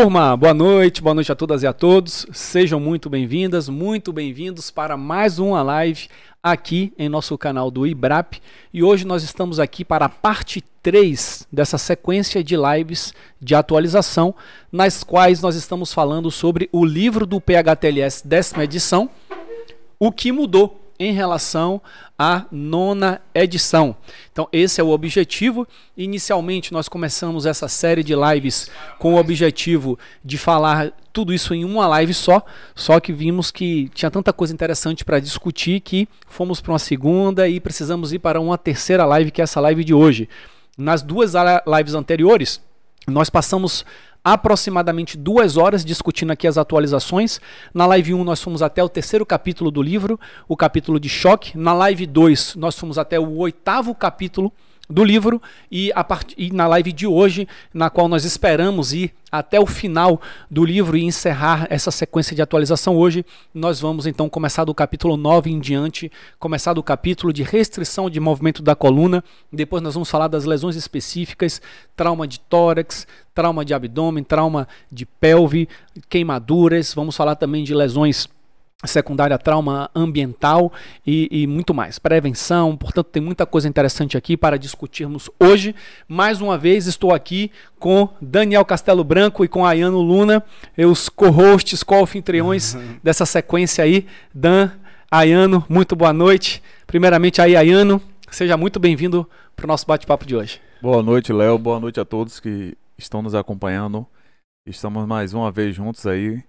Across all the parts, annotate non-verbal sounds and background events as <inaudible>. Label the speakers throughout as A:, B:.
A: Turma, boa noite, boa noite a todas e a todos. Sejam muito bem-vindas, muito bem-vindos para mais uma live aqui em nosso canal do IBRAP. E hoje nós estamos aqui para a parte 3 dessa sequência de lives de atualização, nas quais nós estamos falando sobre o livro do PHTLS, décima edição, o que mudou em relação à nona edição. Então, esse é o objetivo. Inicialmente, nós começamos essa série de lives com o objetivo de falar tudo isso em uma live só, só que vimos que tinha tanta coisa interessante para discutir que fomos para uma segunda e precisamos ir para uma terceira live, que é essa live de hoje. Nas duas lives anteriores, nós passamos aproximadamente duas horas discutindo aqui as atualizações. Na live 1 nós fomos até o terceiro capítulo do livro, o capítulo de choque. Na live 2 nós fomos até o oitavo capítulo do livro e, part... e, na live de hoje, na qual nós esperamos ir até o final do livro e encerrar essa sequência de atualização hoje, nós vamos então começar do capítulo 9 em diante, começar do capítulo de restrição de movimento da coluna, depois nós vamos falar das lesões específicas, trauma de tórax, trauma de abdômen, trauma de pelve, queimaduras, vamos falar também de lesões secundária trauma ambiental e, e, muito mais. Prevenção, portanto, tem muita coisa interessante aqui para discutirmos hoje. Mais uma vez, estou aqui com Daniel Castelo Branco e com Ayano Luna, os co-hosts, co-anfitriões uhum. <laughs> dessa sequência aí. Dan, Ayano, muito boa noite. Primeiramente, aí, Ayano, seja muito bem-vindo para o nosso bate-papo de hoje.
B: Boa noite, Léo. Boa noite a todos que estão nos acompanhando. Estamos mais uma vez juntos aí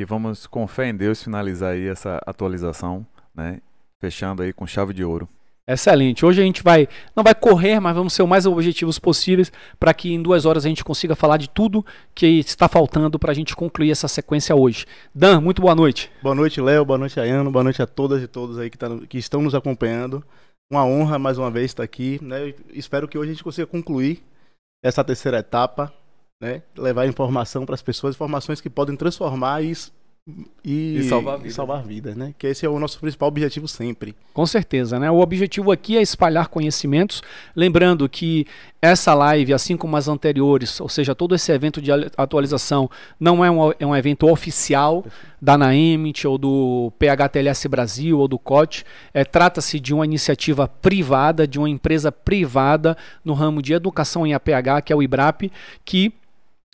B: e vamos, com fé em Deus, finalizar aí essa atualização, né? Fechando aí com chave de ouro.
A: Excelente. Hoje a gente vai não vai correr, mas vamos ser o mais objetivos possíveis para que em duas horas a gente consiga falar de tudo que está faltando para a gente concluir essa sequência hoje. Dan, muito boa noite. Boa noite, Léo. Boa noite, Ayano. Boa noite a todas e todos aí que, tá, que estão
C: nos acompanhando. Uma honra mais uma vez estar aqui. Né? Espero que hoje a gente consiga concluir essa terceira etapa né? Levar informação para as pessoas, informações que podem transformar e, e, e salvar, vidas. salvar vidas, né?
A: Que esse é o nosso principal objetivo sempre. Com certeza, né? O objetivo aqui é espalhar conhecimentos. Lembrando que essa live, assim como as anteriores, ou seja, todo esse evento de atualização, não é um, é um evento oficial da Naemit ou do PHTLS Brasil ou do COT. É, Trata-se de uma iniciativa privada, de uma empresa privada no ramo de educação em APH, que é o IBRAP, que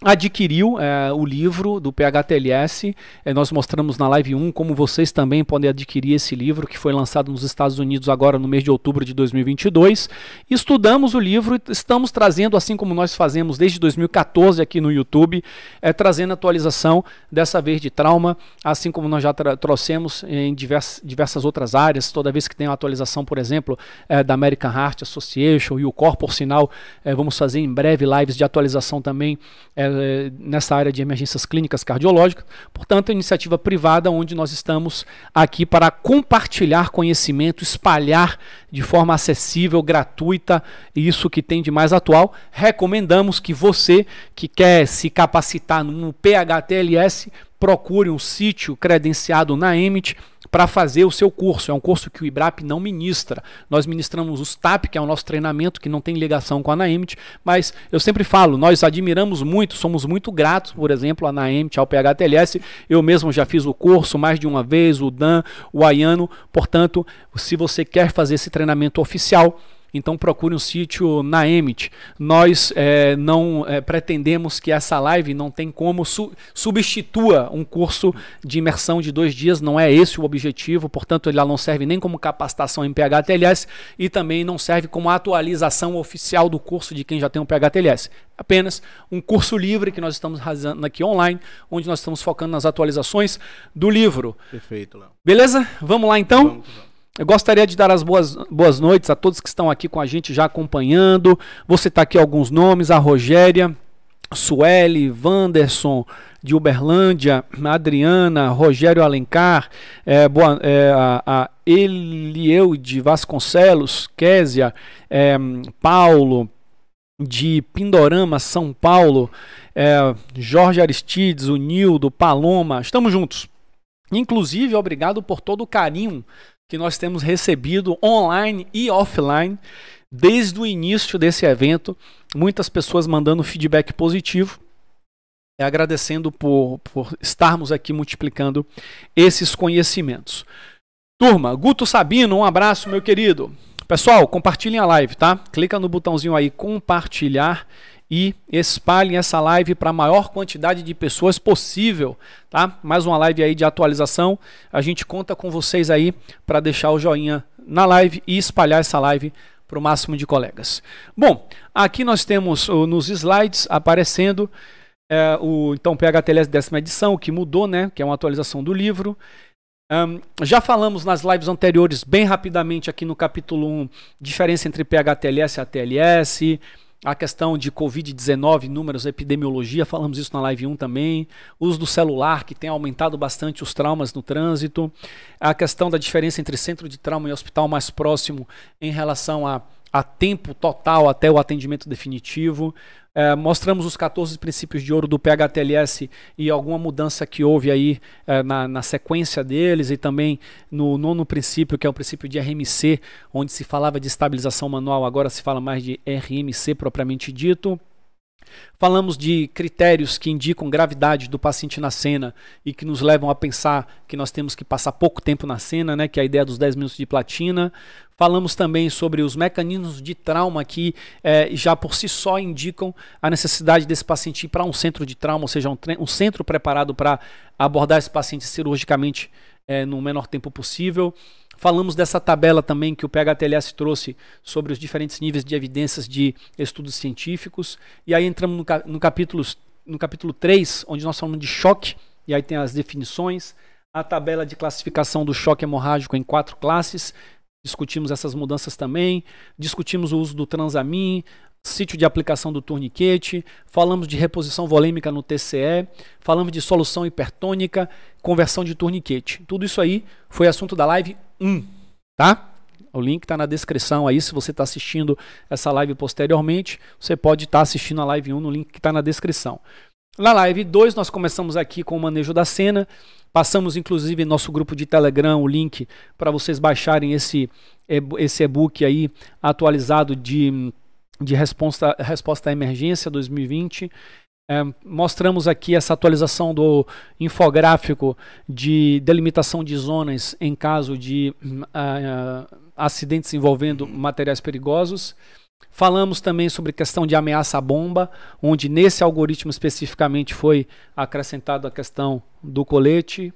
A: adquiriu é, o livro do PHTLS. É, nós mostramos na live 1 como vocês também podem adquirir esse livro que foi lançado nos Estados Unidos agora no mês de outubro de 2022. Estudamos o livro e estamos trazendo, assim como nós fazemos desde 2014 aqui no YouTube, é, trazendo atualização dessa vez de trauma, assim como nós já trouxemos em divers, diversas outras áreas. Toda vez que tem uma atualização, por exemplo, é, da American Heart Association e o Corpo, por sinal, é, vamos fazer em breve lives de atualização também é, eh, nessa área de emergências clínicas cardiológicas. Portanto, é iniciativa privada onde nós estamos aqui para compartilhar conhecimento, espalhar de forma acessível, gratuita, isso que tem de mais atual. Recomendamos que você que quer se capacitar no PHTLS, procure um sítio credenciado na EMIT para fazer o seu curso. É um curso que o IBRAP não ministra. Nós ministramos os TAP, que é o nosso treinamento, que não tem ligação com a Naemit, mas eu sempre falo, nós admiramos muito, somos muito gratos, por exemplo, a Naemit, ao PHTLS. Eu mesmo já fiz o curso mais de uma vez, o Dan, o Ayano. Portanto, se você quer fazer esse treinamento oficial, então procure um sítio na Emit. Nós é, não é, pretendemos que essa live não tem como su substitua um curso de imersão de dois dias. Não é esse o objetivo. Portanto, ela não serve nem como capacitação em PHTLS e também não serve como atualização oficial do curso de quem já tem um PHTLS. Apenas um curso livre que nós estamos realizando aqui online, onde nós estamos focando nas atualizações do livro. Perfeito, Léo. Beleza? Vamos lá então. Vamos, vamos. Eu gostaria de dar as boas, boas noites a todos que estão aqui com a gente já acompanhando. Vou citar aqui alguns nomes: a Rogéria, Sueli, Vanderson de Uberlândia, Adriana, Rogério Alencar, é, boa, é, a, a Elieude Vasconcelos, Késia, é, Paulo de Pindorama, São Paulo, Jorge Aristides, o Nildo, Paloma, estamos juntos. Inclusive, obrigado por todo o carinho que nós temos recebido online e offline desde o início desse evento. Muitas pessoas mandando feedback positivo, é, agradecendo por, por estarmos aqui multiplicando esses conhecimentos. Turma, Guto Sabino, um abraço, meu querido. Pessoal, compartilhem a live, tá? Clica no botãozinho aí compartilhar e espalhem essa live para a maior quantidade de pessoas possível, tá? Mais uma live aí de atualização. A gente conta com vocês aí para deixar o joinha na live e espalhar essa live para o máximo de colegas. Bom, aqui nós temos uh, nos slides aparecendo é, o então PHTLS décima edição, que mudou, né? Que é uma atualização do livro. Um, já falamos nas lives anteriores, bem rapidamente, aqui no capítulo 1, diferença entre PHTLS e ATLS, a questão de Covid-19, números, epidemiologia, falamos isso na live 1 também, uso do celular, que tem aumentado bastante os traumas no trânsito, a questão da diferença entre centro de trauma e hospital mais próximo em relação a, a tempo total até o atendimento definitivo, é, mostramos os 14 princípios de ouro do PHTLS e alguma mudança que houve aí é, na, na, sequência deles e também no nono princípio, que é o princípio de RMC, onde se falava de estabilização manual, agora se fala mais de RMC propriamente dito. Falamos de critérios que indicam gravidade do paciente na cena e que nos levam a pensar que nós temos que passar pouco tempo na cena, né, que é a ideia dos 10 minutos de platina. Falamos também sobre os mecanismos de trauma que é, já por si só indicam a necessidade desse paciente ir para um centro de trauma, ou seja, um, um centro preparado para abordar esse paciente cirurgicamente é, no menor tempo possível. Falamos dessa tabela também que o PHTLS trouxe sobre os diferentes níveis de evidências de estudos científicos. E aí entramos no, no, capítulo, no capítulo 3, onde nós falamos de choque, e aí tem as definições, a tabela de classificação do choque hemorrágico em quatro classes. Discutimos essas mudanças também. Discutimos o uso do transamin, sítio de aplicação do turniquete. falamos de reposição volêmica no TCE, falamos de solução hipertônica, conversão de turniquete. Tudo isso aí foi assunto da live 1, tá? O link está na descrição aí. Se você está assistindo essa live posteriormente, você pode estar tá assistindo a live 1 no link que está na descrição. Na live 2, nós começamos aqui com o manejo da cena. Passamos, inclusive, nosso grupo de Telegram, o link para vocês baixarem esse esse e-book aí atualizado de, de resposta, resposta à emergência 2020. É, mostramos aqui essa atualização do infográfico de delimitação de zonas em caso de uh, uh, acidentes envolvendo materiais perigosos. Falamos também sobre questão de ameaça à bomba, onde nesse algoritmo especificamente foi acrescentado a questão do colete.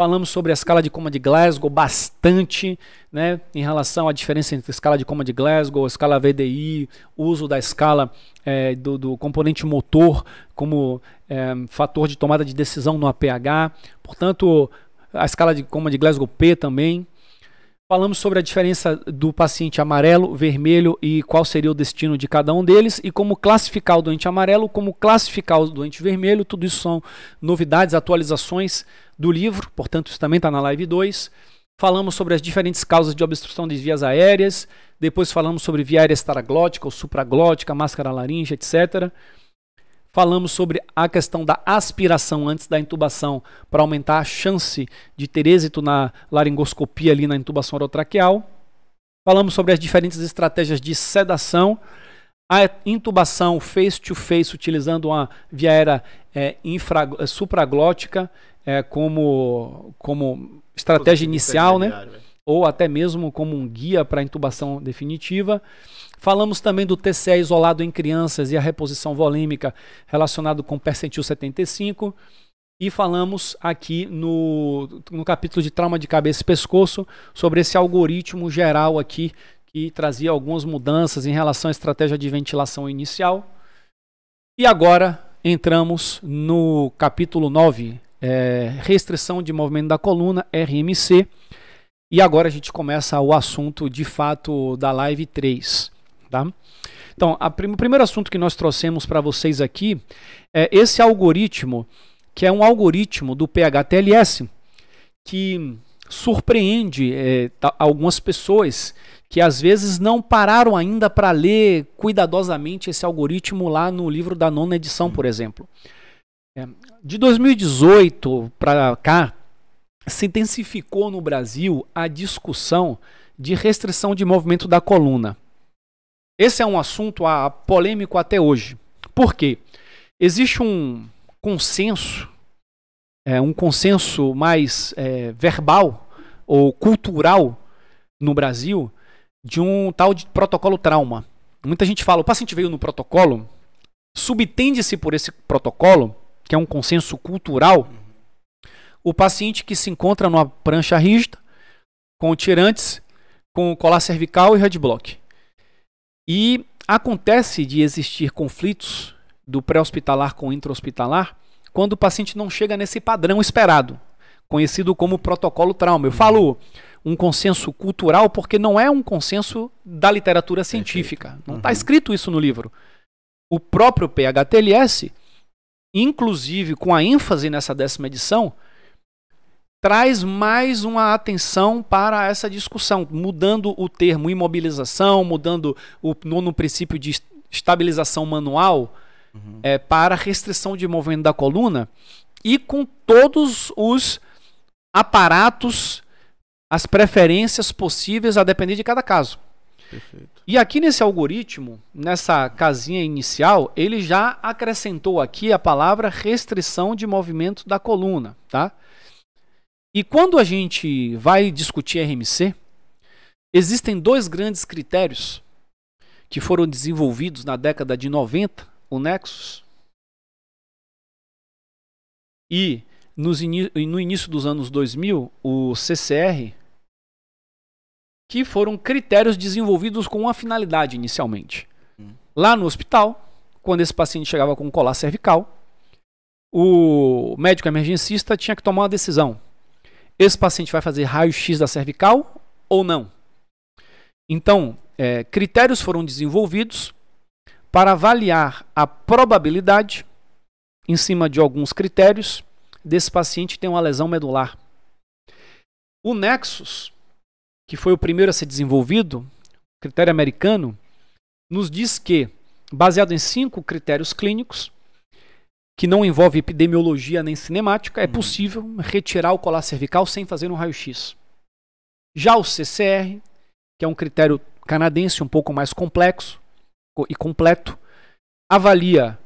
A: Falamos sobre a escala de Coma de Glasgow bastante, né, em relação à diferença entre a escala de Coma de Glasgow, a escala VDI, uso da escala é, do, do, componente motor como é, fator de tomada de decisão no APH. Portanto, a escala de Coma de Glasgow P também. Falamos sobre a diferença do paciente amarelo, vermelho e qual seria o destino de cada um deles e como classificar o doente amarelo, como classificar o doente vermelho. Tudo isso são novidades, atualizações do livro, portanto, isso também está na live 2. Falamos sobre as diferentes causas de obstrução das vias aéreas, depois falamos sobre via aérea estaraglótica ou supraglótica, máscara laringe, etc. Falamos sobre a questão da aspiração antes da intubação para aumentar a chance de ter êxito na laringoscopia ali na intubação orotraqueal. Falamos sobre as diferentes estratégias de sedação, a intubação face to face utilizando uma via aérea é, infra, é, supraglótica é, como, como estratégia inicial, né? É. Ou até mesmo como um guia para a intubação definitiva. Falamos também do TCE isolado em crianças e a reposição volêmica relacionado com percentil 75. E falamos aqui no, no capítulo de trauma de cabeça e pescoço sobre esse algoritmo geral aqui que trazia algumas mudanças em relação à estratégia de ventilação inicial. E agora entramos no capítulo 9, é, restrição de movimento da coluna, RMC. E agora a gente começa o assunto de fato da live 3. Tá? Então, prim o primeiro assunto que nós trouxemos para vocês aqui é esse algoritmo, que é um algoritmo do PHTLS, que surpreende é, algumas pessoas que às vezes não pararam ainda para ler cuidadosamente esse algoritmo lá no livro da nona edição, por exemplo. É, de 2018 para cá, se intensificou no Brasil a discussão de restrição de movimento da coluna. Esse é um assunto ah, polêmico até hoje. Por quê? Existe um consenso, é, um consenso mais é, verbal ou cultural no Brasil de um tal de protocolo trauma. Muita gente fala, o paciente veio no protocolo, subtende-se por esse protocolo, que é um consenso cultural, o paciente que se encontra numa prancha rígida, com tirantes, com colar cervical e headblock. E acontece de existir conflitos do pré-hospitalar com o intra-hospitalar quando o paciente não chega nesse padrão esperado, conhecido como protocolo trauma. Eu falo um consenso cultural porque não é um consenso da literatura científica. Não está uhum. escrito isso no livro. O próprio PHTLS, inclusive com a ênfase nessa décima edição, traz mais uma atenção para essa discussão, mudando o termo imobilização, mudando o nono princípio de estabilização manual uhum. é, para restrição de movimento da coluna e com todos os aparatos, as preferências possíveis a depender de cada caso. Perfeito. E aqui nesse algoritmo, nessa casinha inicial, ele já acrescentou aqui a palavra restrição de movimento da coluna, tá? E quando a gente vai discutir RMC, existem dois grandes critérios que foram desenvolvidos na década de 90, o Nexus, e no início dos anos 2000, o CCR, que foram critérios desenvolvidos com uma finalidade inicialmente. Hum. Lá no hospital, quando esse paciente chegava com colar cervical, o médico emergencista tinha que tomar uma decisão esse paciente vai fazer raio-x da cervical ou não? Então, é, critérios foram desenvolvidos para avaliar a probabilidade, em cima de alguns critérios, desse paciente ter uma lesão medular. O Nexus, que foi o primeiro a ser desenvolvido, critério americano, nos diz que, baseado em cinco critérios clínicos, que não envolve epidemiologia nem cinemática, é uhum. possível retirar o colar cervical sem fazer um raio-x. Já o CCR, que é um critério canadense um pouco mais complexo e completo, avalia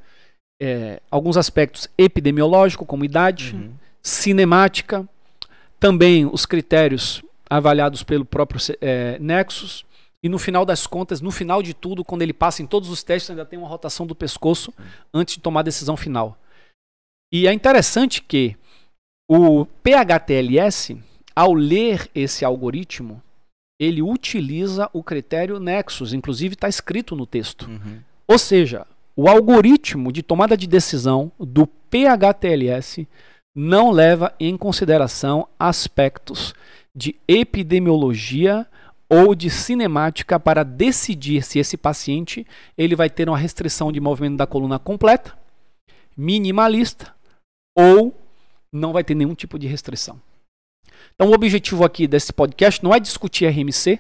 A: é, alguns aspectos epidemiológico, como idade, uhum. cinemática, também os critérios avaliados pelo próprio é, Nexus. E no final das contas, no final de tudo, quando ele passa em todos os testes, ainda tem uma rotação do pescoço uhum. antes de tomar a decisão final. E é interessante que o PHTLS, ao ler esse algoritmo, ele utiliza o critério Nexus, inclusive está escrito no texto. Uhum. Ou seja, o algoritmo de tomada de decisão do PHTLS não leva em consideração aspectos de epidemiologia ou de cinemática para decidir se esse paciente ele vai ter uma restrição de movimento da coluna completa, minimalista ou não vai ter nenhum tipo de restrição. Então, o objetivo aqui desse podcast não é discutir RMC, sim.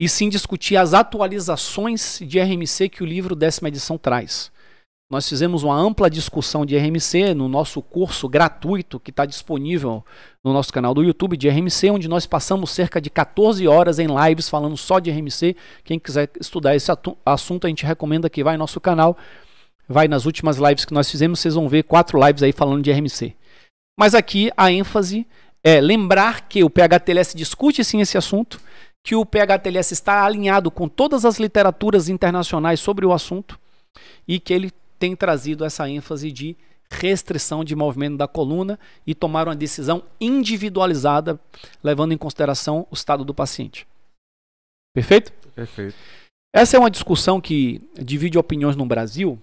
A: e sim discutir as atualizações de RMC que o livro décima edição traz. Nós fizemos uma ampla discussão de RMC no nosso curso gratuito que está disponível no nosso canal do YouTube de RMC, onde nós passamos cerca de 14 horas em lives falando só de RMC. Quem quiser estudar esse assunto, a gente recomenda que vá em nosso canal vai nas últimas lives que nós fizemos, vocês vão ver quatro lives aí falando de RMC. Mas aqui a ênfase é lembrar que o PHTLS discute sim esse assunto, que o PHTLS está alinhado com todas as literaturas internacionais sobre o assunto e que ele tem trazido essa ênfase de restrição de movimento da coluna e tomar uma decisão individualizada, levando em consideração o estado do paciente. Perfeito? Perfeito. Essa é uma discussão que divide opiniões no Brasil,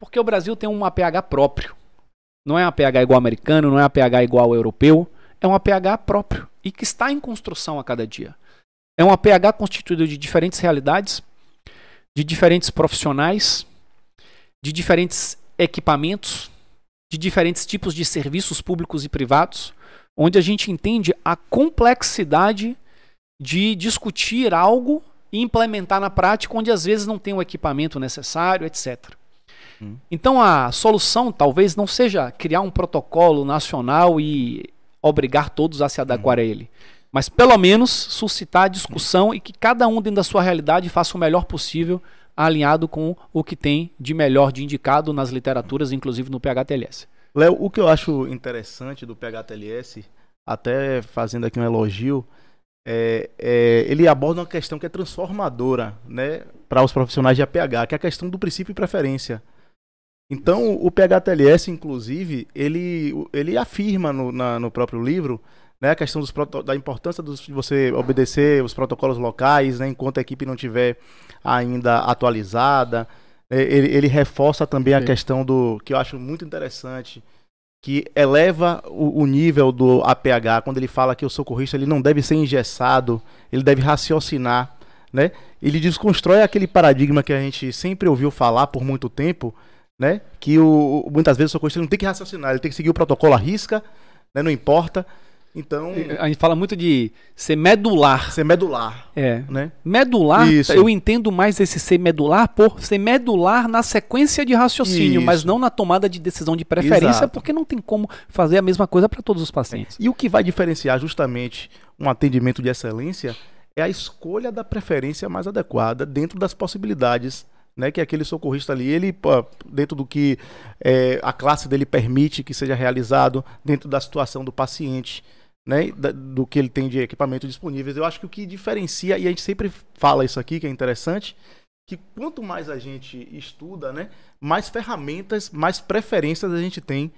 A: porque o Brasil tem um APH próprio. Não é um APH igual americano, não é um APH igual europeu. É um APH próprio e que está em construção a cada dia. É um APH constituído de diferentes realidades, de diferentes profissionais, de diferentes equipamentos, de diferentes tipos de serviços públicos e privados, onde a gente entende a complexidade de discutir algo e implementar na prática, onde às vezes não tem o equipamento necessário, etc. Então a solução talvez não seja criar um protocolo nacional e obrigar todos a se adequar a uhum. ele, mas pelo menos suscitar discussão e que cada um dentro da sua realidade faça o melhor possível alinhado com o que tem de melhor de indicado nas literaturas, inclusive no PHTLS. Léo, o que eu acho interessante do
C: PHTLS, até fazendo aqui um elogio, é, é, ele aborda uma questão que é transformadora né, para os profissionais de APH, que é a questão do princípio e preferência. Então, o PHTLS, inclusive, ele, ele afirma no, na, no próprio livro né, a questão dos, da importância dos, de você obedecer os protocolos locais, né, enquanto a equipe não tiver ainda atualizada. Ele, ele reforça também Sim. a questão do que eu acho muito interessante, que eleva o, o, nível do APH quando ele fala que o socorrista ele não deve ser engessado, ele deve raciocinar, né? Ele desconstrói aquele paradigma que a gente sempre ouviu falar por muito tempo né? Que o, muitas vezes o socorrista não tem que raciocinar, ele tem que seguir o protocolo à risca, né?
A: não importa. Então. A gente fala muito de ser medular. Ser medular. É. Né? Medular, Isso. eu entendo mais esse ser medular por ser medular na sequência de raciocínio, Isso. mas não na tomada de decisão de preferência, Exato. porque não tem como fazer a mesma coisa para todos
C: os pacientes. É. E o que vai diferenciar justamente um atendimento de excelência é a escolha da preferência mais adequada dentro das possibilidades né, que aquele socorrista ali, ele, dentro do que é, a classe dele permite que seja realizado, dentro da situação do paciente, né, do que ele tem de equipamento disponíveis, eu acho que o que diferencia, e a gente sempre fala isso aqui, que é interessante, que quanto mais a gente estuda, né, mais ferramentas, mais preferências a gente tem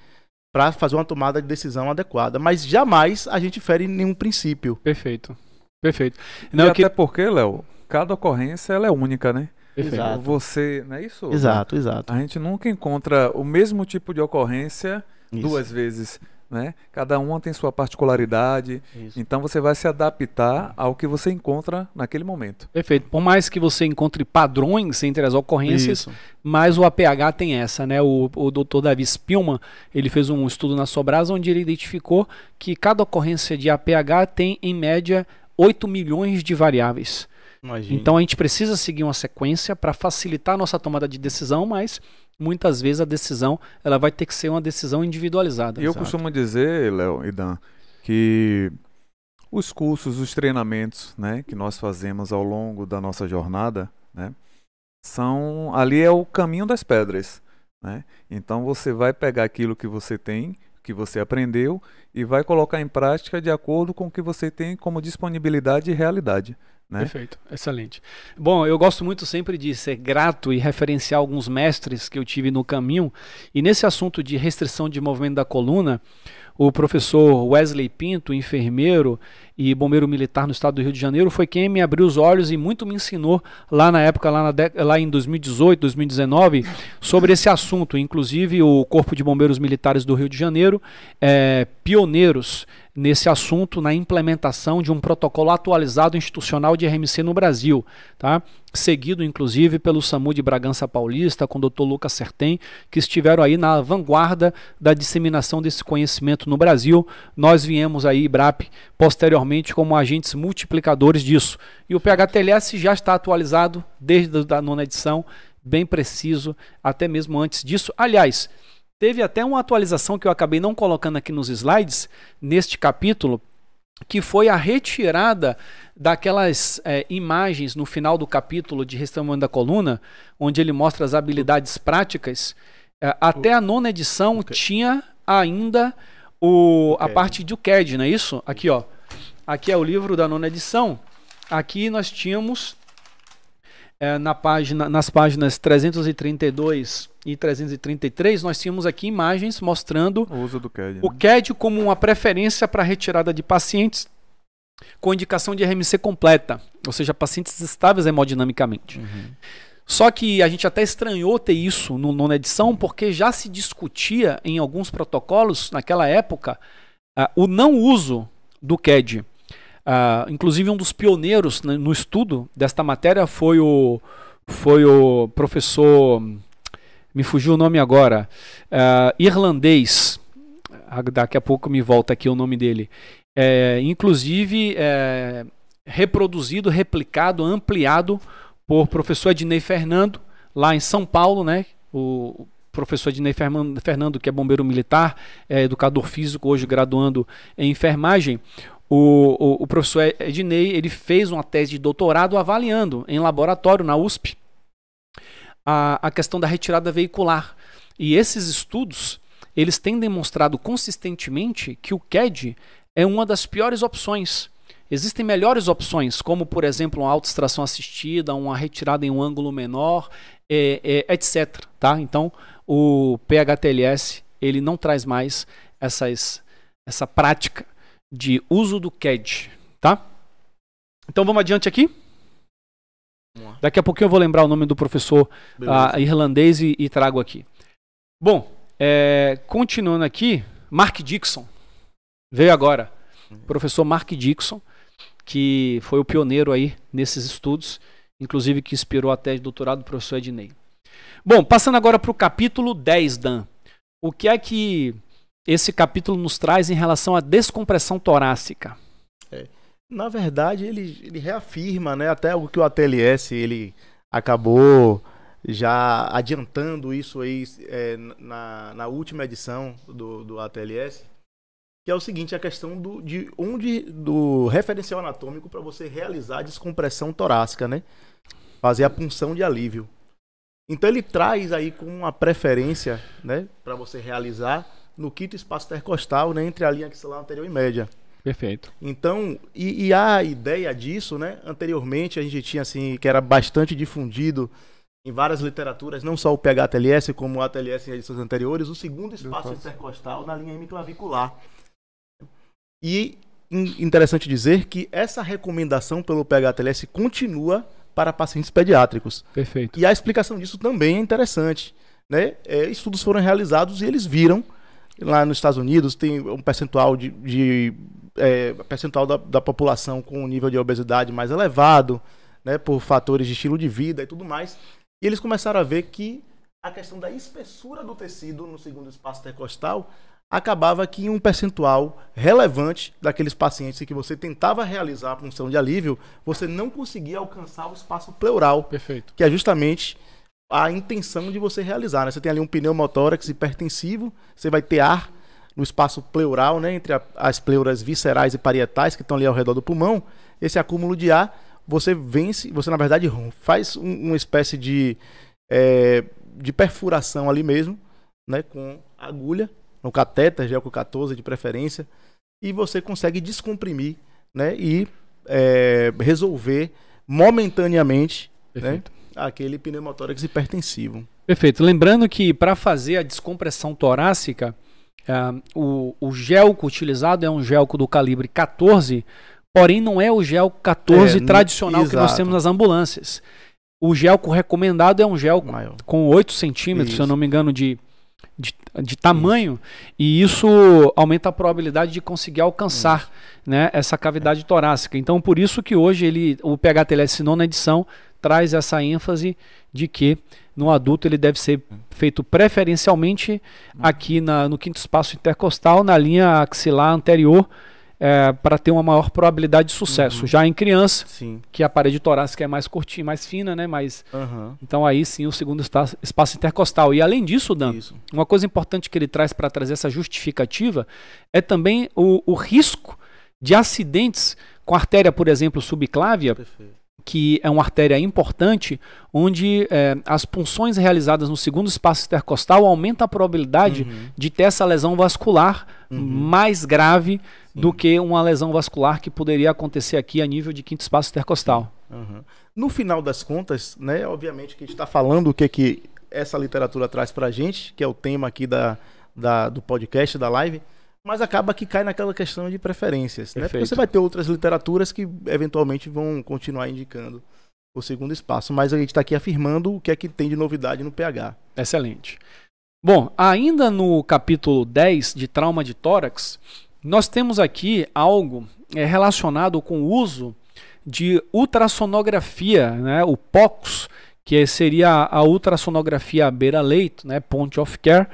C: para fazer uma tomada de decisão adequada. Mas jamais a gente fere nenhum princípio. Perfeito. Perfeito. Não, e que... até porque, Léo, cada ocorrência ela é única, né? Exato. Tipo, você, não é isso? Exato, exato. A
B: gente nunca encontra o mesmo tipo de ocorrência isso. duas vezes. Né? Cada
A: uma tem sua particularidade. Isso. Então você vai se adaptar ao que você encontra naquele momento. Perfeito. Por mais que você encontre padrões entre as ocorrências, Isso. mas o APH tem essa, né? O, o Dr. Davi Spilman, ele fez um estudo na Sobras onde ele identificou que cada ocorrência de APH tem em média 8 milhões de variáveis. Imagina. Então a gente precisa seguir uma sequência para facilitar a nossa tomada de decisão, mas muitas vezes a decisão ela vai ter que ser uma decisão individualizada. Eu sabe? costumo dizer, Léo
B: e Dan, que os cursos, os treinamentos, né, que nós fazemos ao longo da nossa jornada, né, são ali é o caminho das pedras, né? Então você vai pegar aquilo que você tem, que você aprendeu e
A: vai colocar em prática de acordo com o que você tem como disponibilidade e realidade. Né? Perfeito, excelente. Bom, eu gosto muito sempre de ser grato e referenciar alguns mestres que eu tive no caminho. E nesse assunto de restrição de movimento da coluna, o professor Wesley Pinto, enfermeiro, e bombeiro militar no estado do Rio de Janeiro, foi quem me abriu os olhos e muito me ensinou lá na época, lá, na de, lá em 2018, 2019, sobre esse assunto. Inclusive, o Corpo de Bombeiros Militares do Rio de Janeiro, é, pioneiros nesse assunto na implementação de um protocolo atualizado institucional de RMC no Brasil, tá? seguido inclusive pelo SAMU de Bragança Paulista, com o doutor Lucas Sertem, que estiveram aí na vanguarda da disseminação desse conhecimento no Brasil. Nós viemos aí, IBRAP, posteriormente como agentes multiplicadores disso. E o PHTLS já está atualizado desde a nona edição, bem preciso, até mesmo antes disso. Aliás, teve até uma atualização que eu acabei não colocando aqui nos slides, neste capítulo, que foi a retirada daquelas é, imagens no final do capítulo de Restaurante da Coluna, onde ele mostra as habilidades práticas. É, até a nona edição okay. tinha ainda o, a parte do CAD, não é isso? Aqui, ó. Aqui é o livro da nona edição. Aqui nós tínhamos é, na página, nas páginas 332 e 333, nós tínhamos aqui imagens mostrando o uso do CAD, o né? como uma preferência para retirada de pacientes com indicação de RMC completa, ou seja, pacientes estáveis hemodinamicamente. Uhum. Só que a gente até estranhou ter isso no nona edição, porque já se discutia em alguns protocolos naquela época uh, o não uso do CAD. Uh, inclusive, um dos pioneiros né, no estudo desta matéria foi o, foi o professor, me fugiu o nome agora, uh, irlandês. Ah, daqui a pouco me volta aqui o nome dele. É, inclusive, é, reproduzido, replicado, ampliado por professor Ednei Fernando, lá em São Paulo, né? O, professor Ednei Fernando, que é bombeiro militar, é educador físico, hoje graduando em enfermagem. O, o, o, professor Ednei ele fez uma tese de doutorado avaliando em laboratório na USP a, a questão da retirada veicular. E esses estudos eles têm demonstrado consistentemente que o CAD é uma das piores opções. Existem melhores opções, como por exemplo uma autoextração assistida, uma retirada em um ângulo menor, é, é, etc. Tá? Então o PHTLS ele não traz mais essas, essa prática de uso do CAD, tá? Então vamos adiante aqui. Daqui a pouquinho eu vou lembrar o nome do professor uh, irlandês e, e, trago aqui. Bom, é, continuando aqui, Mark Dixon veio agora. Uhum. Professor Mark Dixon, que foi o pioneiro aí nesses estudos, inclusive que inspirou até o doutorado do professor Ednei. Bom, passando agora para o capítulo 10, Dan. O que é que esse capítulo nos traz em relação à descompressão torácica. É.
C: Na verdade, ele, ele reafirma, né, até o que o ATLS ele acabou já adiantando isso aí é, na, na última edição do, do ATLS, que é o seguinte, a questão do, de onde do referencial anatômico para você realizar a descompressão torácica, né? Fazer a punção de alívio. Então ele traz aí com uma preferência, né, para você realizar no quinto espaço intercostal, né, entre a linha axilar anterior e média. Perfeito. Então, e, e, a ideia disso, né? Anteriormente a gente tinha assim, que era bastante difundido em várias literaturas, não só o PHTLS, como o ATLS em edições anteriores, o segundo espaço intercostal na linha hemiclavicular. E interessante dizer que essa recomendação pelo PHTLS continua para pacientes pediátricos. Perfeito. E a explicação disso também é interessante. Né? É, estudos foram realizados e eles viram Lá nos Estados Unidos tem um percentual de, de é, percentual da, da, população com um nível de obesidade mais elevado, né, por fatores de estilo de vida e tudo mais. E eles começaram a ver que a questão da espessura do tecido no segundo espaço intercostal acabava que um percentual relevante daqueles pacientes que você tentava realizar a função de alívio, você não conseguia alcançar o espaço pleural, Perfeito. que é justamente a intenção de você realizar. Né? Você tem ali um pneu motórax hipertensivo, você vai ter ar no espaço pleural, né? entre a, as pleuras viscerais e parietais que estão ali ao redor do pulmão. Esse acúmulo de ar, você vence, você na verdade faz um, uma espécie de, é, de perfuração ali mesmo, né? com agulha, no catéter, gelco 14 de preferência, e você consegue descomprimir né? e é, resolver
A: momentaneamente. Né? Perfeito. Né?
C: aquele pneumotórax hipertensivo.
A: Perfeito. Lembrando que para fazer a descompressão torácica, é, o, o gelco utilizado é um gelco do calibre 14, porém não é o gelco 14 é, tradicional que nós temos nas ambulâncias. O gelco recomendado é um gelco Maior. com 8 centímetros, Isso. se eu não me engano, de, de, de, tamanho isso. e isso aumenta a probabilidade de conseguir alcançar né, essa cavidade torácica. Então, por isso que hoje ele, o PHTLS, 9 edição, traz essa ênfase de que no adulto ele deve ser feito preferencialmente aqui na, no quinto espaço intercostal, na linha axilar anterior, é, para ter uma maior probabilidade de sucesso. Uhum. Já em criança, sim. que a parede torácica é mais curtinha, mais fina, né? mas uhum. Então aí sim o segundo espaço intercostal. E além disso, Dan, Isso. uma coisa importante que ele traz para trazer essa justificativa é também o, o risco de acidentes com artéria, por exemplo, subclávia, Perfeito que é uma artéria importante, onde é, as punções realizadas no segundo espaço intercostal aumenta a probabilidade uhum. de ter essa lesão vascular uhum. mais grave Sim. do que uma lesão vascular que poderia acontecer aqui a nível de quinto espaço intercostal.
C: Uhum. No final das contas, né, obviamente que a gente está
A: falando o que, que
C: essa literatura traz para a gente, que é o tema aqui da, da, do podcast, da live, mas acaba que cai naquela questão de preferências, né? Porque você vai ter outras literaturas que eventualmente vão continuar indicando
A: o segundo espaço, mas a gente está aqui afirmando o que é que tem de novidade no PH. Excelente. Bom, ainda no capítulo 10 de trauma de tórax, nós temos aqui algo é, relacionado com o uso de ultrassonografia, né? o POCUS, que é, seria a ultrassonografia à beira-leito, né? point of care,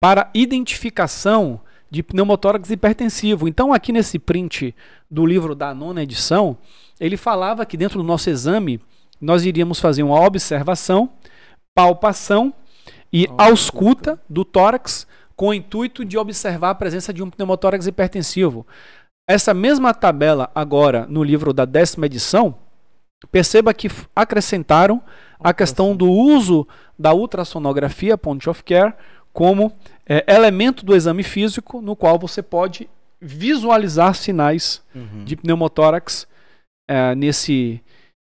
A: para identificação de pneumotórax hipertensivo. Então, aqui nesse print do livro da nona edição, ele falava que dentro do nosso exame nós iríamos fazer uma observação, palpação e ausculta do tórax com o intuito de observar a presença de um pneumotórax hipertensivo. Essa mesma tabela agora no livro da décima edição, perceba que acrescentaram a questão do uso da ultrassonografia point of care como é, elemento do exame físico no qual você pode visualizar sinais uhum. de pneumotórax é, nesse,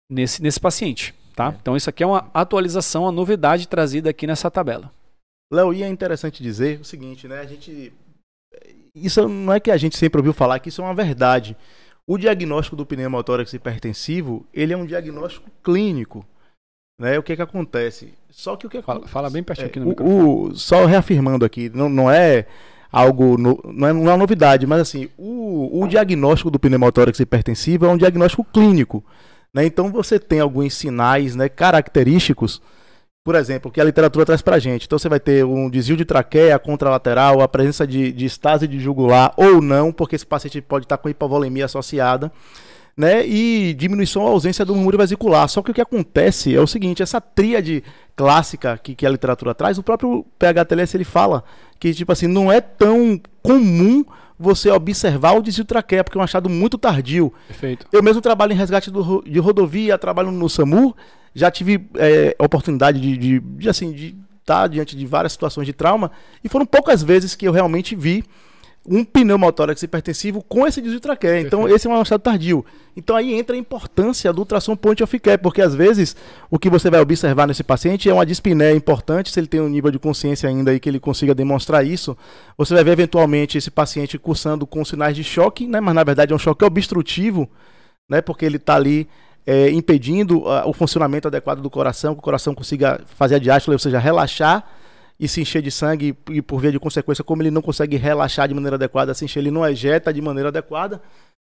A: nesse, nesse paciente. Tá? É. Então isso aqui é uma atualização, uma novidade trazida aqui nessa tabela.
C: Léo, e é interessante dizer o seguinte, né? A gente.
A: Isso não é que a gente
C: sempre ouviu falar que isso é uma verdade. O diagnóstico do pneumotórax hipertensivo, ele é um diagnóstico clínico. Né? O que é que acontece? Só que o que acontece... Fala, fala bem pertinho é, aqui no o, microfone. O, só reafirmando aqui, não, não é algo no, é, não, é, uma novidade, mas assim, o, o diagnóstico do pneumotórax hipertensivo é um diagnóstico clínico. Né? Então você tem alguns sinais né, característicos, por exemplo, que a literatura traz para gente. Então você vai ter um desvio de traqueia contralateral, a presença de, de estase de jugular ou não, porque esse paciente pode estar com hipovolemia associada né, e diminuição à ausência do murmúrio vesicular. Só que o que acontece é o seguinte, essa tríade clássica que, que a literatura traz, o próprio PHTLS ele fala que tipo assim, não é tão comum você observar o desvio traqueia, porque é um achado muito tardio. Perfeito. Eu mesmo trabalho em resgate do, de rodovia, trabalho no SAMU, já tive é, oportunidade de, de, de, assim, de estar diante de várias situações de trauma, e foram poucas vezes que eu realmente vi um pneumotórax hipertensivo com esse desvio traqueia. Então, esse é um estado tardio. Então, aí entra a importância do ultrassom point of care, porque às vezes o que você vai observar nesse paciente é uma dispneia importante, se ele tem um nível de consciência ainda aí que ele consiga demonstrar isso. Você vai ver eventualmente esse paciente cursando com sinais de choque, né? mas na verdade é um choque obstrutivo, né? porque ele está ali é, impedindo uh, o funcionamento adequado do coração, que o coração consiga fazer a diástole, ou seja, relaxar e se encher de sangue e por via de consequência, como ele não consegue relaxar de maneira adequada, se encher, ele não ejeta de maneira adequada.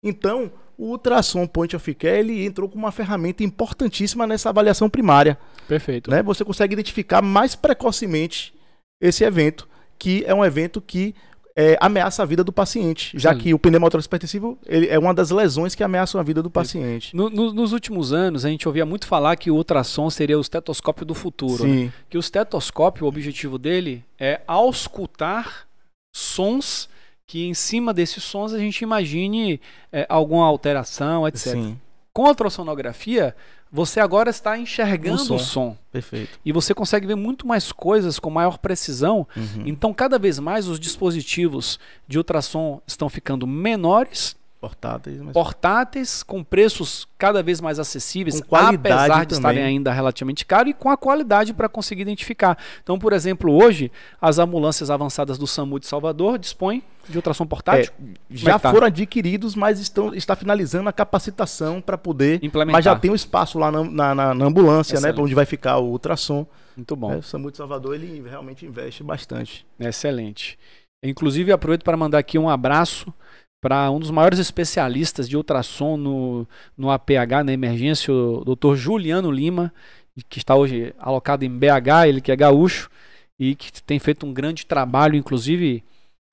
C: Então, o ultrassom point of care ele entrou com uma ferramenta importantíssima nessa avaliação primária. Perfeito. Né? Você consegue identificar mais precocemente esse evento, que é um evento que é, ameaça a vida do paciente, já Sim. que o pneumotórax hipertensivo ele é uma das lesões que ameaçam a vida do paciente.
A: No, no, nos últimos anos, a gente ouvia muito falar que o ultrassom seria o estetoscópio do futuro. Né? Que o estetoscópio, o objetivo dele é auscultar sons que em cima desses sons a gente imagine é, alguma alteração, etc. Sim. Com a ultrassonografia, você agora está enxergando o som. o som. Perfeito. E você consegue ver muito mais coisas com maior precisão. Uhum. Então, cada vez mais os dispositivos de ultrassom estão ficando menores Portáteis, mas... Portáteis com preços cada vez mais acessíveis, apesar de estarem ainda relativamente caros e com a qualidade para conseguir identificar. Então, por exemplo, hoje as ambulâncias avançadas do SAMU de Salvador dispõem de ultrassom portátil. É, é já tá? foram
C: adquiridos, mas estão, está finalizando a capacitação para poder implementar. Mas já tem um espaço lá na, na, na, ambulância, né, Excelente. né, para onde vai ficar o ultrassom. Muito bom. É, o SAMU
A: de Salvador ele realmente investe bastante. Excelente. Inclusive, aproveito para mandar aqui um abraço para um dos maiores especialistas de ultrassom no, no APH, na emergência, o Dr. Juliano Lima, que está hoje alocado em BH, ele que é gaúcho e que tem feito um grande trabalho, inclusive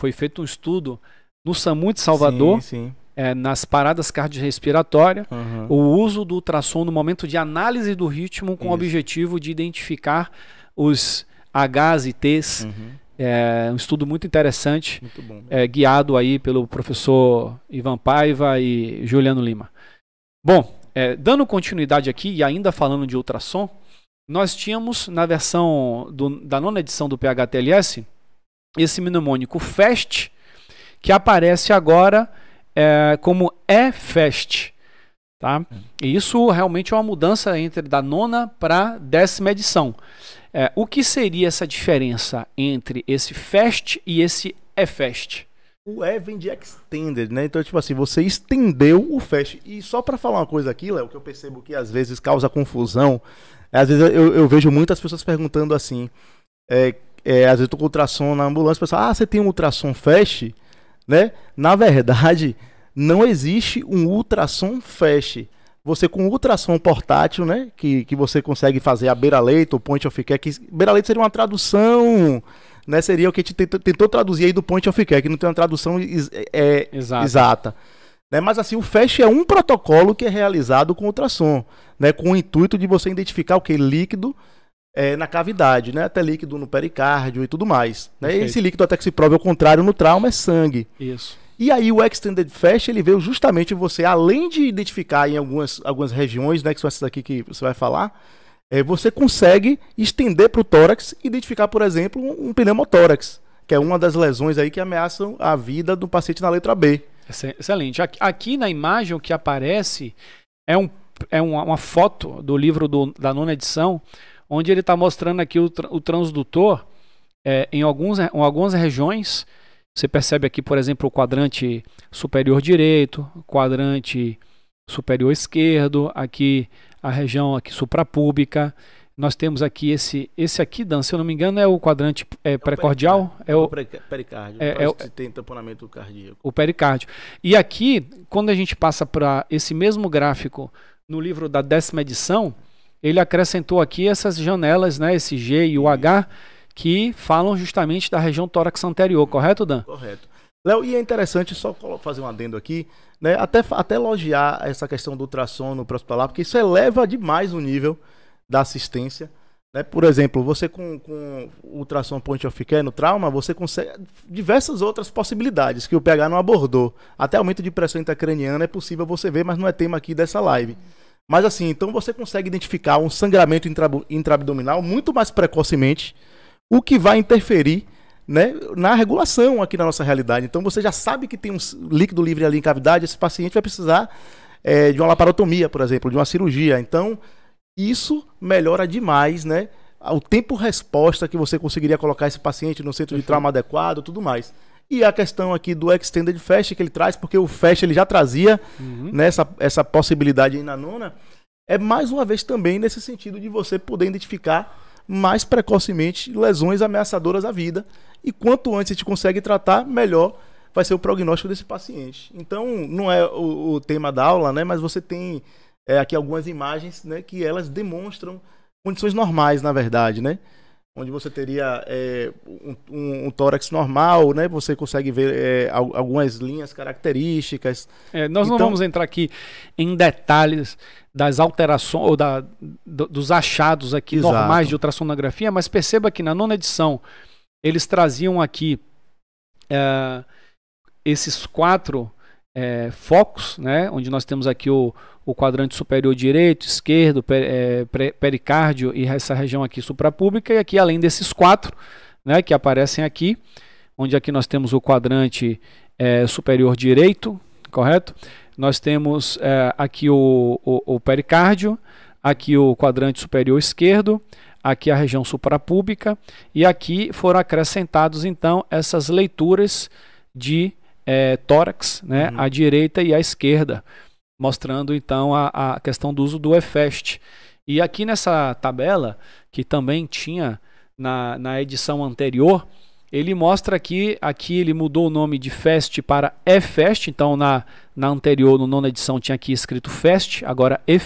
A: foi feito um estudo no SAMU de Salvador, sim, sim. É, nas paradas cardiorrespiratórias, uhum. o uso do ultrassom no momento de análise do ritmo com Isso. o objetivo de identificar os Hs e Ts uhum. É um estudo muito interessante, muito bom, é, guiado aí pelo professor Ivan Paiva e Juliano Lima. Bom, é, dando continuidade aqui e ainda falando de ultrassom, nós tínhamos na versão do, da nona edição do PHTLS esse mnemônico FAST que aparece agora é, como EFEST. Tá? E isso realmente é uma mudança entre da nona para décima edição. É, o que seria essa diferença entre esse fast e esse e fast
C: O E de Extended, né? Então, tipo assim, você estendeu o fast E só para falar uma coisa aqui, Léo, que eu percebo que às vezes causa confusão, às vezes eu, eu vejo muitas pessoas perguntando assim, é, é, às vezes eu tô com ultrassom na ambulância, pessoal, ah, você tem um ultrassom fast Né? Na verdade, não existe um ultrassom fast. Você com ultrassom portátil, né? Que, que você consegue fazer a beira-leito, o point of care, que beira-leito seria uma tradução, né? Seria o que a gente tentou, traduzir aí do point of care, que não tem uma tradução é, é Exato. exata. Né? Mas assim, o FAST é um protocolo que é realizado com ultrassom, né? com o intuito de você identificar o que? Líquido é, na cavidade, né? até líquido no pericárdio e tudo mais. Né? Esse líquido, até que se prove ao contrário no trauma, é sangue. Isso. E aí o Extended Fast, ele veio justamente você, além de identificar em algumas, algumas regiões, né, que são essas aqui que você vai falar, é, você consegue estender para o tórax e identificar, por exemplo,
A: um pneumotórax, que é uma das lesões aí que ameaçam a vida do paciente na letra B. Excelente. Aqui na imagem o que aparece é, um, é uma, uma foto do livro do, da nona edição, onde ele está mostrando aqui o, tra o transdutor é, em, alguns, em algumas regiões você percebe aqui, por exemplo, o quadrante superior direito, quadrante superior esquerdo, aqui a região aqui suprapúbica. Nós temos aqui esse, esse aqui, Dan, se eu não me engano, é o quadrante é, é precordial. É o é pericárdio. É, é o, tem
C: tamponamento cardíaco. O
A: pericárdio. E aqui, quando a gente passa para esse mesmo gráfico no livro da décima edição, ele acrescentou aqui essas janelas, né, esse G e o H que falam justamente da região tórax anterior, correto, Dan?
C: Correto. Léo, e é interessante, só fazer um adendo aqui, né? Até, até elogiar essa questão do próximo lá, porque isso eleva demais o nível da assistência. Né? Por exemplo, você com, com ultrassom point of care no trauma, você consegue diversas outras possibilidades que o PH não abordou. Até aumento de pressão intracraniana é possível você ver, mas não é tema aqui dessa live. Mas assim, então você consegue identificar um sangramento intra, intraabdominal muito mais precocemente o que vai interferir né, na regulação aqui na nossa realidade. Então você já sabe que tem um líquido livre ali em cavidade, esse paciente vai precisar é, de uma laparotomia, por exemplo, de uma cirurgia. Então isso melhora demais, né? O tempo resposta que você conseguiria colocar esse paciente no centro de trauma adequado, tudo mais. E a questão aqui do extended fast que ele traz, porque o fast ele já trazia uhum. né, essa, essa possibilidade aí na nona, é mais uma vez também nesse sentido de você poder identificar mais precocemente lesões ameaçadoras à vida. E quanto antes a gente consegue tratar, melhor vai ser o prognóstico desse paciente. Então, não é o, o tema da aula, né? Mas você tem é, aqui algumas imagens né, que elas demonstram condições normais, na verdade, né? onde você teria é, um, um, um, tórax normal, né? Você consegue ver é, algumas linhas
A: características. É, nós então... não vamos entrar aqui em detalhes das alterações ou da, do, dos achados aqui Exato. normais de ultrassonografia, mas perceba que na nona edição eles traziam aqui é, esses quatro é, focos, né? onde nós temos aqui o, o quadrante superior direito, esquerdo, per, é, pericárdio e essa região aqui suprapública, e aqui além desses quatro né, que aparecem aqui, onde aqui nós temos o quadrante é, superior direito, correto? Nós temos é, aqui o, o, o pericárdio, aqui o quadrante superior esquerdo, aqui a região suprapúbica e aqui foram acrescentados então essas leituras de é, tórax, né, uhum. à direita e à esquerda, mostrando então a, a questão do uso do EFEST. E aqui nessa tabela, que também tinha na, na edição anterior, ele mostra aqui, aqui ele mudou o nome de Fest para e então na, na anterior, no nona edição, tinha aqui escrito Fest, agora e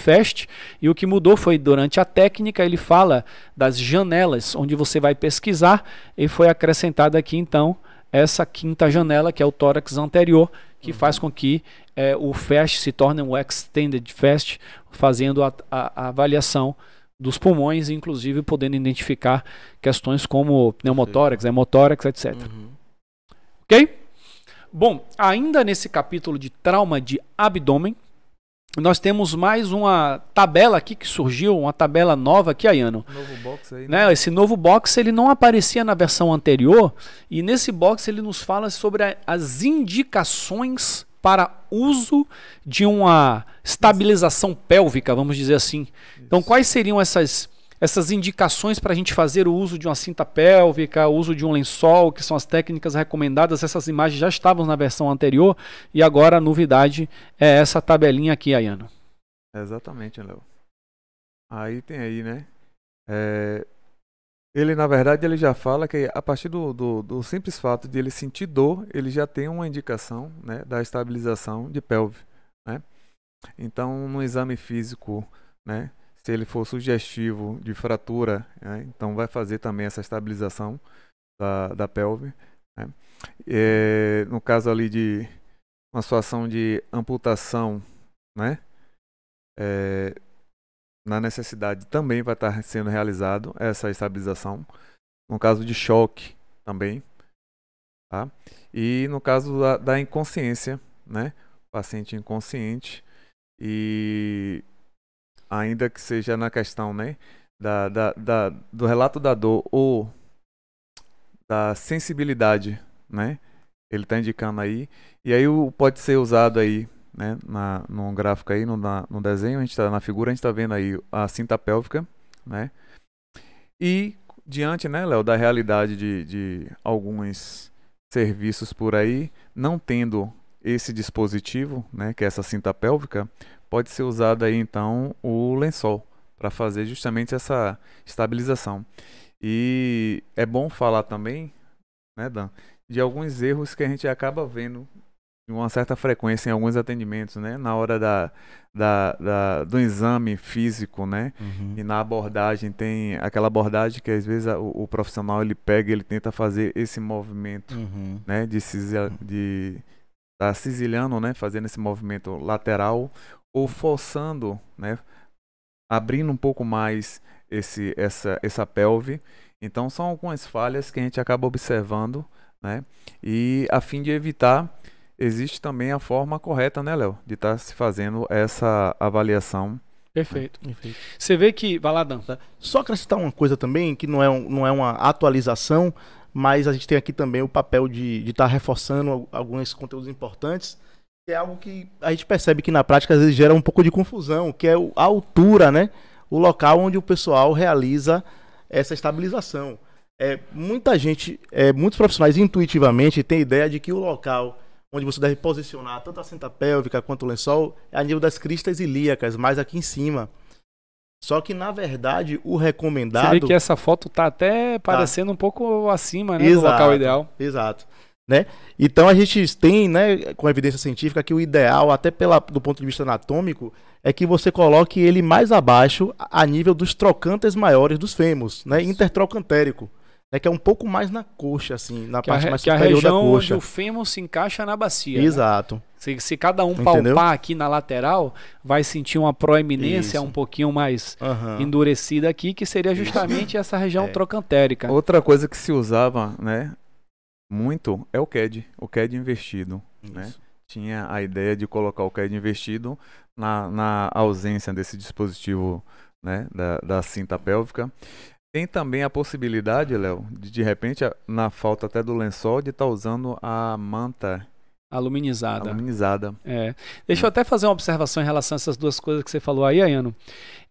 A: e o que mudou foi durante a técnica, ele fala das janelas onde você vai pesquisar, e foi acrescentado aqui então essa quinta janela, que é o tórax anterior, que uhum. faz com que é, o FAST se torne um extended FAST, fazendo a, a, a avaliação dos pulmões, inclusive podendo identificar questões como pneumotórax, hemotórax, etc. Uhum. Ok? Bom, ainda nesse capítulo de trauma de abdômen, nós temos mais uma tabela aqui que surgiu, uma tabela nova aqui, Ayano. Novo box aí, né? né? Esse novo box ele não aparecia na versão anterior e nesse box ele nos fala sobre a, as indicações para uso de uma estabilização pélvica, vamos dizer assim. Então, Isso. Então, quais seriam essas essas indicações para a gente fazer o uso de uma cinta pélvica, o uso de um lençol, que são as técnicas recomendadas, essas imagens já estavam na versão anterior e agora a novidade é essa tabelinha aqui, Ayano.
B: Exatamente, Léo. Aí tem aí, né?
A: É... Ele, na verdade, ele já fala que
B: a partir do, do, do, simples fato de ele sentir dor, ele já tem uma indicação né, da estabilização de pélvica. Né? Então, no exame físico, né, se ele for sugestivo de fratura, né, então vai fazer também essa estabilização da, da pelve. Né. É, no caso ali de uma situação de amputação, né? É, na necessidade também vai estar sendo realizado essa estabilização. No caso de choque também, tá? E no caso da, da inconsciência, né? Paciente inconsciente e ainda que seja na questão né, da, da, da, do relato da dor ou da sensibilidade, né? Ele está indicando aí. E aí o, pode ser usado aí, né? Na, no gráfico aí, no, na, no desenho, a gente está na figura, a gente está vendo aí a cinta pélvica, né? E diante, né, Léo, da realidade de, de alguns serviços por aí, não tendo esse dispositivo, né, que é essa cinta pélvica, pode ser usado aí então o lençol para fazer justamente essa estabilização. E é bom falar também, né, Dan, de alguns erros que a gente acaba vendo de uma certa frequência em alguns atendimentos, né? Na hora da, da, da do exame físico, né? Uhum. E na abordagem tem aquela abordagem que às vezes a, o, o, profissional ele pega, ele tenta fazer esse movimento, uhum. né? De, cisil, uhum. de tá cisilhando, né? Fazendo esse movimento lateral ou forçando, né, abrindo um pouco mais esse, essa, essa pelve. Então são algumas falhas que a gente acaba observando, né? E a fim de evitar, existe também a forma correta, né, Léo, de estar tá se fazendo essa avaliação. Né? Perfeito.
A: Né? Perfeito. Você vê que, vai lá, Dan. Tá.
C: Só acrescentar uma coisa também, que não é, um, não é uma atualização, mas a gente tem aqui também o papel de estar de tá reforçando alguns conteúdos importantes é algo que a gente percebe que na prática às vezes gera um pouco de confusão, que é a altura, né? O local onde o pessoal realiza essa estabilização. É, muita gente, é, muitos profissionais intuitivamente têm ideia de que o local onde você deve posicionar tanto a senta pélvica quanto o lençol é a nível das cristas ilíacas, mais aqui em cima. Só que na verdade o recomendado. Você vê que essa
A: foto tá até tá. parecendo
C: tá. um pouco acima, né, exato, do local ideal. Exato. Né? Então a gente tem, né, com evidência científica, que o ideal, até pela, do ponto de vista anatômico, é que você coloque ele mais abaixo a nível dos trocantes maiores dos fêmeos, né, intertrocantérico. Né? que é um pouco mais na coxa, assim, na que parte a, mais superior da coxa. Que a região onde o
A: fêmur se encaixa é na bacia. Né? Exato. Né? Se, se, cada um Entendeu? palpar aqui na lateral, vai sentir uma proeminência Isso. um pouquinho mais uhum. endurecida aqui, que seria justamente essa região é. trocantérica.
B: Outra coisa que se usava, né, muito é o CAD, o CAD investido. Né? Tinha a ideia de colocar o CAD investido na, na ausência desse dispositivo né, da, da cinta pélvica. Tem também a possibilidade, Léo, de de repente, na falta até do lençol, de estar tá usando a manta Aluminizada. Aluminizada.
A: É. Deixa eu até fazer uma observação em relação a essas duas coisas que você falou aí, Ayano.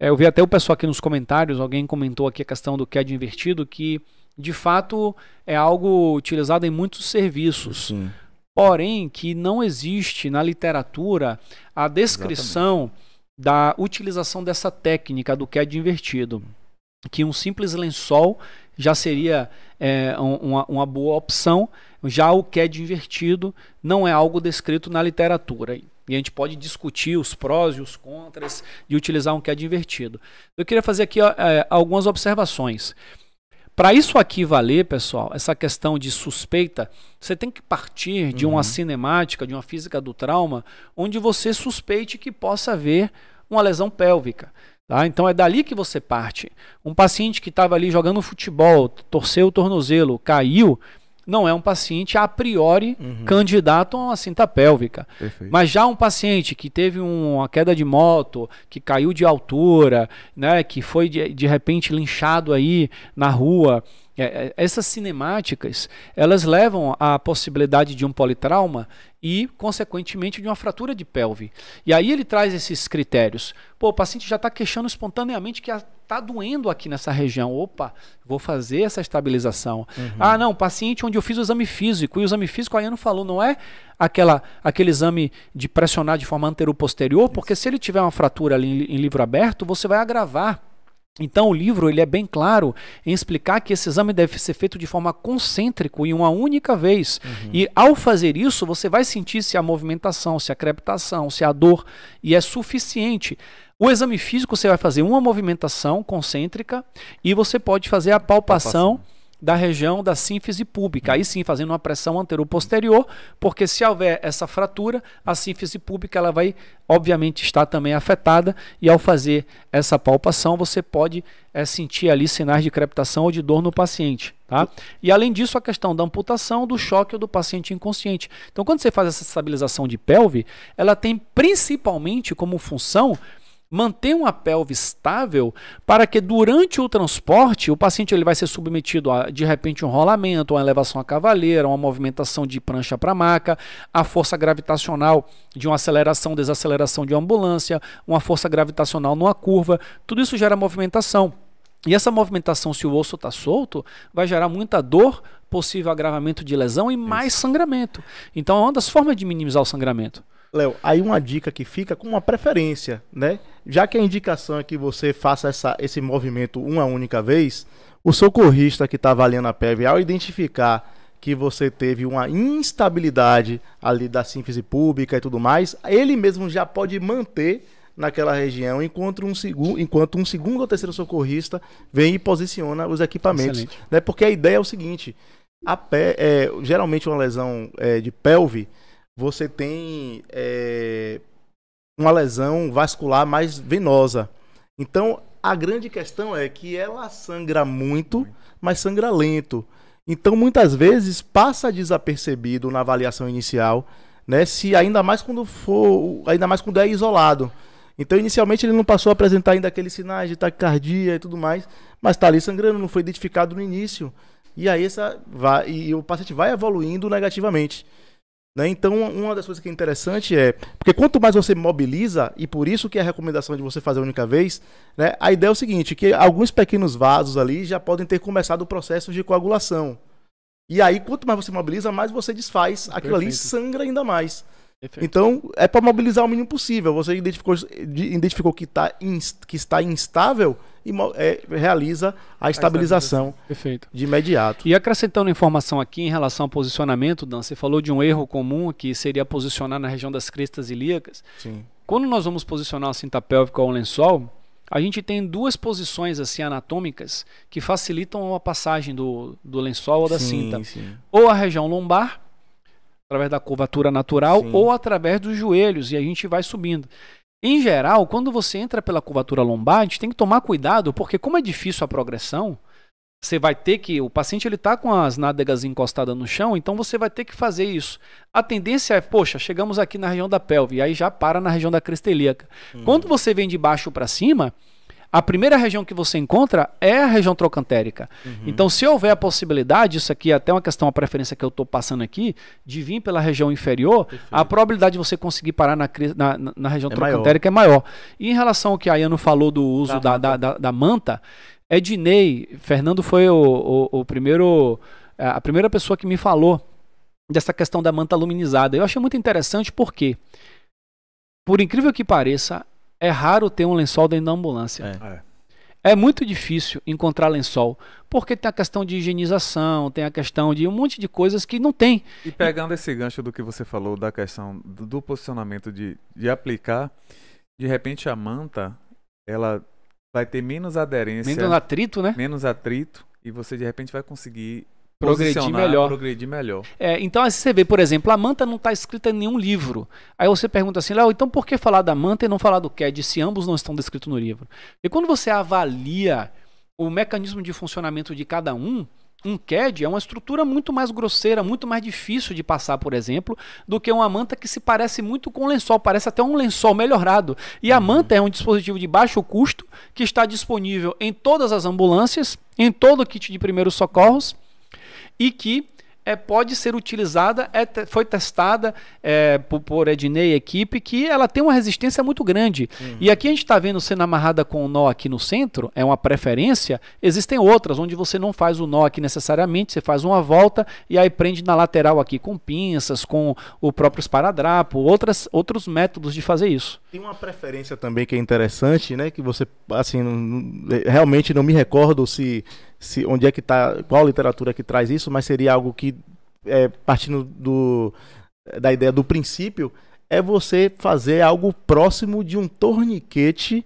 A: É, eu vi até o pessoal aqui nos comentários, alguém comentou aqui a questão do CAD invertido, que de fato é algo utilizado em muitos serviços. Sim. Porém, que não existe na literatura a descrição Exatamente. da utilização dessa técnica do CAD invertido. Que um simples lençol já seria é, uma, uma, boa opção, já o CAD invertido não é algo descrito na literatura. E a gente pode discutir os prós e os contras de utilizar um CAD invertido. Eu queria fazer aqui ó, é, algumas observações. Para isso aqui valer, pessoal, essa questão de suspeita, você tem que partir de uhum. uma cinemática, de uma física do trauma, onde você suspeite que possa haver uma lesão pélvica. Tá? Então é dali que você parte. Um paciente que estava ali jogando futebol, torceu o tornozelo, caiu, não é um paciente a priori uhum. candidato a uma cinta pélvica. Perfeito. Mas já um paciente que teve uma queda de moto, que caiu de altura, né, que foi de, de repente linchado aí na rua, é, é essas cinemáticas, elas levam à possibilidade de um politrauma e, consequentemente, de uma fratura de pelve. E aí ele traz esses critérios. Pô, o paciente já está queixando espontaneamente que a tá doendo aqui nessa região. Opa, vou fazer essa estabilização. Uhum. Ah, não, paciente onde eu fiz o exame físico. E o exame físico, a Iano falou, não é aquela, aquele exame de pressionar de forma anterior-posterior, porque se ele tiver uma fratura ali em livro aberto, você vai agravar. Então o livro ele é bem claro em explicar que esse exame deve ser feito de forma concêntrico e uma única vez. Uhum. E ao fazer isso, você vai sentir se a movimentação, se a crepitação, se a dor e é suficiente. O exame físico você vai fazer uma movimentação concêntrica e você pode fazer a palpação, palpação. da região da sínfise pública. Aí sim, fazendo uma pressão anterior-posterior, porque se houver essa fratura, a sínfise pública ela vai obviamente estar também afetada e ao fazer essa palpação você pode é, sentir ali sinais de crepitação ou de dor no paciente. Tá? E além disso, a questão da amputação, do choque ou do paciente inconsciente. Então, quando você faz essa estabilização de pelve, ela tem principalmente como função manter uma pelve estável para que durante o transporte o paciente ele vai ser submetido a de repente um rolamento, uma elevação à cavaleira, uma movimentação de prancha para maca, a força gravitacional de uma aceleração, desaceleração de uma ambulância, uma força gravitacional numa curva, tudo isso gera movimentação. E essa movimentação, se o osso está solto, vai gerar muita dor, possível agravamento de lesão e mais isso. sangramento. Então é uma das formas de minimizar o sangramento. Léo, aí uma dica que fica com uma preferência, né? Já que a indicação é que você faça
C: essa, esse movimento uma única vez, o socorrista que está avaliando a PEV, ao identificar que você teve uma instabilidade ali da síntese pública e tudo mais, ele mesmo já pode manter naquela região, enquanto um, segu enquanto um segundo ou terceiro socorrista vem e posiciona os equipamentos. Né? Porque a ideia é o seguinte: a pé, é, geralmente uma lesão é, de pelve você tem é, uma lesão vascular mais venosa. Então, a grande questão é que ela sangra muito, mas sangra lento. Então, muitas vezes passa desapercebido na avaliação inicial, né? Se ainda mais quando for, ainda mais quando é isolado. Então, inicialmente ele não passou a apresentar ainda aqueles sinais de taquicardia e tudo mais, mas está ali sangrando, não foi identificado no início. E aí essa vai, e o paciente vai evoluindo negativamente. Né? Então, uma das coisas que é interessante é, porque quanto mais você mobiliza, e por isso que é a recomendação de você fazer a única vez, né, a ideia é o seguinte, que alguns pequenos vasos ali já podem ter começado o processo de coagulação. E aí, quanto mais você mobiliza, mais você desfaz. Aquilo Perfeito. ali sangra ainda mais. Então, é para mobilizar o mínimo possível. Você identificou, identificou que, tá que está instável
A: e é, realiza a estabilização Perfeito. de imediato. E acrescentando informação aqui em relação ao posicionamento, Dan, você falou de um erro comum que seria posicionar na região das crestas ilíacas. Sim. Quando nós vamos posicionar a cinta pélvica ou o lençol, a gente tem duas posições assim anatômicas que facilitam a passagem do, do lençol ou da sim, cinta. Sim. Ou a região lombar, através da curvatura natural Sim. ou através dos joelhos e a gente vai subindo. Em geral, quando você entra pela curvatura lombar, a gente tem que tomar cuidado, porque como é difícil a progressão, você vai ter que, o paciente ele tá com as nádegas encostadas no chão, então você vai ter que fazer isso. A tendência é, poxa, chegamos aqui na região da pelve, aí já para na região da cristelíaca. Uhum. Quando você vem de baixo para cima, a primeira região que você encontra é a região trocantérica. Uhum. Então, se houver a possibilidade, isso aqui é até uma questão, uma preferência que eu estou passando aqui, de vir pela região inferior, Perfeito. a probabilidade de você conseguir parar na, na, na região é trocantérica maior. é maior. E em relação ao que a Ayano falou do uso da, da, da, da manta, é Ednei, Fernando foi o, o, o primeiro, é, a primeira pessoa que me falou dessa questão da manta luminizada. Eu achei muito interessante porque, por incrível que pareça, é raro ter um lençol dentro da ambulância. É. é. muito difícil encontrar lençol, porque tem a questão de higienização, tem a questão de um monte de coisas que não tem.
B: E pegando esse gancho do que você falou, da questão do, do posicionamento de, de aplicar, de repente a manta, ela vai ter
A: menos aderência. Menos atrito, né? Menos atrito, e você de repente vai conseguir progredir melhor. Progredir melhor. É, então, você vê, por exemplo, a manta não está escrita em nenhum livro. Aí você pergunta assim, Léo, então por que falar da manta e não falar do CAD se ambos não estão descritos no livro? E quando você avalia o mecanismo de funcionamento de cada um, um CAD é uma estrutura muito mais grosseira, muito mais difícil de passar, por exemplo, do que uma manta que se parece muito com um lençol, parece até um lençol melhorado. E a uhum. manta é um dispositivo de baixo custo que está disponível em todas as ambulâncias, em todo o kit de primeiros socorros e que é, pode ser utilizada, é, foi testada é, por, por Ednei e equipe, que ela tem uma resistência muito grande. Uhum. E aqui a gente está vendo sendo amarrada com o nó aqui no centro, é uma preferência. Existem outras onde você não faz o nó aqui necessariamente, você faz uma volta e aí prende na lateral aqui com pinças, com o próprio esparadrapo, outras, outros métodos de fazer isso. Tem uma
C: preferência também que
A: é interessante, né? Que você, assim, não,
C: é, realmente não me recordo se se, onde é que está, qual literatura que traz isso, mas seria algo que, é, partindo do, da ideia do princípio, é você fazer algo próximo de um torniquete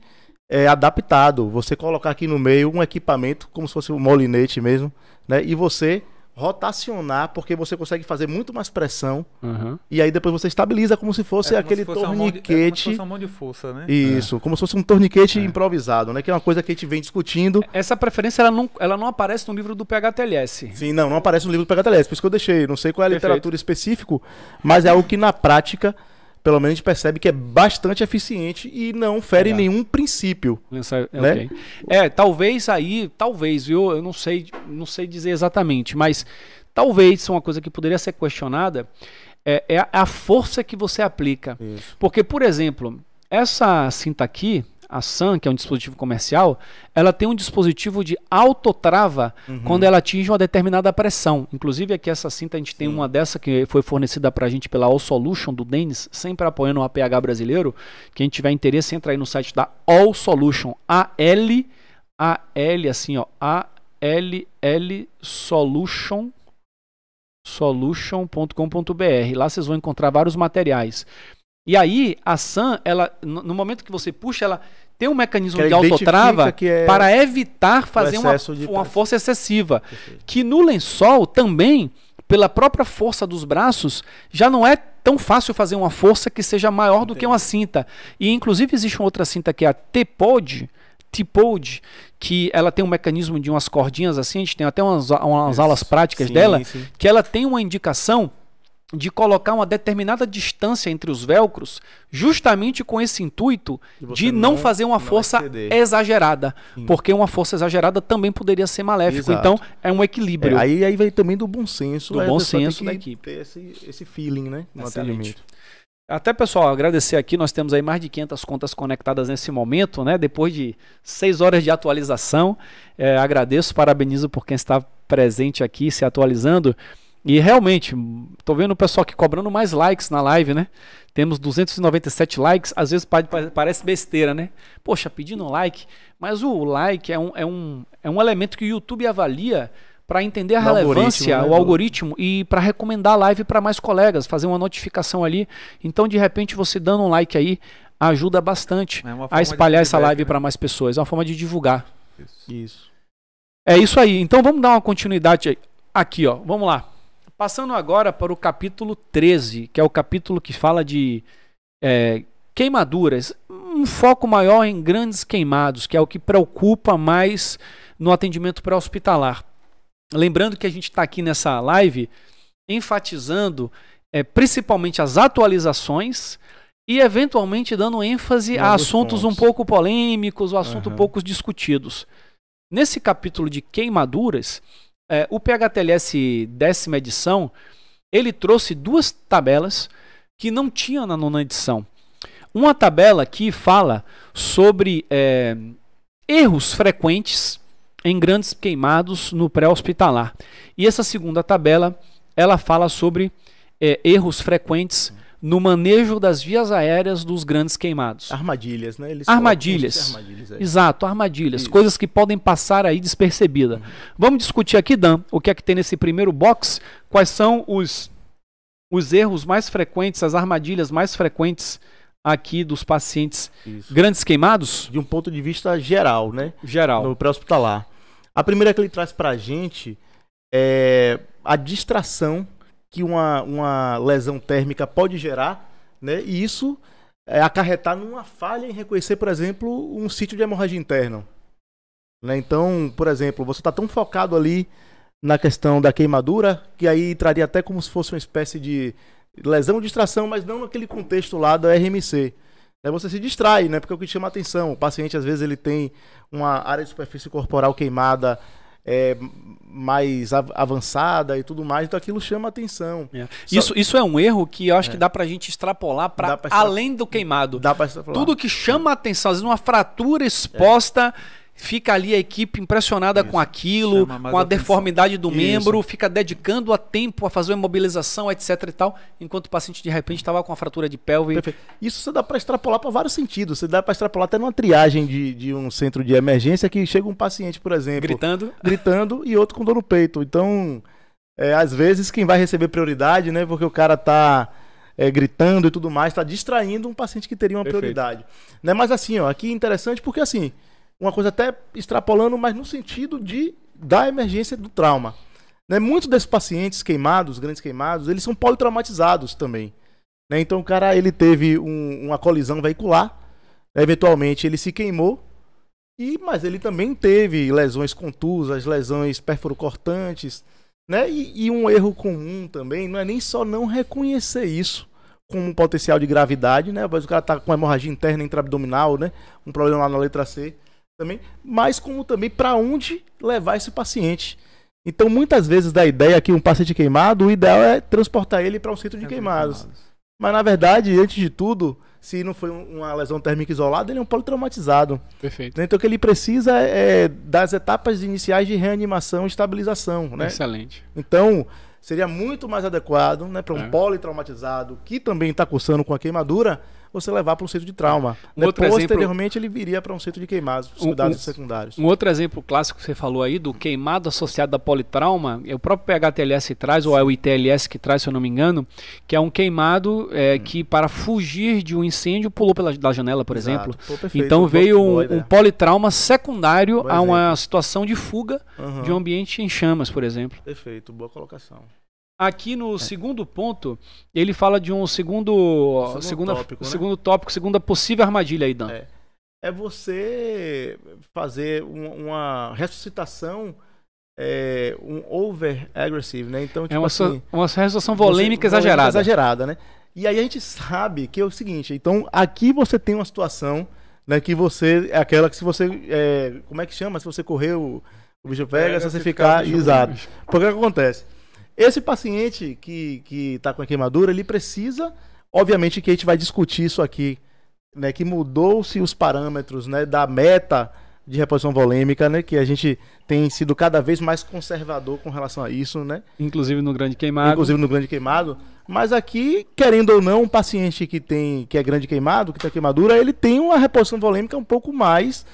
C: é, adaptado. Você colocar aqui no meio um equipamento, como se fosse um molinete mesmo, né? E você rotacionar, porque você consegue fazer muito mais pressão. Uhum. E aí depois você estabiliza como se fosse é aquele se fosse torniquete. Um de, é como se fosse
B: um de força, né? Isso,
C: é. como se fosse um torniquete é. improvisado, né? Que é uma coisa que a gente vem discutindo. Essa preferência ela não, ela não aparece no livro do PHTLS. Sim, não, não aparece no livro do PHTLS. Por isso que eu deixei. Não sei qual é a Perfeito. literatura específica, mas é algo que na prática pelo menos a gente
A: percebe que é bastante eficiente e não fere Legal. É. nenhum princípio. É, né? okay. é, talvez aí, talvez, viu? Eu não sei, não sei dizer exatamente, mas talvez uma coisa que poderia ser questionada é, é a força que você aplica. Isso. Porque, por exemplo, essa cinta aqui, a Sun, que é um dispositivo comercial, ela tem um dispositivo de autotrava uhum. quando ela atinge uma determinada pressão. Inclusive, aqui essa cinta a gente Sim. tem uma dessa que foi fornecida para a gente pela All Solution do Denis, sempre apoiando o APH brasileiro. Quem tiver interesse, entra aí no site da All Solution, A-L, A-L, assim, ó, A-L-L Solution solution.com.br. Lá vocês vão encontrar vários materiais. E aí, a SAM, ela, no momento que você puxa, ela tem um mecanismo de autotrava é para evitar fazer uma, uma força excessiva. Perfeito. Que no lençol também, pela própria força dos braços, já não é tão fácil fazer uma força que seja maior Entendi. do que uma cinta. E inclusive existe uma outra cinta que é a T-Pod, T-Pod, que ela tem um mecanismo de umas cordinhas assim, a gente tem até umas, umas aulas práticas sim, dela, sim. que ela tem uma indicação de colocar uma determinada distância entre os velcros, justamente com esse intuito de não, não, fazer uma não força exceder. exagerada, Sim. porque uma força exagerada também poderia ser maléfica. Exato. Então é um equilíbrio. É, aí, aí vem também do bom senso, do né? bom senso da
C: equipe, ter esse, esse feeling, né, no atendimento.
A: Até, pessoal, agradecer aqui. Nós temos aí mais de 500 contas conectadas nesse momento, né? Depois de seis horas de atualização. É, agradeço, parabenizo por quem está presente aqui, se atualizando. E realmente, tô vendo o pessoal aqui cobrando mais likes na live, né? Temos 297 likes, às vezes parece besteira, né? Poxa, pedindo um like. Mas o like é um, é um, é um elemento que o YouTube avalia para entender a relevância, algoritmo, né? o algoritmo e para recomendar a live para mais colegas, fazer uma notificação ali. Então, de repente, você dando um like aí ajuda bastante é a espalhar essa live né? para mais pessoas. É uma forma de divulgar. Isso. isso. É isso aí. Então, vamos dar uma continuidade aqui, ó. Vamos lá. Passando agora para o capítulo 13, que é o capítulo que fala de é, queimaduras. Um foco maior em grandes queimados, que é o que preocupa mais no atendimento pré-hospitalar. Lembrando que a gente está aqui nessa live enfatizando é, principalmente as atualizações e eventualmente dando ênfase Novos a assuntos pontos. um pouco polêmicos ou assuntos uhum. pouco discutidos. Nesse capítulo de queimaduras, é, o PHTLS décima edição, ele trouxe duas tabelas que não tinha na nona edição. Uma tabela que fala sobre é, erros frequentes em grandes queimados no pré-hospitalar. E essa segunda tabela, ela fala sobre é, erros frequentes no manejo das vias aéreas dos grandes queimados. Armadilhas, né? Eles armadilhas. armadilhas é. Exato, armadilhas. Isso. Coisas que podem passar aí despercebida. Uhum. Vamos discutir aqui, Dan, o que é que tem nesse primeiro box, quais são os, os erros mais frequentes, as armadilhas mais frequentes aqui dos pacientes Isso. grandes queimados? De um ponto de vista geral, né?
C: Geral. No pré-hospitalar. A primeira que ele traz para a gente é a distração que uma, uma lesão térmica pode gerar, né? E isso é acarretar numa falha em reconhecer, por exemplo, um sítio de hemorragia interna. Né? Então, por exemplo, você está tão focado ali na questão da queimadura que aí traria até como se fosse uma espécie de lesão ou distração, mas não naquele contexto lá da RMC. Aí você se distrai, né? Porque é o que chama a atenção. O paciente, às vezes, ele tem uma área de superfície corporal queimada é, mais avançada e tudo mais,
A: então aquilo chama atenção. É. Só... Isso, isso é um erro que eu acho é. que dá pra gente extrapolar para além do queimado. Dá pra extrapolar. Tudo que chama atenção, às vezes uma fratura é. exposta fica ali a equipe impressionada Isso. com aquilo, com a deformidade do membro, fica dedicando a tempo a fazer uma imobilização, etc e tal, enquanto o paciente de repente estava com a fratura de pelve. Isso você dá para extrapolar para vários sentidos. Você dá para
C: extrapolar até numa triagem de, de um centro de emergência que chega um paciente, por exemplo, gritando, <laughs> gritando e outro com dor no peito. Então, é, às vezes quem vai receber prioridade, né, porque o cara tá é, gritando e tudo mais, está distraindo um paciente que teria uma Perfeito. prioridade. Né? Mas assim, ó, aqui é interessante porque assim, uma coisa até extrapolando, mas no sentido de da emergência do trauma. Né? Muitos desses pacientes queimados, grandes queimados, eles são politraumatizados também. Né? Então o cara ele teve um, uma colisão veicular, né? eventualmente ele se queimou, e mas ele também teve lesões contusas, lesões perfurocortantes, né? E, e um erro comum também não é nem só não reconhecer isso como um potencial de gravidade, né? Mas o cara tá com hemorragia interna intraabdominal, né? Um problema lá na letra C também, mas como também para onde levar esse paciente. Então, muitas vezes da ideia que um paciente queimado, o ideal é transportar ele para um centro de queimados. queimados. Mas na verdade, antes de tudo, se não foi uma lesão térmica isolada, ele é um politraumatizado. Perfeito. Então o que ele precisa é, é das etapas iniciais de reanimação e estabilização, né? Excelente. Então, seria muito mais adequado, né, para um é. politraumatizado que também está cursando com a queimadura, você levar para um centro de trauma. Um Depois, exemplo... posteriormente, ele viria para um centro de queimados, cuidados um, um, secundários. Um
A: outro exemplo clássico que você falou aí, do queimado associado a politrauma, é o próprio PHTLS que traz, ou é o ITLS que traz, se eu não me engano, que é um queimado é, hum. que, para fugir de um incêndio, pulou pela da janela, por Exato. exemplo. Pô, então veio um, politrauma secundário a uma situação de fuga uhum. de um ambiente em chamas, por exemplo.
C: Perfeito, boa colocação.
A: Aqui no é. segundo ponto, ele fala de um segundo, segundo segunda, tópico, né? segundo tópico, segunda possível armadilha aí, Dan. É,
C: é você fazer uma, uma ressuscitação é, um over aggressive, né? Então, é tipo é uma, assim, uma ressuscitação volêmica exagerada. exagerada, né? E aí a gente sabe que é o seguinte, então aqui você tem uma situação, né, que você é aquela que se você é, como é que chama? Se você correu o bicho pega, é, se você ficar, ficar exato. Porque o que acontece? Esse paciente que, que tá com a queimadura, ele precisa, obviamente que a gente vai discutir isso aqui, né, que mudou-se os parâmetros, né, da meta de reposição volêmica, né? Que a gente tem sido cada vez mais conservador com relação a isso, né? Inclusive no grande queimado. Inclusive no grande queimado. Mas aqui, querendo ou não, um paciente que tem que é grande queimado, que tem queimadura, ele tem uma reposição volêmica um pouco mais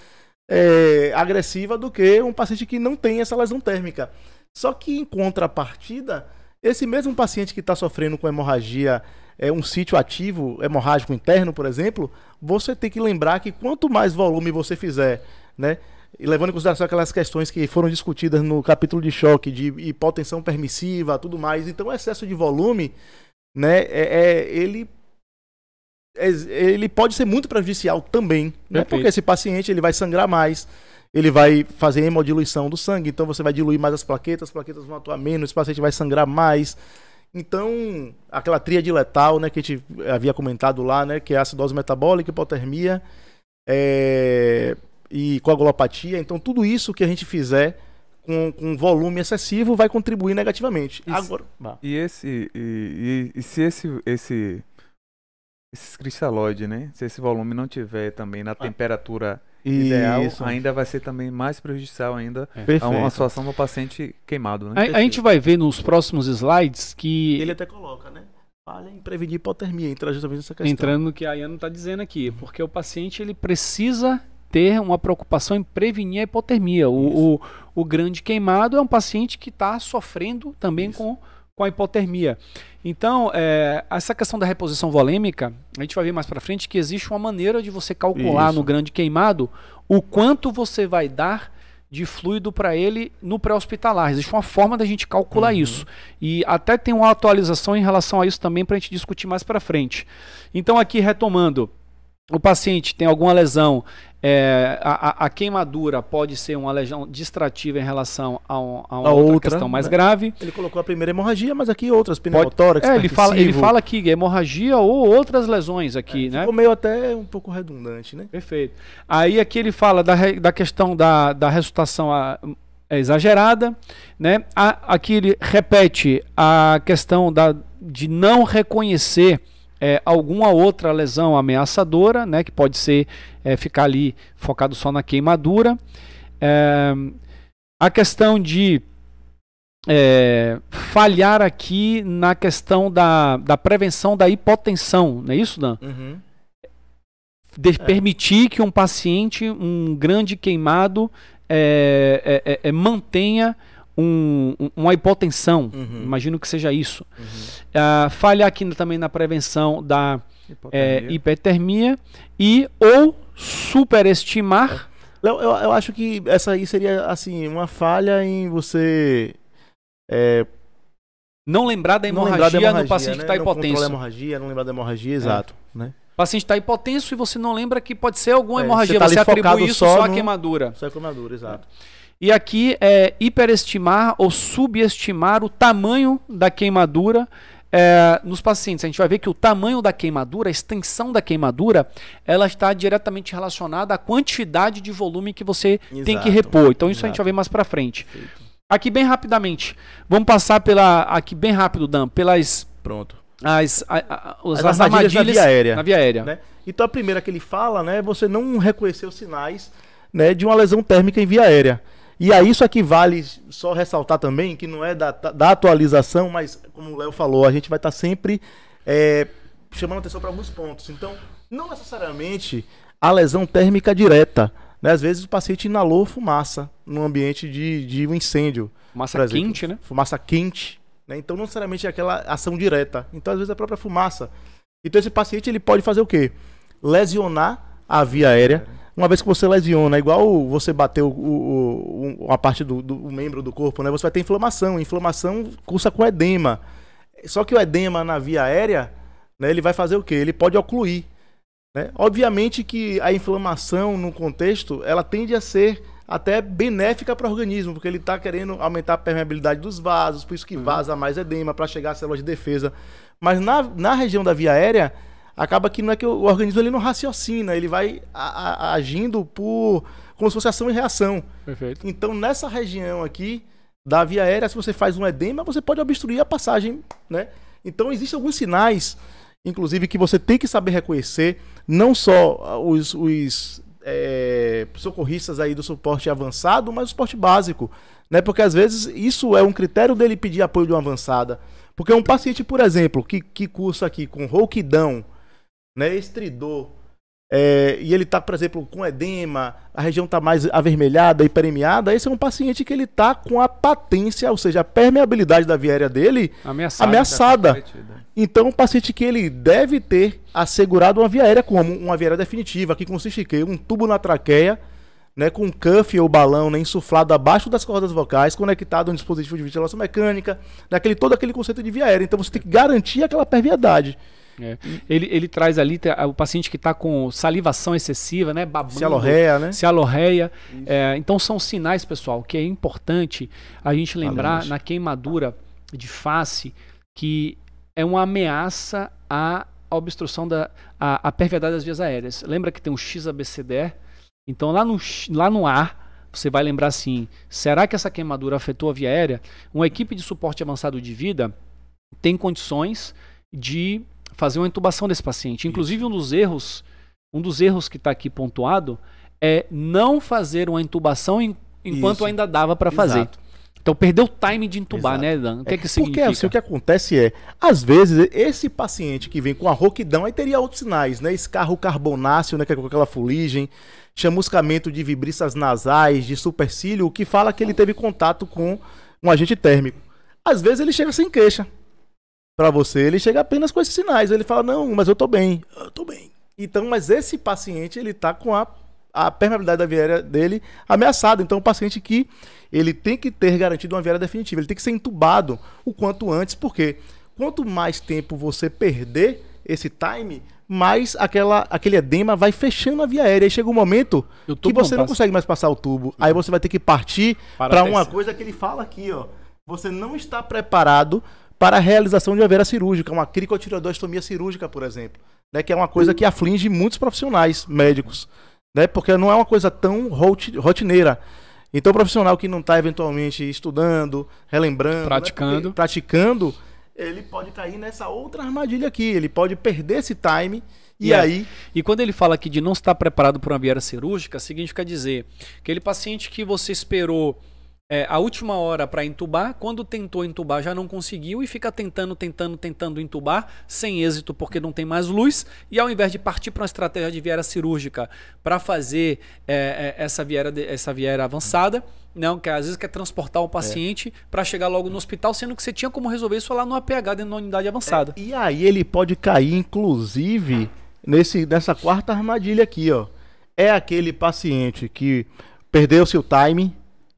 C: é, agressiva do que um paciente que não tem essa lesão térmica. Só que em contrapartida, esse mesmo paciente que está sofrendo com hemorragia, é, um sítio ativo, hemorrágico interno, por exemplo, você tem que lembrar que quanto mais volume você fizer, né? E levando em consideração aquelas questões que foram discutidas no capítulo de choque, de hipotensão permissiva, tudo mais. Então, o excesso de volume, né, é, é ele é, ele pode ser muito prejudicial também, né? Porque esse paciente ele vai sangrar mais, ele vai fazer hemodiluição do sangue, então você vai diluir mais as plaquetas, as plaquetas vão atuar menos, o paciente vai sangrar mais. Então, aquela tríade letal, né, que a gente havia comentado lá, né, que é acidose metabólica, hipotermia é, e coagulopatia. Então, tudo isso que a gente fizer com, com volume excessivo vai contribuir negativamente. E Agora,
B: se, e esse e, e, e se esse esse esses cristalóides, né? Se esse volume não tiver também na ah. temperatura ideal Isso. ainda vai ser também mais prejudicial ainda é. a uma situação do paciente queimado. Né? A, a, gente
A: vai ver nos próximos slides que... Ele até
C: coloca, né? Falha em prevenir hipotermia, entra justamente nessa questão. Entrando no que a Ayano
A: está dizendo aqui, porque o paciente ele precisa ter uma preocupação em prevenir a hipotermia. O, o, o, grande queimado é um paciente que está sofrendo também Isso. com com a hipotermia. Então, é, essa questão da reposição volêmica, a gente vai ver mais para frente que existe uma maneira de você calcular Isso. no grande queimado o quanto você vai dar de fluido para ele no pré-hospitalar. Existe uma forma da gente calcular uhum. isso. E até tem uma atualização em relação a isso também para a gente discutir mais para frente. Então, aqui retomando, o paciente tem alguma lesão é, a, a, queimadura pode ser uma lesão distrativa em relação a, um, a uma a outra, questão mais né? grave. Ele colocou a primeira hemorragia,
C: mas aqui outras, pneumotórax, pode, é, ele fala, ele fala
A: que hemorragia ou outras lesões aqui, é, né? meio até um pouco redundante, né? Perfeito. Aí aqui ele fala da, da questão da, da ressuscitação é exagerada, né? aqui ele repete a questão da, de não reconhecer é, alguma outra lesão ameaçadora, né, que pode ser é, ficar ali focado só na queimadura. É, a questão de é, falhar aqui na questão da, da prevenção da hipotensão, não é isso, Dan? Uhum. De, é. permitir que um paciente, um grande queimado, é, mantenha um, uma hipotensão, uhum. imagino que seja isso. Uhum. Uh, ah, falhar aqui também na prevenção da é, hipertermia e ou superestimar. Eu, eu, eu, acho que essa
C: aí seria assim uma falha em você é,
A: não lembrar da hemorragia, lembrar da hemorragia no paciente né? que está hipotenso. Não hemorragia, não lembrar da hemorragia, exato. É. Né? O paciente está hipotenso e você não lembra que pode ser alguma é, hemorragia. Você, tá você atribui isso só, à queimadura. Só à queimadura, exato. É. E aqui é hiperestimar ou subestimar o tamanho da queimadura é, nos pacientes. A gente vai ver que o tamanho da queimadura, a extensão da queimadura, ela está diretamente relacionada à quantidade de volume que você exato, tem que repor. Então isso exato. a gente vai ver mais para frente. Perfeito. Aqui bem rapidamente, vamos passar pela aqui bem rápido, Dan, pelas pronto as, a, a, as, as armadilhas, armadilhas, na via aérea. Na via aérea. Né?
C: Então a primeira que ele fala né, é você não reconhecer os sinais né, de uma lesão térmica em via aérea. E aí, isso aqui vale só ressaltar também, que não é da, da atualização, mas como o Léo falou, a gente vai estar tá sempre é, chamando atenção para alguns pontos. Então, não necessariamente a lesão térmica direta. Né? Às vezes o paciente inalou fumaça no ambiente de, de um incêndio. Fumaça quente, né? Fumaça quente. Né? Então, não necessariamente é aquela ação direta. Então, às vezes, a própria fumaça. Então, esse paciente ele pode fazer o quê? Lesionar a via aérea uma vez que você lesiona, igual você bateu o, o, a parte do, do membro do corpo, né? Você vai ter inflamação. Inflamação cursa com edema. Só que o edema na via aérea, né, ele vai fazer o quê? Ele pode ocluir. Né? Obviamente que a inflamação no contexto, ela tende a ser até benéfica para o organismo, porque ele está querendo aumentar a permeabilidade dos vasos, por isso que uhum. vaza mais edema para chegar às células de defesa. Mas na, na região da via aérea, acaba que não é que o organismo ele não raciocina, ele vai a, a, agindo por como se fosse ação e reação. Perfeito. Então, nessa região aqui da via aérea, se você faz um edema, você pode obstruir a passagem, né? Então, existem alguns sinais, inclusive, que você tem que saber reconhecer, não só ah, os, os é, socorristas aí do suporte avançado, mas o suporte básico, né? Porque, às vezes, isso é um critério dele pedir apoio de uma avançada. Porque um paciente, por exemplo, que, que cursa aqui com rouquidão, né, é estridor, é, e ele está, por exemplo, com edema, a região está mais avermelhada e permeada, esse é um paciente que ele está com a patência, ou seja, a permeabilidade da via aérea dele ameaçada. ameaçada. então, um paciente que ele deve ter assegurado uma via aérea como uma via aérea definitiva, que consiste em um tubo na traqueia, né, com um cuff ou balão né, insuflado abaixo das cordas vocais, conectado a um dispositivo de ventilação mecânica, naquele, todo aquele conceito de via aérea. Então, você tem que garantir aquela permeabilidade.
A: É. Ele, ele traz ali o paciente que está com salivação excessiva, né? Babando, se alorreia, né? Se alorreia. É, então são sinais, pessoal, que é importante a gente lembrar na queimadura de face que é uma ameaça à obstrução da à a das vias aéreas. Lembra que tem um XABCDE? Então lá no, lá no ar você vai lembrar assim: será que essa queimadura afetou a via aérea? Uma equipe de suporte avançado de vida tem condições de fazer uma intubação desse paciente. Inclusive, Isso. um dos erros, um dos erros que está aqui pontuado é não fazer uma intubação em, enquanto Isso. ainda dava para fazer. Então perdeu o time de intubar, Exato. né, Dan? O que é, é que significa? Porque assim, o que
C: acontece é, às vezes, esse paciente que vem com a rouquidão, aí teria outros sinais, né? Escarro carbonáceo, né? Que é com aquela fuligem, chamuscamento de vibriças nasais, de supercílio, o que fala que ele hum. teve contato com um agente térmico. Às vezes ele chega sem queixa para você, ele chega apenas com esses sinais. Ele fala: "Não, mas eu tô bem. Eu tô bem". Então, mas esse paciente, ele tá com a a permeabilidade da viária dele ameaçada. Então, o paciente que ele tem que ter garantido uma viária definitiva, ele tem que ser entubado o quanto antes, porque quanto mais tempo você perder esse time, mais aquela, aquele edema vai fechando a via aérea. E chega um momento que você não, consegue mais passar o tubo. Aí você vai ter que partir para uma coisa que ele fala aqui, ó. Você não está preparado para a realização de uma veia cirúrgica, uma cricotireoidostomia cirúrgica, por exemplo, né, que é uma coisa que aflige muitos profissionais médicos, né, porque não é uma coisa tão rotineira. Então, o profissional que não está eventualmente estudando, relembrando, né, praticando. Né, praticando, ele pode cair nessa outra
A: armadilha aqui, ele pode perder esse time e é. aí? E quando ele fala aqui de não estar preparado para uma viária cirúrgica, significa dizer que aquele paciente que você esperou é, a última hora para entubar, quando tentou entubar já não conseguiu e fica tentando, tentando, tentando entubar, sem êxito porque não tem mais luz, e ao invés de partir para uma estratégia de viera cirúrgica para fazer é, é, essa, viera, essa viera avançada, não, que às vezes quer transportar o paciente é. para chegar logo no hospital, sendo que você tinha como resolver isso lá no APH dentro da unidade avançada. É, e aí
C: ele pode cair, inclusive, nesse, nessa quarta armadilha aqui, ó. É aquele paciente que perdeu seu time,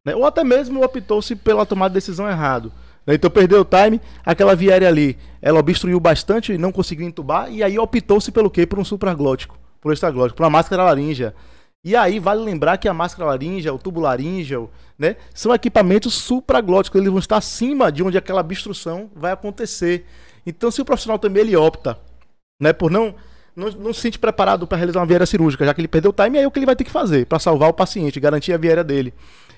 C: né? Ou até mesmo optou-se pela tomada de decisão errado. Né? Então perdeu o time, aquela viária ali, ela obstruiu bastante, e não conseguiu entubar, e aí optou-se pelo quê? Por um supraglótico, por um extraglótico, por uma máscara laríngea. E aí vale lembrar que a máscara laríngea, o tubo laríngeo, né, são equipamentos supraglóticos, eles vão estar acima de onde aquela obstrução vai acontecer. Então, se o profissional também ele opta, né, por não não, não se sentir preparado para realizar uma viária cirúrgica, já que ele perdeu o time, aí é o que ele vai ter que fazer para salvar o paciente, garantir a viária dele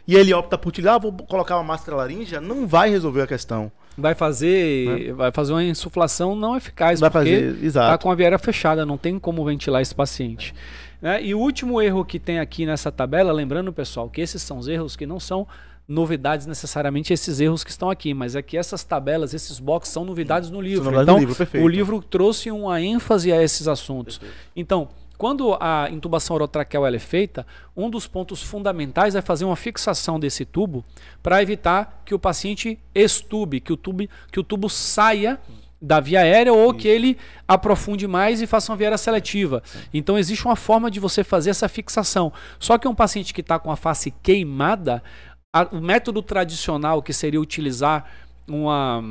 C: e ele opta por tirar, ah, vou colocar uma máscara laríngea, não vai resolver a questão.
A: Vai fazer, né? vai fazer uma insuflação não eficaz, vai porque está com a viária fechada, não tem como ventilar esse paciente. Né? E o último erro que tem aqui nessa tabela, lembrando, pessoal, que esses são os erros que não são novidades necessariamente esses erros que estão aqui, mas é que essas tabelas, esses boxes são novidades no livro. Novidades então, livro, o livro trouxe uma ênfase a esses assuntos. Perfeito. Então, quando a intubação orotraqueal é feita, um dos pontos fundamentais é fazer uma fixação desse tubo para evitar que o paciente estube, que o tubo, que o tubo saia da via aérea ou que ele aprofunde mais e faça uma via aérea seletiva. Sim. Então existe uma forma de você fazer essa fixação. Só que um paciente que está com a face queimada, a, o método tradicional que seria utilizar uma,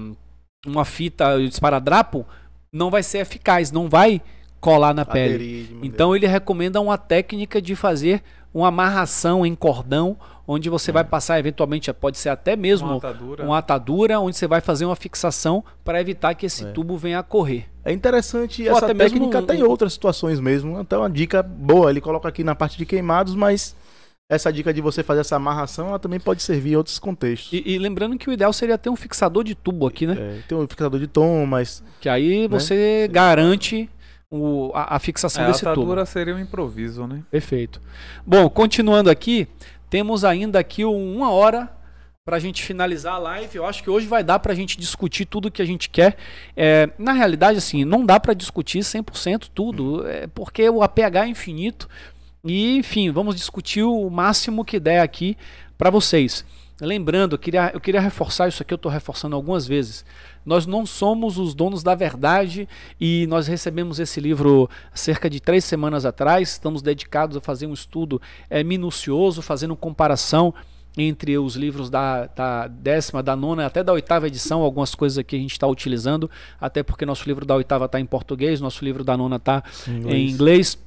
A: uma fita de esparadrapo não vai ser eficaz, não vai colar na Aderir, pele. Então ele recomenda uma técnica de fazer uma amarração em cordão, onde você é. vai hum. passar eventualmente, pode ser até mesmo uma atadura, uma atadura onde você vai fazer uma fixação para evitar que esse é. tubo venha a correr. É interessante Ou essa até técnica mesmo... tem
C: outras situações mesmo, então uma dica boa, ele coloca aqui na parte de queimados, mas essa dica de você fazer essa amarração,
A: ela também pode servir em outros contextos. E, e lembrando que o ideal seria ter um fixador de tubo aqui, né? É, tem um fixador de tom, mas... Que aí né? você né? garante o, a, a, fixação é, desse a tubo. A seria um improviso, né? Perfeito. Bom, continuando aqui, temos ainda aqui uma hora para a gente finalizar a live. Eu acho que hoje vai dar para a gente discutir tudo que a gente quer. É, na realidade, assim, não dá para discutir 100% tudo, é, porque o APH é infinito. E, enfim, vamos discutir o máximo que der aqui para vocês lembrando, eu queria, eu queria reforçar isso aqui, eu estou reforçando algumas vezes. Nós não somos os donos da verdade e nós recebemos esse livro cerca de três semanas atrás. Estamos dedicados a fazer um estudo é, minucioso, fazendo comparação entre os livros da, da, décima, da nona, até da oitava edição, algumas coisas aqui a gente está utilizando, até porque nosso livro da oitava está em português, nosso livro da nona está em inglês.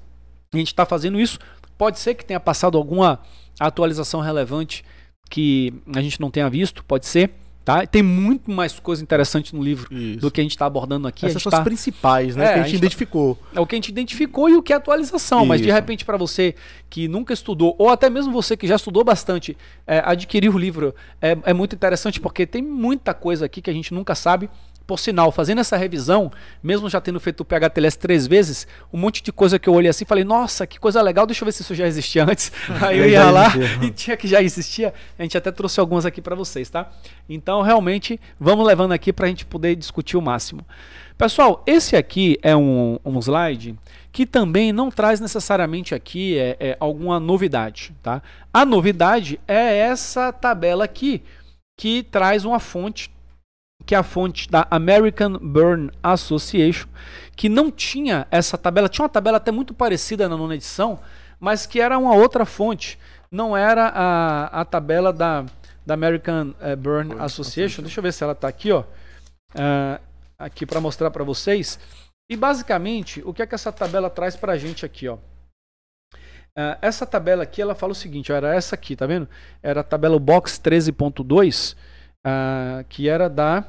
A: A gente está fazendo isso. Pode ser que tenha passado alguma atualização relevante que a gente não tenha visto, pode ser. Tá? Tem muito mais coisa interessante no livro Isso. do que a gente está abordando aqui. Essas são tá... as principais, né? É, que a gente, a gente tá identificou. É o que a gente identificou e o que é atualização. Isso. Mas de repente, para você que nunca estudou, ou até mesmo você que já estudou bastante, é, adquirir o livro é, é muito interessante porque tem muita coisa aqui que a gente nunca sabe. Por sinal, fazendo essa revisão, mesmo já tendo feito o PHTLS três vezes, um monte de coisa que eu olhei assim falei, nossa, que coisa legal, deixa eu ver se isso já existia antes. <laughs> Aí eu ia lá <laughs> e tinha que já existia. A gente até trouxe algumas aqui para vocês, tá? Então, realmente, vamos levando aqui para a gente poder discutir o máximo. Pessoal, esse aqui é um, um slide que também não traz necessariamente aqui é, é, alguma novidade, tá? A novidade é essa tabela aqui, que traz uma fonte que é a fonte da American Burn Association, que não tinha essa tabela, tinha uma tabela até muito parecida na nona edição, mas que era uma outra fonte, não era a, a tabela da, da American eh, Burn Association. Deixa eu ver se ela está aqui, ó, uh, aqui para mostrar para vocês. E basicamente, o que é que essa tabela traz para a gente aqui, ó? Uh, essa tabela aqui, ela fala o seguinte, ó, era essa aqui, tá vendo? Era a tabela box 13.2, uh, que era da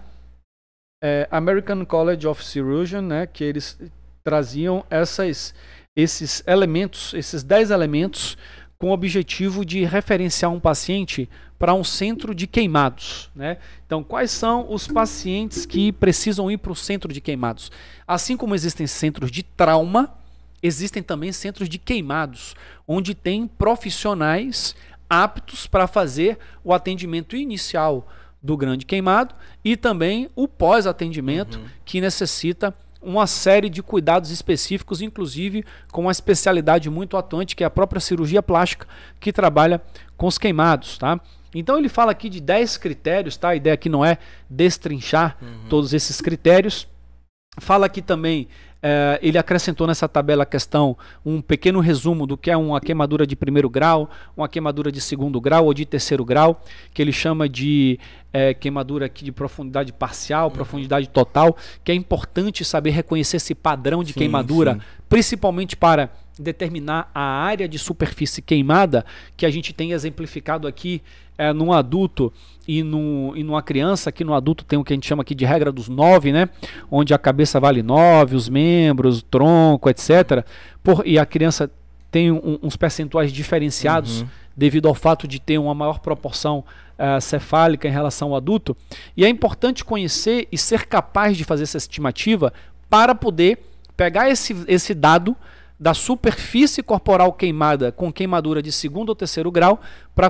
A: eh, American College of Surgeon, né, que eles traziam essas, esses elementos, esses 10 elementos, com o objetivo de referenciar um paciente para um centro de queimados. Né? Então, quais são os pacientes que precisam ir para o centro de queimados? Assim como existem centros de trauma, existem também centros de queimados, onde tem profissionais aptos para fazer o atendimento inicial, do grande queimado e também o pós-atendimento, uhum. que necessita uma série de cuidados específicos, inclusive com uma especialidade muito atuante, que é a própria cirurgia plástica, que trabalha com os queimados, tá? Então ele fala aqui de 10 critérios, tá? A ideia aqui não é destrinchar uhum. todos esses critérios. Fala aqui também, eh, ele acrescentou nessa tabela a questão um pequeno resumo do que é uma queimadura de primeiro grau, uma queimadura de segundo grau ou de terceiro grau, que ele chama de é, queimadura aqui de profundidade parcial, uhum. profundidade total, que é importante saber reconhecer esse padrão de sim, queimadura, sim. principalmente para determinar a área de superfície queimada, que a gente tem exemplificado aqui é, num adulto e, no e numa criança. Aqui no adulto tem o que a gente chama aqui de regra dos nove, né? Onde a cabeça vale nove, os membros, o tronco, etc. Por, e a criança tem um, uns percentuais diferenciados uhum. devido ao fato de ter uma maior proporção uh, cefálica em relação ao adulto. E é importante conhecer e ser capaz de fazer essa estimativa para poder pegar esse, esse dado da superfície corporal queimada com queimadura de segundo ou terceiro grau para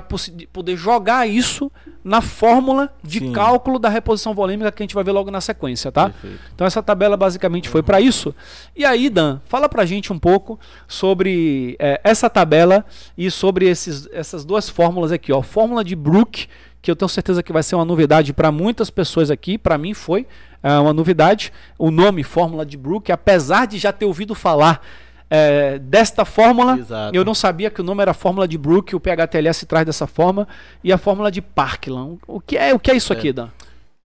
A: poder jogar isso na fórmula de Sim. cálculo da reposição volêmica que a gente vai ver logo na sequência, tá? Perfeito. Então essa tabela basicamente foi para isso. E aí, Dan, fala para a gente um pouco sobre é, essa tabela e sobre esses, essas duas fórmulas aqui, ó, fórmula de Brook que eu tenho certeza que vai ser uma novidade para muitas pessoas aqui, para mim foi é, uma novidade. O nome Fórmula de Brook, apesar de já ter ouvido falar é, desta fórmula. Exato. Eu não sabia que o nome era a fórmula de Brook, o PHTLS traz dessa forma, e a fórmula de Parkland. O que é, o que é isso é. aqui, Dan?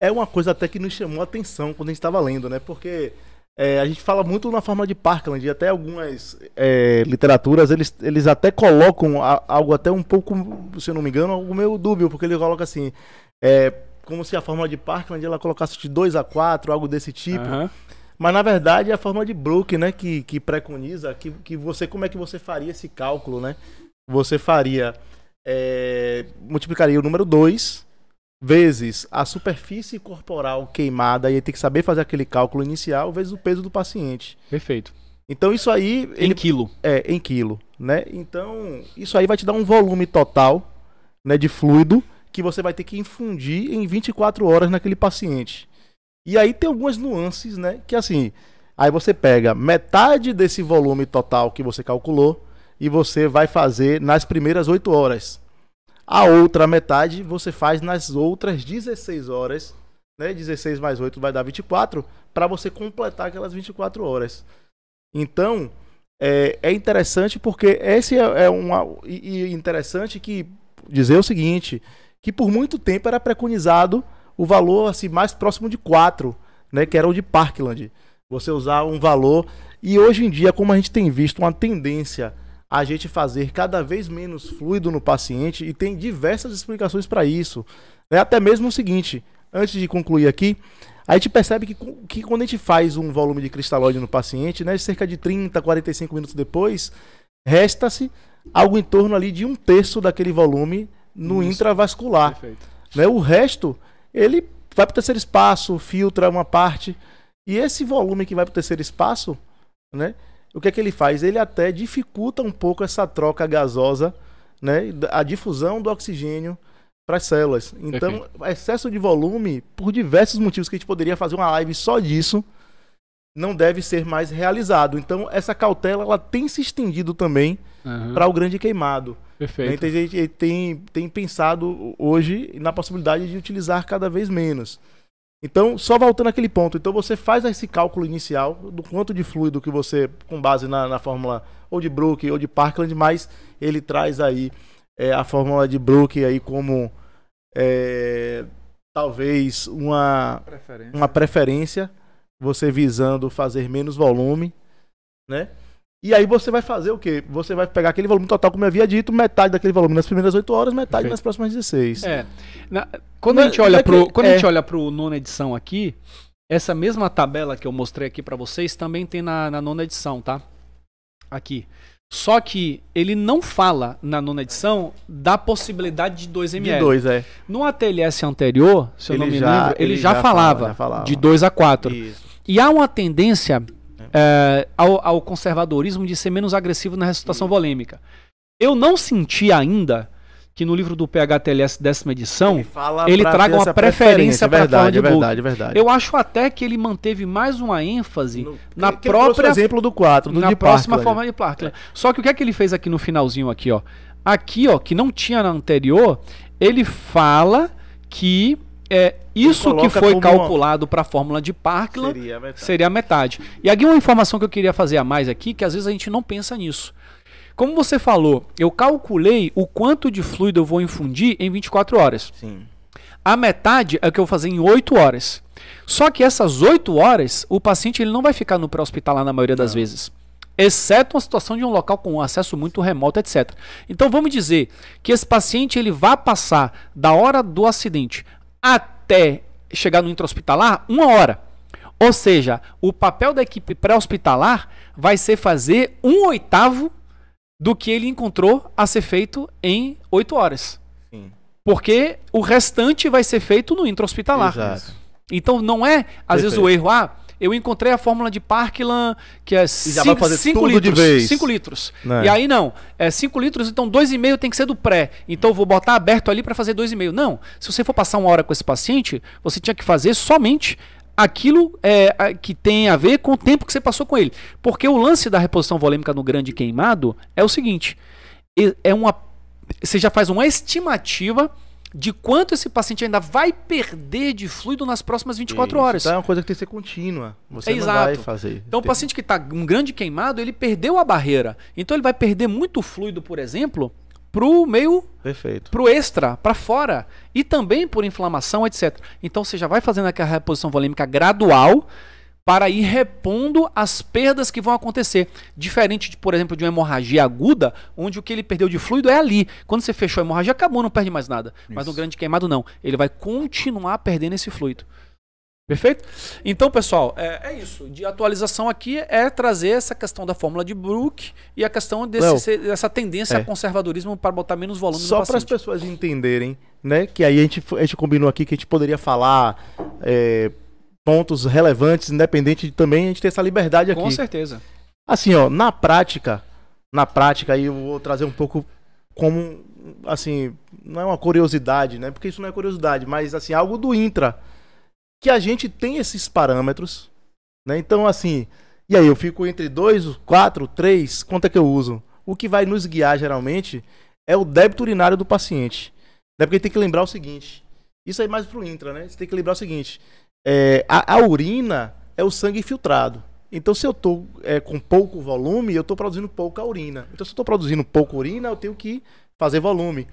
A: É uma coisa até que nos chamou a atenção quando
C: a gente estava lendo, né? Porque é, a gente fala muito na fórmula de Parkland e até algumas é, literaturas eles, eles até colocam a, algo até um pouco, se eu não me engano, algo meio dúbio, porque ele coloca assim, é, como se a fórmula de Parkland ela colocasse de 2 a 4, algo desse tipo. Uhum. Mas na verdade é a forma de Brook, né? Que, que preconiza que, que você. Como é que você faria esse cálculo, né? Você faria. É, multiplicaria o número 2 vezes a superfície corporal queimada, e tem que saber fazer aquele cálculo inicial, vezes o peso do paciente. Perfeito. Então isso aí. Ele, em quilo. É, em quilo. Né? Então, isso aí vai te dar um volume total né, de fluido que você vai ter que infundir em 24 horas naquele paciente. E aí tem algumas nuances, né? Que assim, aí você pega metade desse volume total que você calculou e você vai fazer nas primeiras 8 horas. A outra metade você faz nas outras 16 horas, né? 16 mais 8 vai dar 24, para você completar aquelas 24 horas. Então, é, é interessante porque esse é, é E, e interessante que dizer o seguinte: que por muito tempo era preconizado o valor assim mais próximo de 4, né, que era o de Parkland. Você usar um valor e hoje em dia, como a gente tem visto uma tendência a gente fazer cada vez menos fluido no paciente e tem diversas explicações para isso. É até mesmo o seguinte, antes de concluir aqui, a gente percebe que, que quando a gente faz um volume de cristalóide no paciente, né, cerca de 30, 45 minutos depois, resta-se algo em torno ali de um terço daquele volume no Isso. intravascular. Perfeito. Né? O resto ele vai para o terceiro espaço, filtra uma parte. E esse volume que vai para o terceiro espaço, né? O que é que ele faz? Ele até dificulta um pouco essa troca gasosa, né? A difusão do oxigênio para as células. Então, Perfeito. excesso de volume, por diversos motivos que a gente poderia fazer uma live só disso, não deve ser mais realizado. Então, essa cautela ela tem se estendido também uhum. para o grande queimado. Perfeito. a né? gente tem, tem pensado hoje na possibilidade de utilizar cada vez menos. Então, só voltando àquele ponto, então você faz esse cálculo inicial do quanto de fluido que você, com base na, na fórmula ou de Brook ou de Parkland, mas ele traz aí é, a fórmula de Brook aí como é, talvez uma preferência. uma preferência você visando fazer menos volume, né? E aí você vai fazer o quê? Você vai pegar aquele volume total, como eu havia dito, metade daquele volume nas primeiras 8 horas, metade Perfeito. nas próximas 16. É.
A: Na, quando, Na, a gente olha é pro, que, quando é. a gente olha pro nona edição aqui, essa mesma tabela que eu mostrei aqui para vocês também tem na, na, nona edição, tá? Aqui. Só que ele não fala na nona edição da possibilidade de 2 ml. De 2, é. No ATLS anterior, se eu ele não me já, lembro, ele, ele já, já, falava, já, falava, de 2 a 4. E há uma tendência é, eh, ao, ao, conservadorismo de ser menos agressivo na ressuscitação Isso. volêmica. Eu não senti ainda que no livro do PHTLS, décima edição, ele, ele traga uma preferência para é verdade, de é verdade, é verdade. Eu acho até que ele manteve mais uma ênfase no, na que, própria. Que exemplo do 4, do na de próxima Parkland. forma de Parkland. É. Só que o que é que ele fez aqui no finalzinho aqui, ó? Aqui, ó, que não tinha na anterior, ele fala que é, isso que foi calculado para a fórmula de Parkland
C: seria a, seria
A: a, metade. E aqui uma informação que eu queria fazer a mais aqui, que às vezes a gente não pensa nisso. Como você falou, eu calculei o quanto de fluido eu vou infundir em 24 horas. Sim. A metade é o que eu vou fazer em 8 horas. Só que essas 8 horas, o paciente ele não vai ficar no pré-hospitalar na maioria das vezes. Exceto uma situação de um local com acesso muito remoto, etc. Então vamos dizer que esse paciente ele vai passar da hora do acidente até chegar no intra-hospitalar uma hora. Ou seja, o papel da equipe pré-hospitalar vai ser fazer um oitavo do que ele encontrou a ser feito em oito horas. Sim. Porque o restante vai ser feito no intra-hospitalar. Exato. Então não é, às Perfeito. vezes, o erro. Ah, eu encontrei a fórmula de Parkland, que é 5 litros. 5 litros. Né? E aí não, é 5 litros, então 2,5 tem que ser do pré. Então eu vou botar aberto ali para fazer 2,5. Não, se você for passar uma hora com esse paciente, você tinha que fazer somente aquilo é, que tem a ver com o tempo que você passou com ele. Porque o lance da reposição volêmica no grande queimado é o seguinte: é uma, você já faz uma estimativa de quanto esse paciente ainda vai perder de fluido nas próximas 24 Isso, horas. Então é uma coisa que tem que ser contínua. Você é não exato. vai fazer. Então o paciente que está um grande queimado, ele perdeu a barreira. Então ele vai perder muito fluido, por exemplo, pro meio Perfeito. pro extra, para fora e também por inflamação, etc. Então você já vai fazendo aquela reposição volêmica gradual para ir repondo as perdas que vão acontecer. Diferente, de, por exemplo, de uma hemorragia aguda, onde o que ele perdeu de fluido é ali. Quando você fechou a hemorragia, acabou, não perde mais nada. Isso. Mas no grande queimado, não. Ele vai continuar perdendo esse fluido. Perfeito? Então, pessoal, é, é, isso. De atualização aqui é trazer essa questão da fórmula de Brook e a questão desse, dessa tendência é. a conservadorismo para botar menos volume Só para as
C: pessoas entenderem, né? Que aí a gente, a gente combinou aqui que a gente poderia falar é, pontos relevantes, independente de também a gente ter essa liberdade aqui. Com certeza. Assim, ó, na prática, na prática, aí eu vou trazer um pouco como, assim, não é uma curiosidade, né? Porque isso não é curiosidade, mas assim, algo do intra que a gente tem esses parâmetros, né? Então, assim, e aí eu fico entre 2, 4, 3, quanto é que eu uso? O que vai nos guiar geralmente é o débito urinário do paciente. Né? Porque tem que lembrar o seguinte: isso aí é mais pro intra, né? Você tem que lembrar o seguinte: é, a, a, urina é o sangue filtrado. Então, se eu tô é, com pouco volume, eu tô produzindo pouca urina. Então, se eu tô produzindo pouca urina, eu tenho que fazer volume.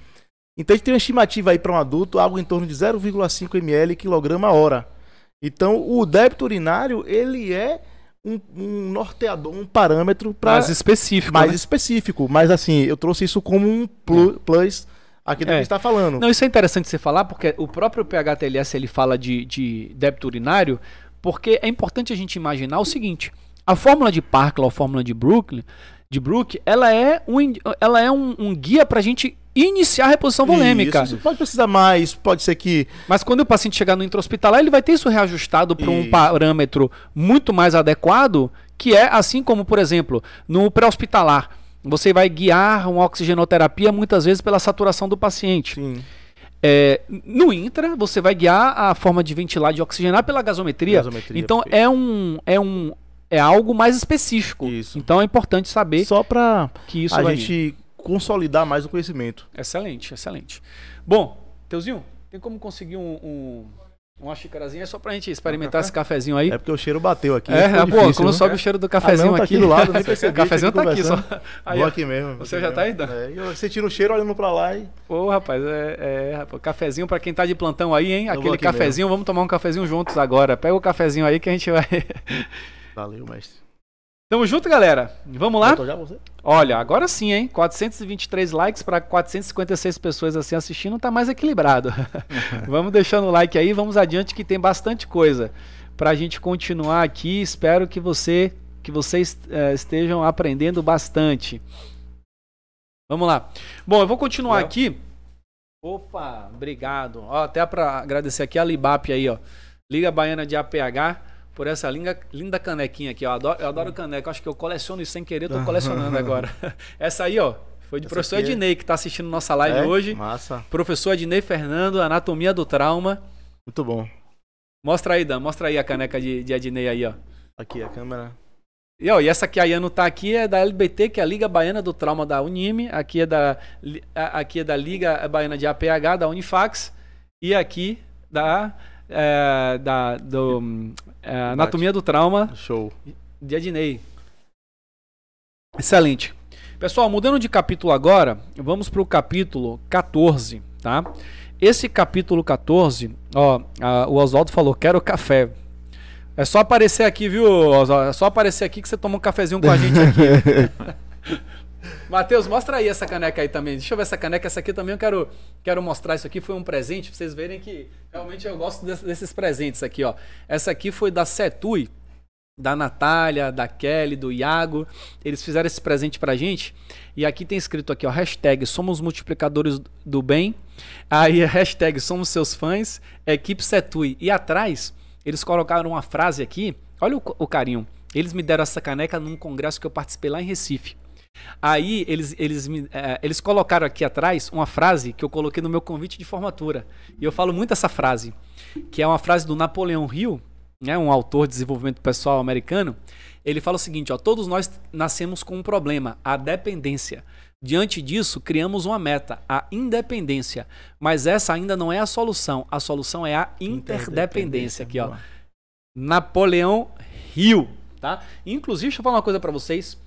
C: Então, a gente tem uma estimativa aí para um adulto, algo em torno de 0,5 ml quilograma hora. Então, o débito urinário, ele é um, um norteador, um parâmetro para mais específico, mais né? específico. Mas assim, eu trouxe isso como um é. plus,
A: aqui do é. que está falando. Não, isso é interessante você falar porque o próprio PHTLS ele fala de, de débito urinário, porque é importante a gente imaginar o seguinte: a fórmula de Parkla, a fórmula de Brooklyn, de Brook, ela é um, ela é um, um guia para a gente iniciar a reposição volêmica. Isso, pode precisar mais, pode ser que. Mas quando o paciente chegar no intra-hospitalar, ele vai ter isso reajustado para um parâmetro muito mais adequado, que é assim como, por exemplo, no pré-hospitalar. Você vai guiar uma oxigenoterapia muitas vezes pela saturação do paciente. Sim. É, no intra, você vai guiar a forma de ventilar, de oxigenar pela gasometria. gasometria então porque... é um, é um é algo mais específico. Isso. Então é importante saber. Só para que isso a gente vir consolidar mais o conhecimento. Excelente, excelente. Bom, Teuzinho, tem como conseguir um, um uma xícarazinha é só pra gente experimentar um esse cafezinho aí. É porque o cheiro bateu aqui. É, pô, difícil, quando né? sobe o cheiro do cafezinho ah, não, tá aqui, aqui. do lado, nem percebi. o cafezinho tá aqui só. <laughs> Aí, Vou aqui mesmo. Você já tá mesmo. tá indo? É, você tira o cheiro olhando pra lá e. Pô, rapaz, é, é rapaz, cafezinho pra quem tá de plantão aí, hein? Aquele cafezinho, mesmo. vamos tomar um cafezinho juntos agora. Pega o cafezinho aí que a gente vai. Valeu, mestre. Tamo junto, galera. Vamos lá? Já você? Olha, agora sim, hein? 423 likes para 456 pessoas assim assistindo, tá mais equilibrado. <laughs> <laughs> vamos deixando o like aí, vamos adiante que tem bastante coisa para a gente continuar aqui. Espero que você que vocês eh, estejam aprendendo bastante. Vamos lá. Bom, eu vou continuar Léo. aqui. Opa, obrigado. Ó, até para agradecer aqui a Libap aí, ó. Liga Baiana de APH por essa linda, linda canequinha aqui. Eu adoro, eu adoro hum. caneca, acho que eu coleciono isso sem querer, estou colecionando agora. <laughs> essa aí, ó, foi de essa professor aqui... É Ednei, que está assistindo nossa live é? hoje. Massa. Professor Ednei Fernando, Anatomia do Trauma. Muito bom. Mostra aí, Dan, mostra aí a caneca de, de Ednei aí, ó. Aqui a câmera. E, ó, e essa que a Iano tá aqui é da LBT, que é a Liga Baiana do Trauma da Unime. Aqui é da, aqui é da Liga Baiana de APH, da Unifax. E aqui da é, da, do é, Anatomia do Trauma. Show. De Adinei. Excelente. Pessoal, mudando de capítulo agora, vamos para o capítulo 14, tá? Esse capítulo 14, ó, a, o Oswaldo falou, quero café. É só aparecer aqui, viu, Oswaldo? É só aparecer aqui que você toma um cafezinho com a gente aqui. <laughs> Matheus, mostra aí essa caneca aí também. Deixa eu ver essa caneca. Essa aqui também eu quero, quero mostrar. Isso aqui foi um presente pra vocês verem que realmente eu gosto desses presentes aqui, ó. Essa aqui foi da Setui, da Natália, da Kelly, do Iago. Eles fizeram esse presente pra gente. E aqui tem escrito aqui, ó, hashtag somos multiplicadores do bem. Aí <laughs> hashtag somos seus fãs, equipe Setui. E atrás, eles colocaram uma frase aqui. Olha o, o carinho. Eles me deram essa caneca num congresso que eu participei lá em Recife. Aí eles, eles, é, eles colocaram aqui atrás uma frase que eu coloquei no meu convite de formatura. E eu falo muito essa frase, que é uma frase do Napoleão Hill, né, um autor de desenvolvimento pessoal americano. Ele fala o seguinte: ó, todos nós nascemos com um problema, a dependência. Diante disso, criamos uma meta, a independência. Mas essa ainda não é a solução. A solução é a interdependência. interdependência aqui, ó. Napoleão Hill, tá? Inclusive, deixa eu falar uma coisa para vocês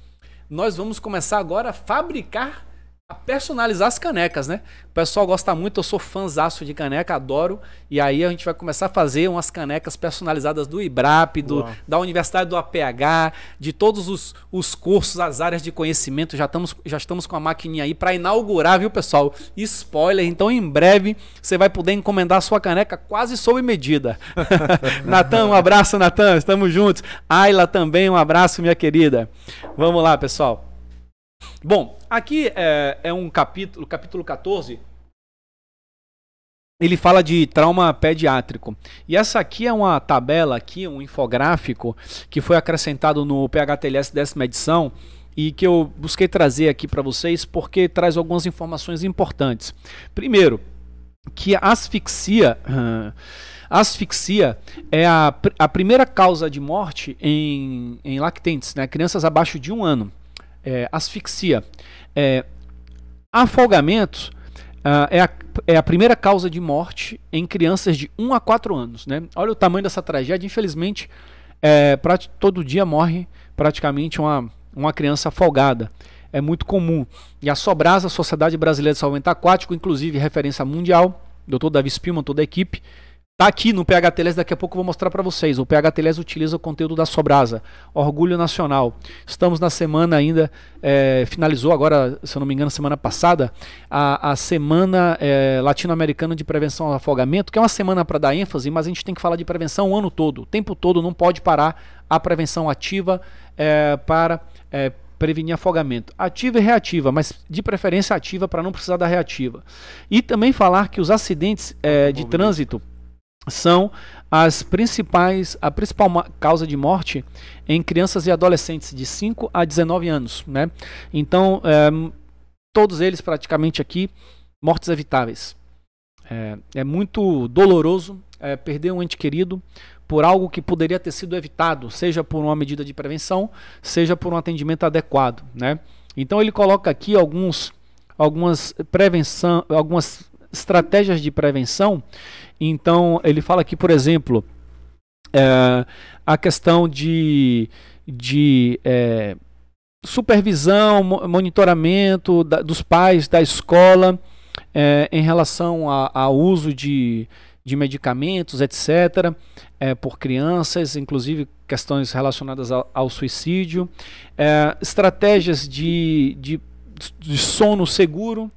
A: nós vamos começar agora a fabricar a personalizar as canecas, né? O pessoal gosta muito, eu sou fãzaço de caneca, adoro. E aí a gente vai começar a fazer umas canecas personalizadas do IBRAP, do, da Universidade do APH, de todos os, os cursos, as áreas de conhecimento. Já estamos, já estamos com a maquininha aí para inaugurar, viu, pessoal? Spoiler, então em breve você vai poder encomendar a sua caneca quase sob medida. <laughs> Natan, um abraço, Natan, estamos juntos. Ayla também, um abraço, minha querida. Vamos lá, pessoal. Bom, aqui é, é um capítulo, capítulo 14, ele fala de trauma pediátrico. E essa aqui é uma tabela aqui, um infográfico que foi acrescentado no PHTLS décima edição e que eu busquei trazer aqui para vocês porque traz algumas informações importantes. Primeiro, que asfixia, asfixia é a, a primeira causa de morte em, em lactentes, né? crianças abaixo de um ano é, asfixia. É, afogamento ah, é, a, é a primeira causa de morte em crianças de 1 a 4 anos. Né? Olha o tamanho dessa tragédia. Infelizmente, é, todo dia morre praticamente uma, uma criança afogada. É muito comum. E a Sobras, a Sociedade Brasileira de Salvamento Aquático, inclusive referência mundial, doutor Davi Spilman, toda a equipe, Tá aqui no PH Teles, daqui a pouco eu vou mostrar para vocês. O PH Teles utiliza o conteúdo da Sobrasa, Orgulho Nacional. Estamos na semana ainda, é, finalizou agora, se eu não me engano, semana passada, a, a Semana é, Latino-Americana de Prevenção ao Afogamento, que é uma semana para dar ênfase, mas a gente tem que falar de prevenção o ano todo, o tempo todo, não pode parar a prevenção ativa é, para é, prevenir afogamento. Ativa e reativa, mas de preferência ativa para não precisar da reativa. E também falar que os acidentes é, tá de trânsito são as principais a principal causa de morte em crianças e adolescentes de 5 a 19 anos, né? Então, é, todos eles praticamente aqui mortes evitáveis. É, é muito doloroso é, perder um ente querido por algo que poderia ter sido evitado, seja por uma medida de prevenção, seja por um atendimento adequado, né? Então ele coloca aqui alguns algumas prevenção, algumas estratégias de prevenção então, ele fala aqui, por exemplo, é, a questão de, de é, supervisão, monitoramento da, dos pais da escola é, em relação ao uso de, de medicamentos, etc., é, por crianças, inclusive questões relacionadas ao, ao suicídio, é, estratégias de, de, de sono seguro.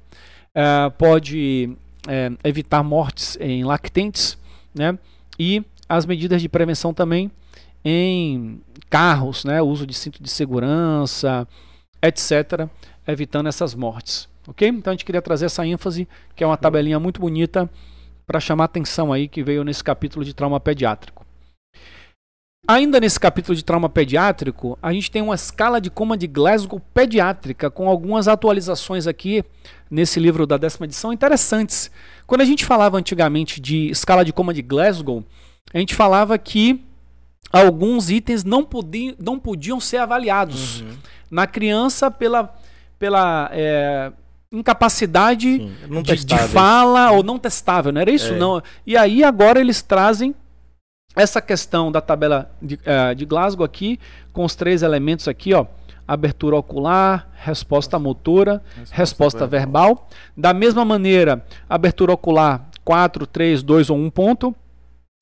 A: Uh, pode é, evitar mortes em lactentes, né? E as medidas de prevenção também em carros, né? Uso de cinto de segurança, etc., evitando essas mortes, ok? Então a gente queria trazer essa ênfase, que é uma tabelinha muito bonita para chamar atenção aí que veio nesse capítulo de trauma pediátrico. Ainda nesse capítulo de trauma pediátrico, a gente tem uma escala de coma de Glasgow pediátrica, com algumas atualizações aqui nesse livro da décima edição interessantes. Quando a gente falava antigamente de escala de coma de Glasgow, a gente falava que alguns itens não, podiam, não podiam ser avaliados uhum. na criança pela, pela é, incapacidade de, de, fala ou não testável, não era isso? É. não. E aí agora eles trazem essa questão da tabela de, uh, de Glasgow aqui, com os três elementos aqui, ó, abertura ocular, resposta motora, resposta, resposta verbal. verbal. Da mesma maneira, abertura ocular 4, 3, 2 ou 1 ponto.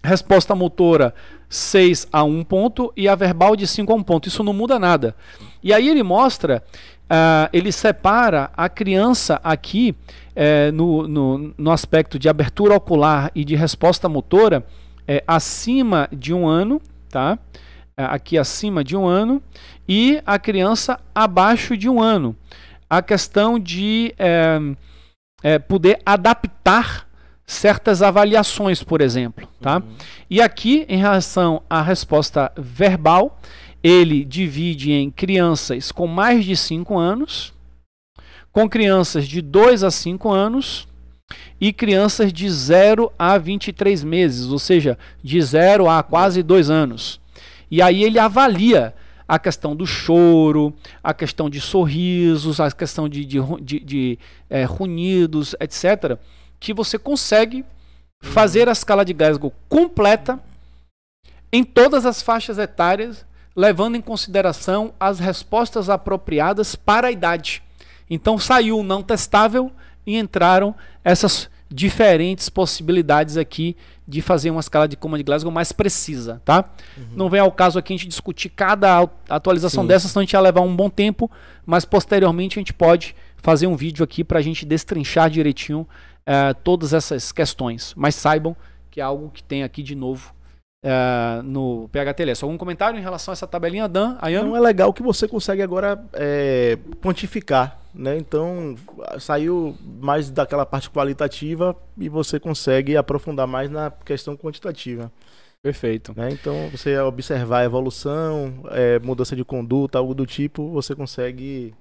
A: Resposta motora 6 a 1 ponto e a verbal de 5 a 1 ponto. Isso não muda nada. E aí ele mostra, uh, ele separa a criança aqui uh, no, no, no aspecto de abertura ocular e de resposta motora é, acima de um ano, tá? É, aqui acima de um ano e a criança abaixo de um ano. A questão de é, é, poder adaptar certas avaliações, por exemplo, tá? Uhum. E aqui, em relação à resposta verbal, ele divide em crianças com mais de 5 anos, com crianças de 2 a 5 anos e crianças de 0 a 23 meses, ou seja, de 0 a quase 2 anos. E aí ele avalia a questão do choro, a questão de sorrisos, a questão de, de, de, de é, runidos, etc., que você consegue fazer a escala de Glasgow completa em todas as faixas etárias, levando em consideração as respostas apropriadas para a idade. Então saiu não testável, e entraram essas diferentes possibilidades aqui de fazer uma escala de Coma de Glasgow mais precisa, tá? Uhum. Não vem ao caso aqui a gente discutir cada atualização Sim. dessa, senão a gente ia levar um bom tempo, mas posteriormente a gente pode fazer um vídeo aqui para a gente destrinchar direitinho uh, todas essas questões. Mas saibam que é algo que tem aqui de novo Uh, no PHTLS. Algum comentário em relação a essa tabelinha, Dan?
C: Ayano? Não é legal que você consegue agora é, quantificar né? Então, saiu mais daquela parte qualitativa e você consegue aprofundar mais na questão quantitativa. Perfeito. Né? Então, você observar a evolução, é, mudança de conduta, algo do tipo, você consegue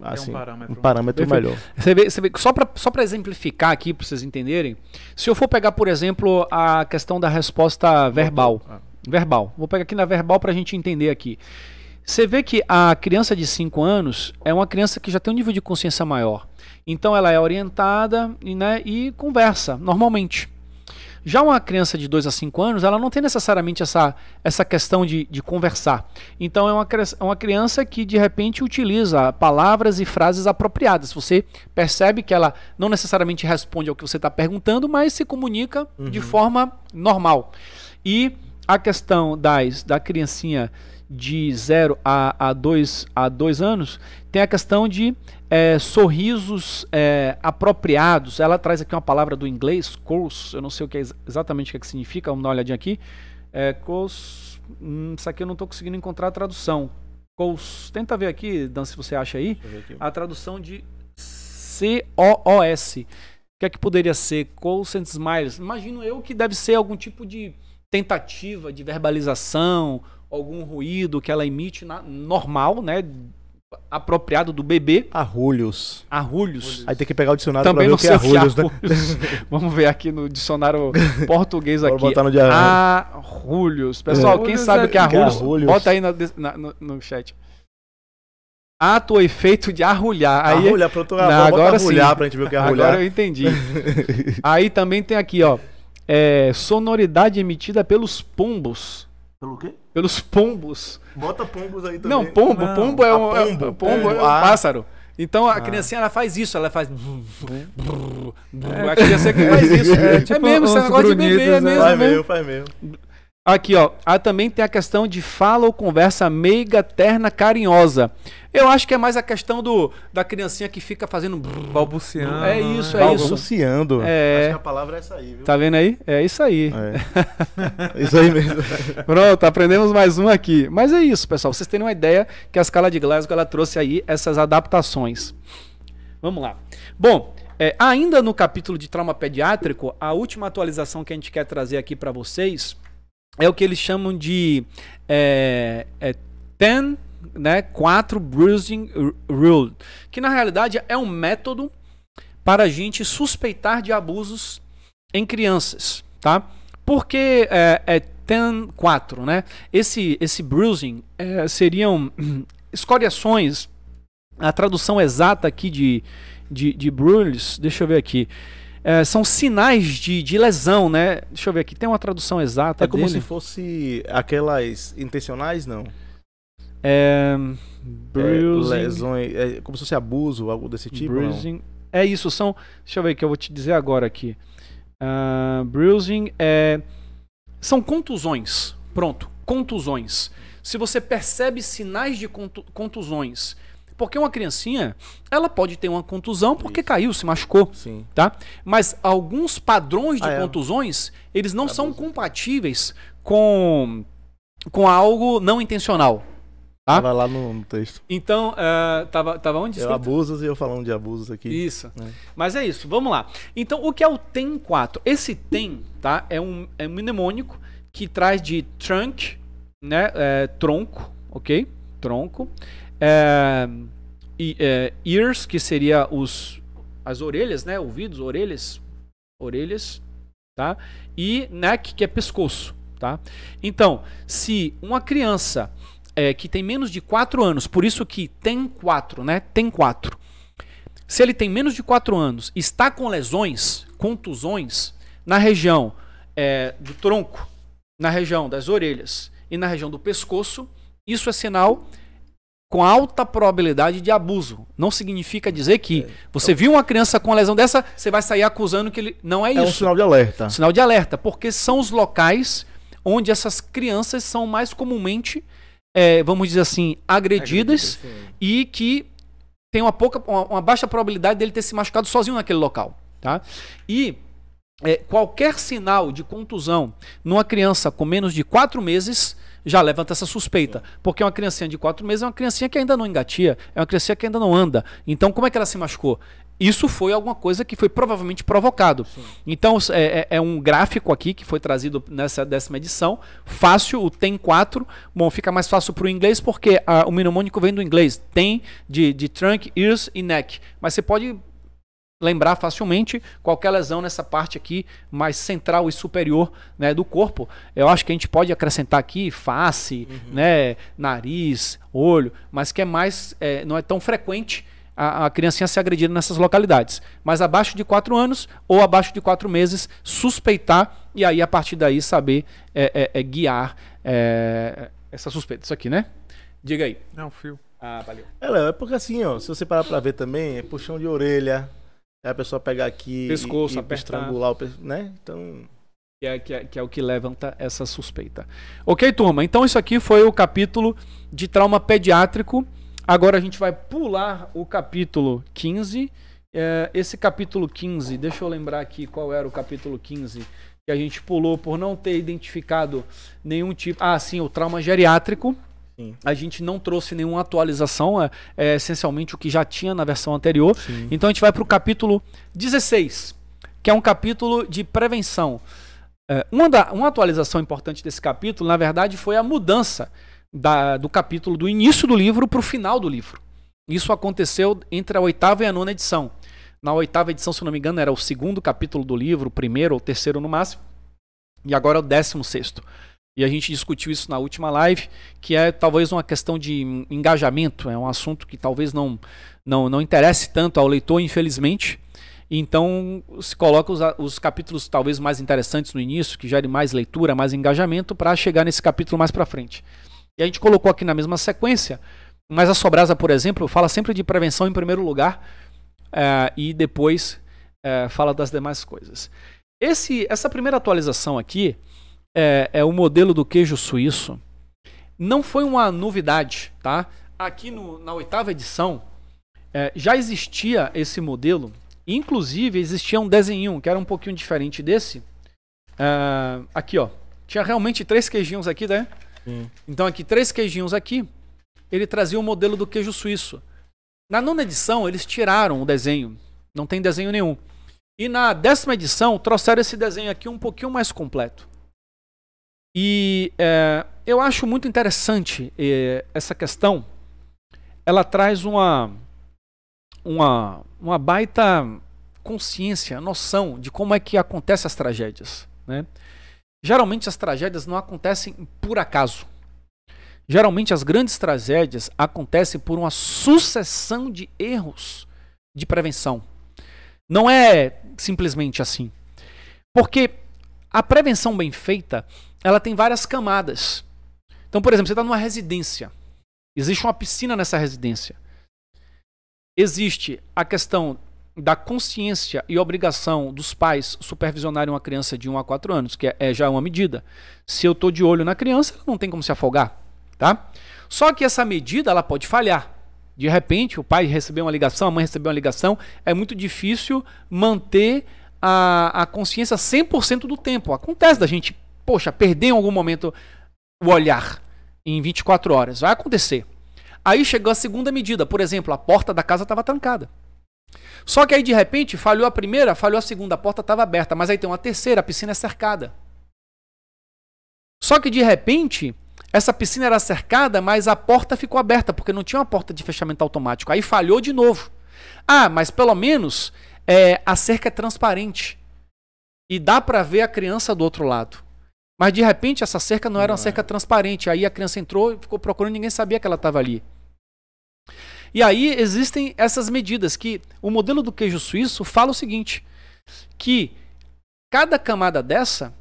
C: assim, um parâmetro, um parâmetro melhor.
A: Você vê, você vê, só para só exemplificar aqui, para vocês entenderem, se eu for pegar, por exemplo, a questão da resposta verbal. Ah. Verbal. Vou pegar aqui na verbal para a gente entender aqui. Você vê que a criança de 5 anos é uma criança que já tem um nível de consciência maior. Então ela é orientada né, e conversa normalmente. Já uma criança de 2 a 5 anos, ela não tem necessariamente essa, essa questão de, de conversar. Então é uma, é uma criança que de repente utiliza palavras e frases apropriadas. Você percebe que ela não necessariamente responde ao que você está perguntando, mas se comunica uhum. de forma normal. E a questão das, da criancinha de 0 a 2 a dois, a dois anos, tem a questão de é, sorrisos é, apropriados. Ela traz aqui uma palavra do inglês, course, eu não sei o que é exatamente o que, é que significa, vamos dar uma olhadinha aqui. É, course, hum, isso aqui eu não estou conseguindo encontrar a tradução. Course, tenta ver aqui, Dan, se você acha aí, a tradução de C-O-O-S. O que é que poderia ser? Course and Smiles. Imagino eu que deve ser algum tipo de tentativa de verbalização algum ruído que ela emite na, normal, né? Apropriado do bebê. Arrulhos. Arrulhos. Aí tem que pegar o dicionário Também pra ver é o que é arrulhos, né? <laughs> Vamos ver aqui no dicionário <laughs> português aqui. Vou botar no diário. Arrulhos. Pessoal, quem sabe é o é que é arrulhos, arrulhos, bota aí na, na, no, no chat ato efeito de arrulhar. Aí, arrulhar, pronto, não, agora arrulhar sim. pra gente ver o que é arrulhar. Agora eu entendi. <laughs> aí também tem aqui, ó, é, sonoridade emitida pelos pombos. Pelo quê? Pelos pombos.
C: Bota pombos
A: aí também. Não, pombo. Não, pombo é, é um, pombo, é, pombo é um ah. pássaro. Então a ah. criancinha ela faz isso, ela faz. É. é. A criancinha que faz isso. <laughs> É, é, tipo, é mesmo, esse negócio de bebê, é né? né? mesmo. Faz mesmo, faz mesmo. Aqui, ó. Ah, também tem a questão de fala ou conversa meiga, terna, carinhosa. Eu acho que é mais a questão do da criancinha que fica fazendo balbuciando. É isso, é balbuciando. Né? isso. Balbuciando. É. Acho que a palavra é essa aí, viu? Tá vendo aí? É isso aí. É. isso aí mesmo. <laughs> Pronto, aprendemos mais um aqui. Mas é isso, pessoal. Vocês têm uma ideia que a escala de Glasgow ela trouxe aí essas adaptações. Vamos lá. Bom, é, ainda no capítulo de trauma pediátrico, a última atualização que a gente quer trazer aqui para vocês é o que eles chamam de é, é, ten, né, 4 bruising rule, que na realidade é um método para a gente suspeitar de abusos em crianças, tá? Porque é, é ten 4, né? Esse esse bruising é, seriam <clears throat> escoriações. A tradução exata aqui de de, de bruise, deixa eu ver aqui é, são sinais de, de lesão, né? Deixa eu ver aqui, tem uma tradução exata. É como se
C: fosse aquelas intencionais, não?
A: É, é bruising. É,
C: lesões, é como se fosse abuso,
A: algo desse tipo. Bruising. Não? É isso, são. Deixa eu ver que eu vou te dizer agora aqui. Uh, bruising é. São contusões. Pronto, contusões. Se você percebe sinais de contusões, porque uma criancinha, ela pode ter uma contusão porque Isso. caiu, se machucou, Sim. tá? Mas alguns padrões de ah, é. contusões, é. eles não é são bom. compatíveis com com algo não intencional. Tá? Tava lá no, no texto. Então, uh, tava, tava onde? Eu abusos e eu falando de abusos aqui. Isso. É. Mas é isso, vamos lá. Então, o que é o TEM 4? Esse TEM, tá? É um, é um mnemônico que traz de trunk, né? É, tronco, ok? Tronco. É, e, é, ears, que seria os, as orelhas, né? Ouvidos, orelhas, orelhas, tá? E neck, que é pescoço, tá? Então, se uma criança é, que tem menos de 4 anos, por isso que tem 4, né? Tem 4. Se ele tem menos de 4 anos, está com lesões, contusões na região é, do tronco, na região das orelhas e na região do pescoço, isso é sinal com alta probabilidade de abuso. Não significa dizer que é. você então, viu uma criança com uma lesão dessa, você vai sair acusando que ele não é, é isso. É um sinal de alerta. Sinal de alerta, porque são os locais onde essas crianças são mais comumente, é, vamos dizer assim, agredidas e que tem uma pouca, uma, uma, baixa probabilidade dele ter se machucado sozinho naquele local, tá? E é, qualquer sinal de contusão numa criança com menos de 4 meses já levanta essa suspeita. Porque uma criancinha de quatro meses é uma criancinha que ainda não engatia, é uma criancinha que ainda não anda. Então, como é que ela se machucou? Isso foi alguma coisa que foi provavelmente provocado. Sim. Então, é, é, é, um gráfico aqui que foi trazido nessa décima edição. Fácil, o tem 4. Bom, fica mais fácil para o inglês, porque a, ah, o mnemônico vem do inglês. Tem, de, de trunk, ears e neck. Mas você pode lembrar facilmente qualquer lesão nessa parte aqui mais central e superior né, do corpo. Eu acho que a gente pode acrescentar aqui face, uhum. né, nariz, olho, mas que é mais é, não é tão frequente a, a criancinha ser agredida nessas localidades. Mas abaixo de 4 anos ou abaixo de 4 meses, suspeitar e aí a partir daí saber é, é, é guiar é, essa suspeita. Isso aqui, né? Diga aí.
B: Não, fio. Ah, valeu.
A: É, Léo, é porque assim, ó, se você parar para ver
C: também, é puxão de orelha, é a pessoa pegar aqui Pescoço, e, e estrangular o né?
A: Então. Que é, que, é, que é o que levanta essa suspeita. Ok, turma? Então, isso aqui foi o capítulo de trauma pediátrico. Agora a gente vai pular o capítulo 15. É, esse capítulo 15, deixa eu lembrar aqui qual era o capítulo 15 que a gente pulou por não ter identificado nenhum tipo. Ah, sim, o trauma geriátrico. Sim. A gente não trouxe nenhuma atualização, é, é, essencialmente o que já tinha na versão anterior. Sim. Então a gente vai para o capítulo 16, que é um capítulo de prevenção. É, uma, da, uma atualização importante desse capítulo, na verdade, foi a mudança da, do capítulo do início do livro para o final do livro. Isso aconteceu entre a oitava e a nona edição. Na oitava edição, se não me engano, era o segundo capítulo do livro, o primeiro ou terceiro no máximo, e agora é o décimo sexto. E a gente discutiu isso na última live, que é talvez uma questão de engajamento, é um assunto que talvez não, não, não interesse tanto ao leitor, infelizmente. Então se coloca os, os capítulos talvez mais interessantes no início, que gerem mais leitura, mais engajamento, para chegar nesse capítulo mais para frente. E a gente colocou aqui na mesma sequência, mas a Sobrasa, por exemplo, fala sempre de prevenção em primeiro lugar é, e depois é, fala das demais coisas. Esse, essa primeira atualização aqui, é, é o modelo do queijo suíço não foi uma novidade, tá? Aqui no, na oitava edição é, já existia esse modelo, inclusive existia um desenho que era um pouquinho diferente desse. É, aqui, ó, tinha realmente três queijinhos aqui, né? Sim. Então aqui três queijinhos aqui, ele trazia o modelo do queijo suíço. Na nona edição eles tiraram o desenho, não tem desenho nenhum. E na décima edição trouxeram esse desenho aqui um pouquinho mais completo. E é, eu acho muito interessante é, essa questão. Ela traz uma, uma, uma baita consciência, noção de como é que acontecem as tragédias. Né? Geralmente as tragédias não acontecem por acaso. Geralmente as grandes tragédias acontecem por uma sucessão de erros de prevenção. Não é simplesmente assim. Porque a prevenção bem feita ela tem várias camadas. Então, por exemplo, você está numa residência. Existe uma piscina nessa residência. Existe a questão da consciência e obrigação dos pais supervisionarem uma criança de 1 a 4 anos, que é, é já uma medida. Se eu estou de olho na criança, ela não tem como se afogar, tá? Só que essa medida ela pode falhar. De repente, o pai recebeu uma ligação, a mãe recebeu uma ligação, é muito difícil manter a, a consciência 100% do tempo. Acontece da gente poxa, perder em algum momento o olhar em 24 horas. Vai acontecer. Aí chegou a segunda medida. Por exemplo, a porta da casa estava trancada. Só que aí de repente falhou a primeira, falhou a segunda, a porta estava aberta, mas aí tem uma terceira, a piscina é cercada. Só que de repente, essa piscina era cercada, mas a porta ficou aberta, porque não tinha uma porta de fechamento automático. Aí falhou de novo. Ah, mas pelo menos é, a cerca é transparente. E dá para ver a criança do outro lado. Mas de repente essa cerca não era uma cerca é. transparente. Aí a criança entrou e ficou procurando, ninguém sabia que ela estava ali. E aí existem essas medidas que o modelo do queijo suíço fala o seguinte, que cada camada dessa,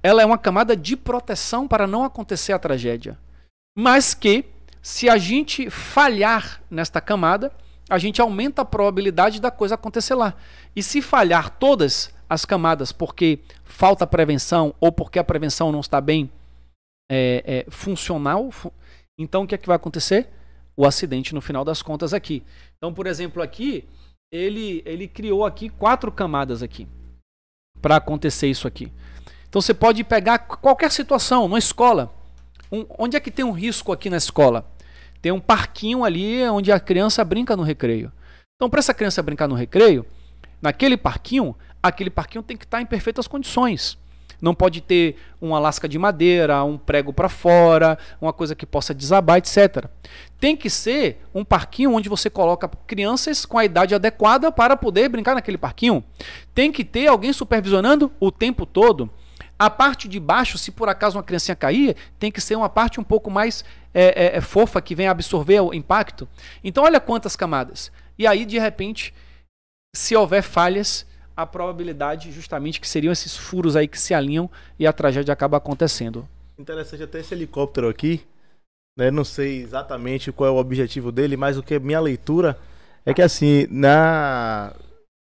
A: ela é uma camada de proteção para não acontecer a tragédia. Mas que se a gente falhar nesta camada, a gente aumenta a probabilidade da coisa acontecer lá. E se falhar todas as camadas porque falta prevenção ou porque a prevenção não está bem é, é, funcional, fu então o que é que vai acontecer? O acidente no final das contas aqui. Então, por exemplo, aqui ele, ele criou aqui quatro camadas aqui para acontecer isso aqui. Então você pode pegar qualquer situação, numa escola. Um, onde é que tem um risco aqui na escola? tem um parquinho ali onde a criança brinca no recreio. Então, para essa criança brincar no recreio, naquele parquinho, aquele parquinho tem que estar tá em perfeitas condições. Não pode ter uma lasca de madeira, um prego para fora, uma coisa que possa desabar, etc. Tem que ser um parquinho onde você coloca crianças com a idade adequada para poder brincar naquele parquinho. Tem que ter alguém supervisionando o tempo todo a parte de baixo, se por acaso uma criancinha cair, tem que ser uma parte um pouco mais é, é, é, fofa, que venha absorver o impacto. Então, olha quantas camadas. E aí, de repente, se houver falhas, a probabilidade justamente que seriam esses furos aí que se alinham e a tragédia acaba acontecendo.
C: Interessante até esse helicóptero aqui, né? Não sei exatamente qual é o objetivo dele, mas o que é minha leitura é que assim, na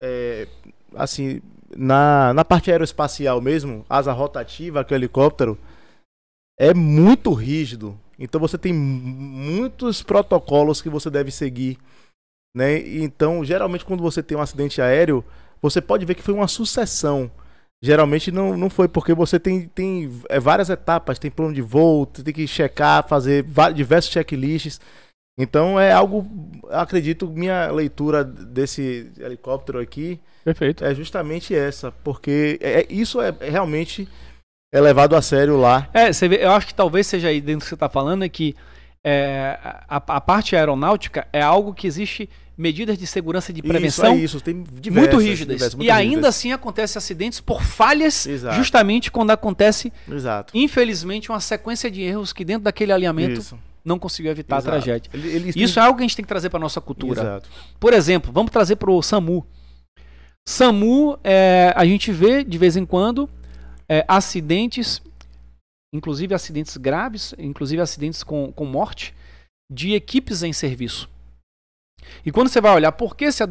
C: é, assim, na, na parte aeroespacial mesmo, asa rotativa que o helicóptero é muito rígido. Então você tem muitos protocolos que você deve seguir, né? Então, geralmente quando você tem um acidente aéreo, você pode ver que foi uma sucessão. Geralmente não, não foi porque você tem, tem é, várias etapas, tem plano de voo, tem que checar, fazer diversos checklists. Então é algo, acredito, minha leitura desse helicóptero aqui Perfeito. é justamente essa, porque é, é isso é,
A: é, realmente
C: é levado a sério lá.
A: É, você vê, eu acho que talvez seja aí dentro do que você está falando, é que é, a, a, parte aeronáutica é algo que existe medidas de segurança de prevenção isso, é isso. Tem diversas, muito rígidas. Diversas, muito e rígidas. ainda assim acontecem acidentes por falhas, Exato. justamente quando acontece, Exato. infelizmente, uma sequência de erros que dentro daquele alinhamento isso não conseguiu evitar Exato. a tragédia. Ele, ele Isso tem... é algo que a gente tem que trazer para nossa cultura. Exato. Por exemplo, vamos trazer para o SAMU. SAMU, é, a gente vê de vez em quando é, acidentes, inclusive acidentes graves, inclusive acidentes com, com morte, de equipes em serviço. E quando você vai olhar por que esse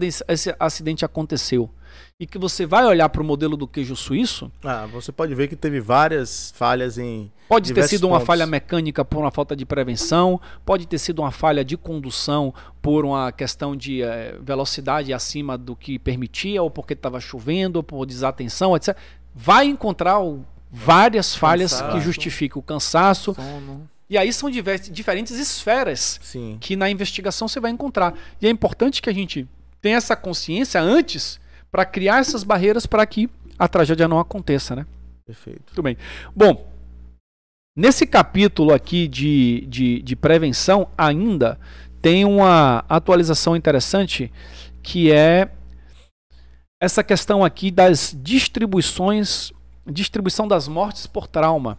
A: acidente aconteceu, e que você vai olhar para o modelo do queijo suíço. Ah, você pode ver que teve várias falhas em. Pode ter sido pontos. uma falha mecânica por uma falta de prevenção, pode ter sido uma falha de condução por uma questão de eh, velocidade acima do que permitia, ou porque estava chovendo, ou por desatenção, etc. Vai encontrar o, várias cansaço, falhas que justificam o cansaço. Sono. E aí são divers, diferentes esferas Sim. que na investigação você vai encontrar. E é importante que a gente tenha essa consciência antes para criar essas barreiras para que a tragédia não aconteça, né? Perfeito. Muito bem. Bom, nesse capítulo aqui de, de, de prevenção, ainda tem uma atualização interessante que é essa questão aqui das distribuições, distribuição das mortes por trauma.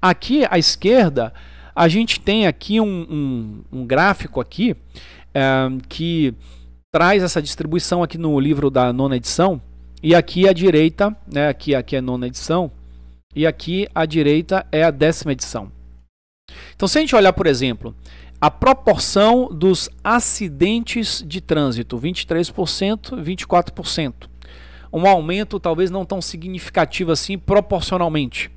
A: Aqui à esquerda, a gente tem aqui um, um, um gráfico aqui é, que traz essa distribuição aqui no livro da nona edição. E aqui à direita, né, aqui, aqui é nona edição, e aqui à direita é a décima edição. Então, se a gente olhar, por exemplo, a proporção dos acidentes de trânsito, 23%, 24%. Um aumento talvez não tão significativo assim proporcionalmente.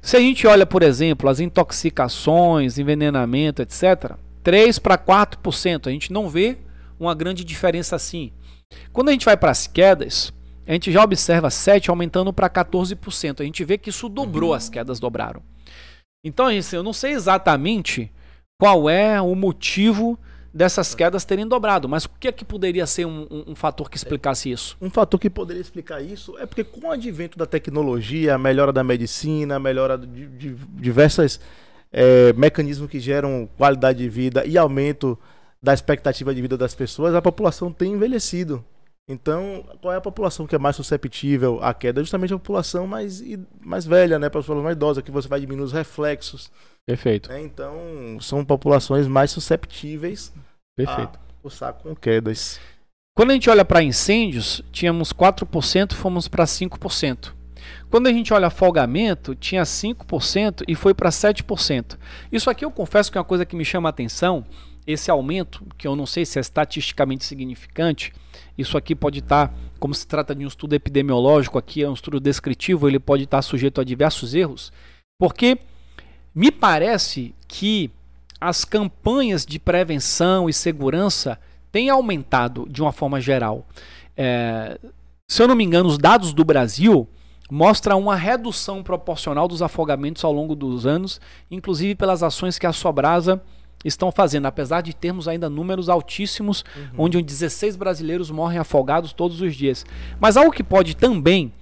A: Se a gente olha, por exemplo, as intoxicações, envenenamento, etc., 3 para 4%, a gente não vê uma grande diferença assim. Quando a gente vai para as quedas, a gente já observa 7 aumentando para 14%. A gente vê que isso dobrou, uhum. as quedas dobraram. Então, assim, eu não sei exatamente qual é o motivo dessas quedas terem dobrado, mas o que é que poderia ser um, um, um, fator que explicasse isso?
C: Um fator que poderia
A: explicar isso é porque
C: com o advento da tecnologia, a melhora da medicina, a melhora de, de
A: diversos
C: é, eh, mecanismos que geram qualidade de vida e aumento da expectativa de vida das pessoas, a população tem envelhecido. Então, qual é a população que é mais susceptível à queda? justamente a população mais, mais velha, né? A população mais idosa, que você vai diminuir os reflexos. Perfeito. Né? Então, são
A: populações mais susceptíveis Perfeito. a cursar com
C: quedas.
A: Quando a gente olha para incêndios, tínhamos 4%, fomos para 5%. Quando a gente olha afogamento, tinha 5% e foi para 7%. Isso aqui eu confesso que é uma coisa que me chama a atenção, esse aumento, que eu não sei se é estatisticamente significante, isso aqui pode estar, tá, como se trata de um estudo epidemiológico, aqui é um estudo descritivo, ele pode estar tá sujeito a diversos erros, porque me parece que as campanhas de prevenção e segurança têm aumentado de uma forma geral. É, se eu não me engano, os dados do Brasil mostra uma redução proporcional dos afogamentos ao longo dos anos, inclusive pelas ações que a Sobrasa estão fazendo, apesar de termos ainda números altíssimos, uhum. onde 16 brasileiros morrem afogados todos os dias. Mas algo que pode também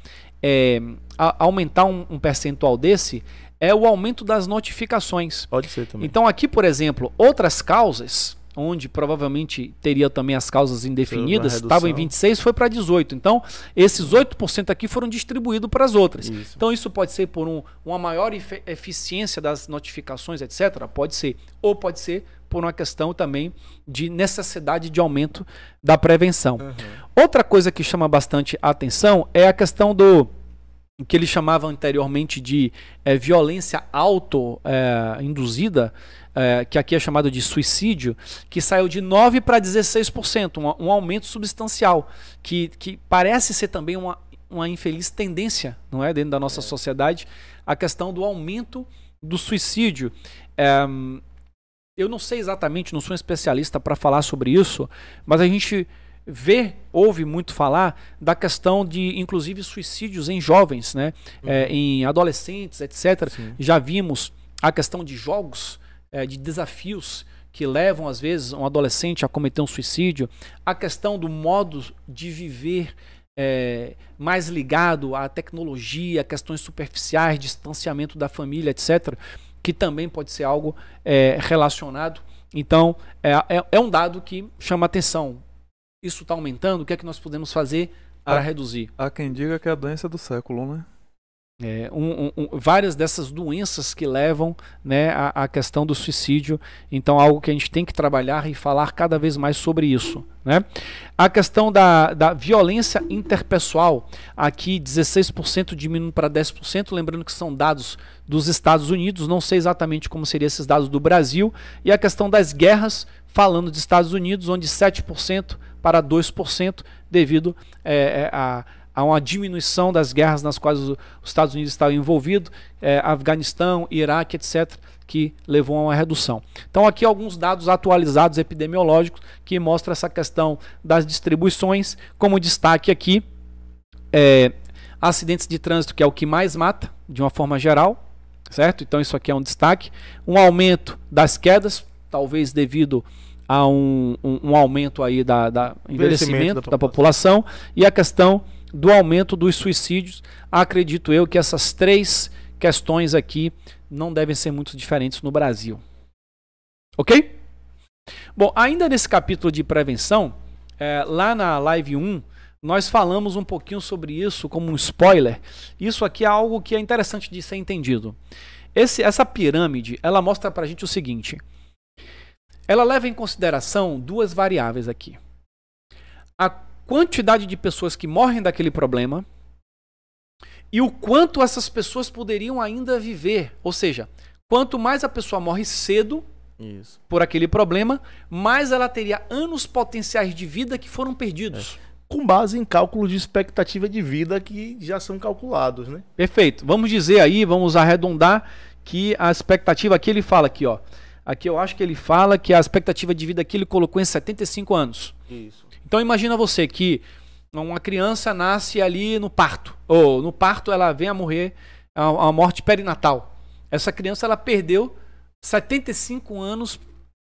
A: é, a, aumentar um, um percentual desse é o aumento das notificações. Pode ser também. Então, aqui, por exemplo, outras causas onde provavelmente teria também as causas indefinidas, estavam em 26, foi para 18. Então, esses 8% aqui foram distribuídos para as outras. Isso. Então, isso pode ser por um, uma maior eficiência das notificações, etc. Pode ser. Ou pode ser por uma questão também de necessidade de aumento da prevenção. Uhum. Outra coisa que chama bastante atenção é a questão do que ele chamava anteriormente de é, violência auto-induzida. Eh, é, é, que aqui é chamado de suicídio, que saiu de 9% para 16%, um, um aumento substancial, que, que parece ser também uma, uma infeliz tendência, não é? Dentro da nossa é. sociedade, a questão do aumento do suicídio. É, eu não sei exatamente, não sou um especialista para falar sobre isso, mas a gente vê, ouve muito falar da questão de, inclusive, suicídios em jovens, né? É, uhum. É, em adolescentes, etc. Sim. Já vimos a questão de jogos é, de desafios que levam, às vezes, um adolescente a cometer um suicídio, a questão do modo de viver é, mais ligado à tecnologia, questões superficiais, distanciamento da família, etc., que também pode ser algo é, relacionado. Então, é, é, um dado que chama atenção. Isso está aumentando, o que é que nós podemos fazer para reduzir? Há quem diga que é a doença do século, né? É, um, um, várias dessas doenças que levam né, à, à, questão do suicídio. Então, algo que a gente tem que trabalhar e falar cada vez mais sobre isso. Né? A questão da, da violência interpessoal, aqui 16% diminuindo para 10%, lembrando que são dados dos Estados Unidos, não sei exatamente como seriam esses dados do Brasil. E a questão das guerras, falando de Estados Unidos, onde 7% para 2% devido é, é a há uma diminuição das guerras nas quais os Estados Unidos estavam envolvidos, é, Afeganistão, Iraque, etc., que levou a uma redução. Então, aqui alguns dados atualizados epidemiológicos que mostram essa questão das distribuições, como destaque aqui, é, acidentes de trânsito, que é o que mais mata, de uma forma geral, certo? Então, isso aqui é um destaque. Um aumento das quedas, talvez devido a um, um, um aumento aí da, da envelhecimento, envelhecimento da, da população e a questão do aumento dos suicídios. Acredito eu que essas três questões aqui não devem ser muito diferentes no Brasil. Ok? Bom, ainda nesse capítulo de prevenção, é, lá na live 1, nós falamos um pouquinho sobre isso como um spoiler. Isso aqui é algo que é interessante de ser entendido. Esse, essa pirâmide, ela mostra para a gente o seguinte. Ela leva em consideração duas variáveis aqui. A quantidade de pessoas que morrem daquele problema e o quanto essas pessoas poderiam ainda viver. Ou seja, quanto mais a pessoa morre cedo Isso. por aquele problema, mais ela teria anos potenciais de vida que foram perdidos. É. Com base em cálculos de expectativa de vida que já são calculados, né? Perfeito. Vamos dizer aí, vamos arredondar que a expectativa aqui ele fala aqui, ó. Aqui eu acho que ele fala que a expectativa de vida que ele colocou em 75 anos. Isso. Então imagina você que uma criança nasce ali no parto, ou no parto ela vem a morrer a, a morte perinatal. Essa criança ela perdeu 75 anos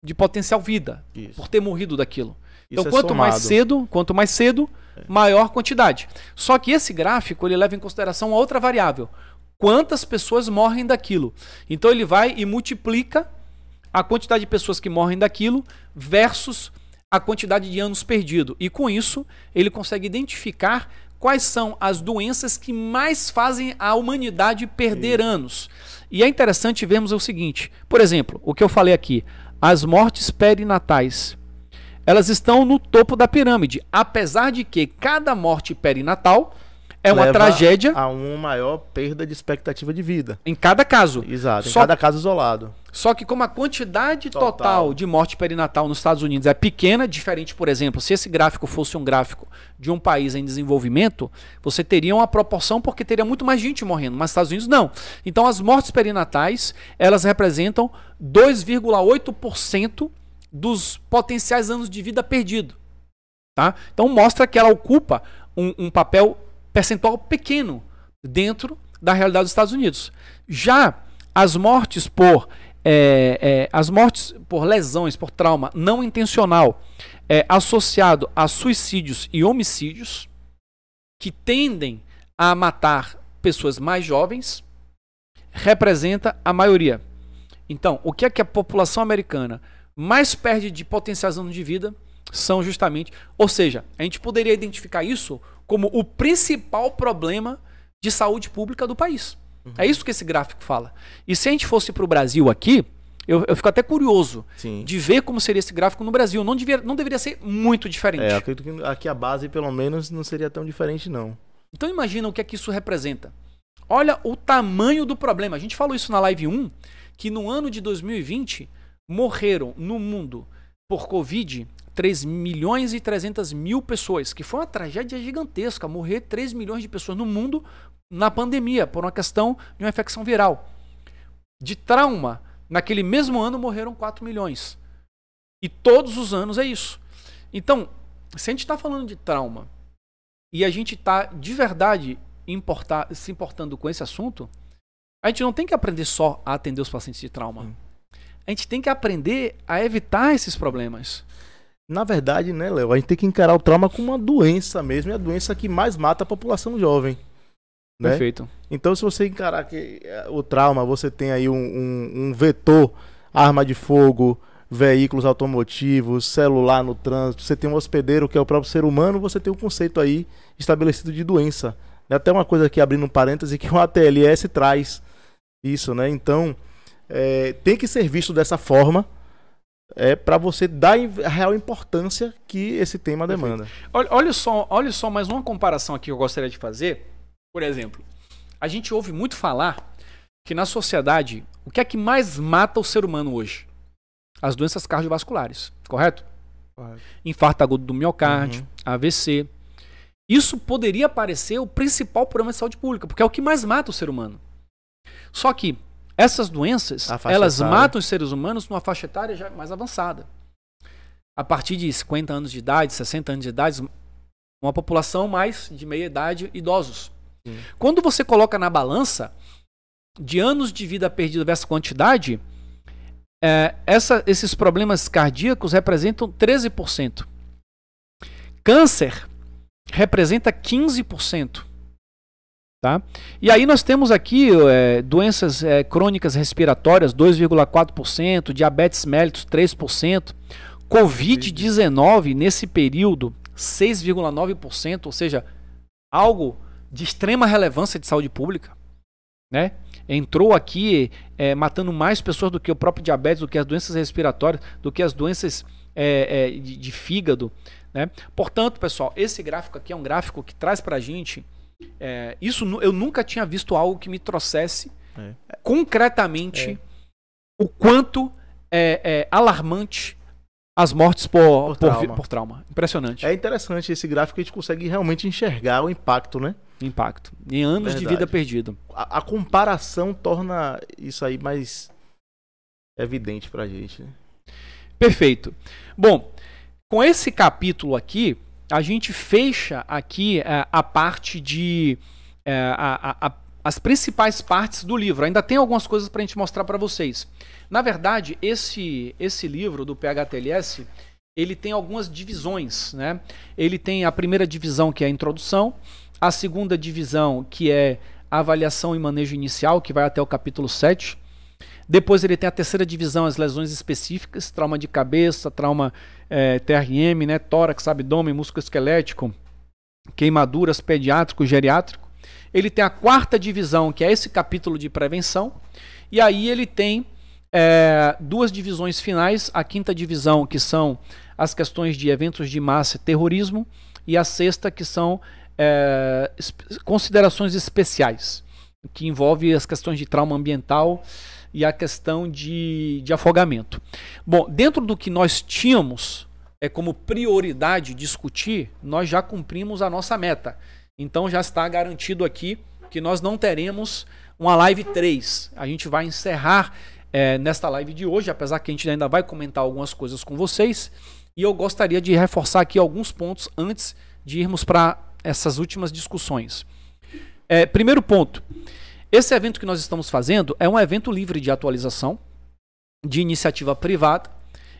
A: de potencial vida Isso. por ter morrido daquilo. Isso então, é quanto somado. mais cedo, quanto mais cedo, é. maior quantidade. Só que esse gráfico ele leva em consideração outra variável: quantas pessoas morrem daquilo. Então ele vai e multiplica a quantidade de pessoas que morrem daquilo versus a quantidade de anos perdido. E com isso, ele consegue identificar quais são as doenças que mais fazem a humanidade perder Sim. anos. E é interessante vermos o seguinte: por exemplo, o que eu falei aqui, as mortes perinatais. Elas estão no topo da pirâmide, apesar de que cada morte perinatal
C: é uma tragédia.
A: A uma maior perda de expectativa de vida. Em cada caso. Exato, só, em cada caso isolado. Só que como a quantidade total. total. de morte perinatal nos Estados Unidos é pequena, diferente, por exemplo, se esse gráfico fosse um gráfico de um país em desenvolvimento, você teria uma proporção porque teria muito mais gente morrendo, mas nos Estados Unidos não. Então as mortes perinatais, elas representam 2,8% dos potenciais anos de vida perdido. Tá? Então mostra que ela ocupa um, um papel percentual pequeno dentro da realidade dos Estados Unidos. Já as mortes por é, é, as mortes por lesões, por trauma não intencional, é, associado a suicídios e homicídios, que tendem a matar pessoas mais jovens, representa a maioria. Então, o que é que a população americana mais perde de potencialização de vida são justamente, ou seja, a gente poderia identificar isso como o principal problema de saúde pública do país. Uhum. É isso que esse gráfico fala. E se a gente fosse para o Brasil aqui, eu, eu, fico até curioso Sim. de ver como seria esse gráfico no Brasil. Não, devia, não deveria ser muito diferente. É, acredito que aqui a base, pelo menos, não seria tão diferente, não. Então imagina o que é que isso representa. Olha o tamanho do problema. A gente falou isso na live 1, que no ano de 2020 morreram no mundo por Covid 3 milhões e 300 mil pessoas, que foi uma tragédia gigantesca, morrer 3 milhões de pessoas no mundo na pandemia, por uma questão de uma infecção viral. De trauma, naquele mesmo ano morreram 4 milhões. E todos os anos é isso. Então, se a gente está falando de trauma e a gente está de verdade importar, se importando com esse assunto, a gente não tem que aprender só a atender os pacientes de trauma. Hum. A gente tem que aprender a evitar esses problemas.
C: Na verdade, né, Léo, a gente tem que encarar o trauma como uma doença mesmo, é a doença que mais mata a população jovem. Né? Perfeito. Então, se você encarar que eh, o trauma, você tem aí um, um, um vetor, arma de fogo, veículos automotivos, celular no trânsito, você tem um hospedeiro que é o próprio ser humano, você tem um conceito aí estabelecido de doença. É até uma coisa aqui abrindo um parêntese que o ATLS traz isso, né? Então, é, tem que ser visto dessa forma é para você dar a real importância que esse tema demanda.
A: Olha, olha, só, olha só mais uma comparação aqui que eu gostaria de fazer. Por exemplo, a gente ouve muito falar que na sociedade o que é que mais mata o ser humano hoje? As doenças cardiovasculares, correto? correto. Infarto agudo do miocárdio, uhum. AVC. Isso poderia parecer o principal problema de saúde pública, porque é o que mais mata o ser humano. Só que essas doenças, elas etária. matam os seres humanos numa faixa etária já mais avançada. A partir de 50 anos de idade, 60 anos de idade, uma população mais de meia idade, idosos. Sim. Quando você coloca na balança de anos de vida perdida versus quantidade, é, essa, esses problemas cardíacos representam 13%. Câncer representa 15%. Tá? E aí nós temos aqui é, doenças é, crônicas respiratórias, 2,4%, diabetes mellitus, 3%, Covid-19 nesse período, 6,9%, ou seja, algo de extrema relevância de saúde pública. Né? Entrou aqui é, matando mais pessoas do que o próprio diabetes, do que as doenças respiratórias, do que as doenças é, é, de, de, fígado. Né? Portanto, pessoal, esse gráfico aqui é um gráfico que traz para a gente é, isso eu nunca tinha visto algo que me trouxesse é. é concretamente o quanto é, é, alarmante as mortes por, por, trauma. Por, por, trauma. Impressionante. É interessante esse gráfico,
C: a gente consegue realmente enxergar o impacto, né? Impacto. Em anos Verdade. de vida perdido. A, a, comparação torna isso aí mais evidente pra gente. Né?
A: Perfeito. Bom, com esse capítulo aqui, a gente fecha aqui eh, a parte de. Eh, a, a, as principais partes do livro. Ainda tem algumas coisas para a gente mostrar para vocês. Na verdade, esse, esse livro do PHTLS ele tem algumas divisões. Né? Ele tem a primeira divisão, que é a introdução, a segunda divisão, que é avaliação e manejo inicial, que vai até o capítulo 7. Depois ele tem a terceira divisão, as lesões específicas, trauma de cabeça, trauma é, TRM, né, tórax, abdômen, músculo esquelético, queimaduras, pediátrico, geriátrico. Ele tem a quarta divisão, que é esse capítulo de prevenção. E aí ele tem é, duas divisões finais, a quinta divisão, que são as questões de eventos de massa e terrorismo, e a sexta, que são é, considerações especiais, que envolve as questões de trauma ambiental, e a questão de, de afogamento. Bom, dentro do que nós tínhamos é como prioridade discutir, nós já cumprimos a nossa meta. Então já está garantido aqui que nós não teremos uma live 3. A gente vai encerrar é, nesta live de hoje, apesar que a gente ainda vai comentar algumas coisas com vocês. E eu gostaria de reforçar aqui alguns pontos antes de irmos para essas últimas discussões. É, primeiro ponto: esse evento que nós estamos fazendo é um evento livre de atualização, de iniciativa privada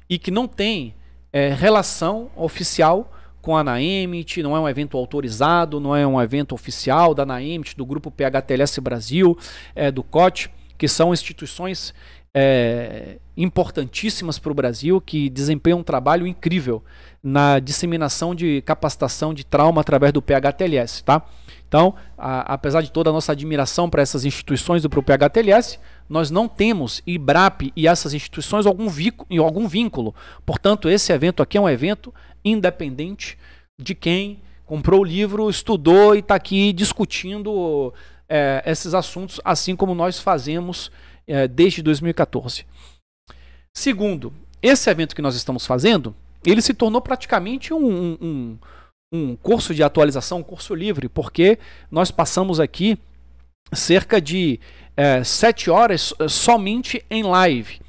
A: e que não tem é, relação oficial com a NAEMIT, não é um evento autorizado, não é um evento oficial da NAEMIT, do grupo PHTLS Brasil, é, do COT, que são instituições é, importantíssimas para o Brasil, que desempenham um trabalho incrível na disseminação de capacitação de trauma através do PHTLS, tá? Então, a, apesar de toda a nossa admiração para essas instituições do o PHTLS, nós não temos IBRAP e essas instituições algum, vico, algum vínculo. Portanto, esse evento aqui é um evento independente de quem comprou o livro, estudou e está aqui discutindo é, esses assuntos, assim como nós fazemos é, desde 2014. Segundo, esse evento que nós estamos fazendo, ele se tornou praticamente um, um um curso de atualização, um curso livre, porque nós passamos aqui cerca de é, horas eh, somente em live.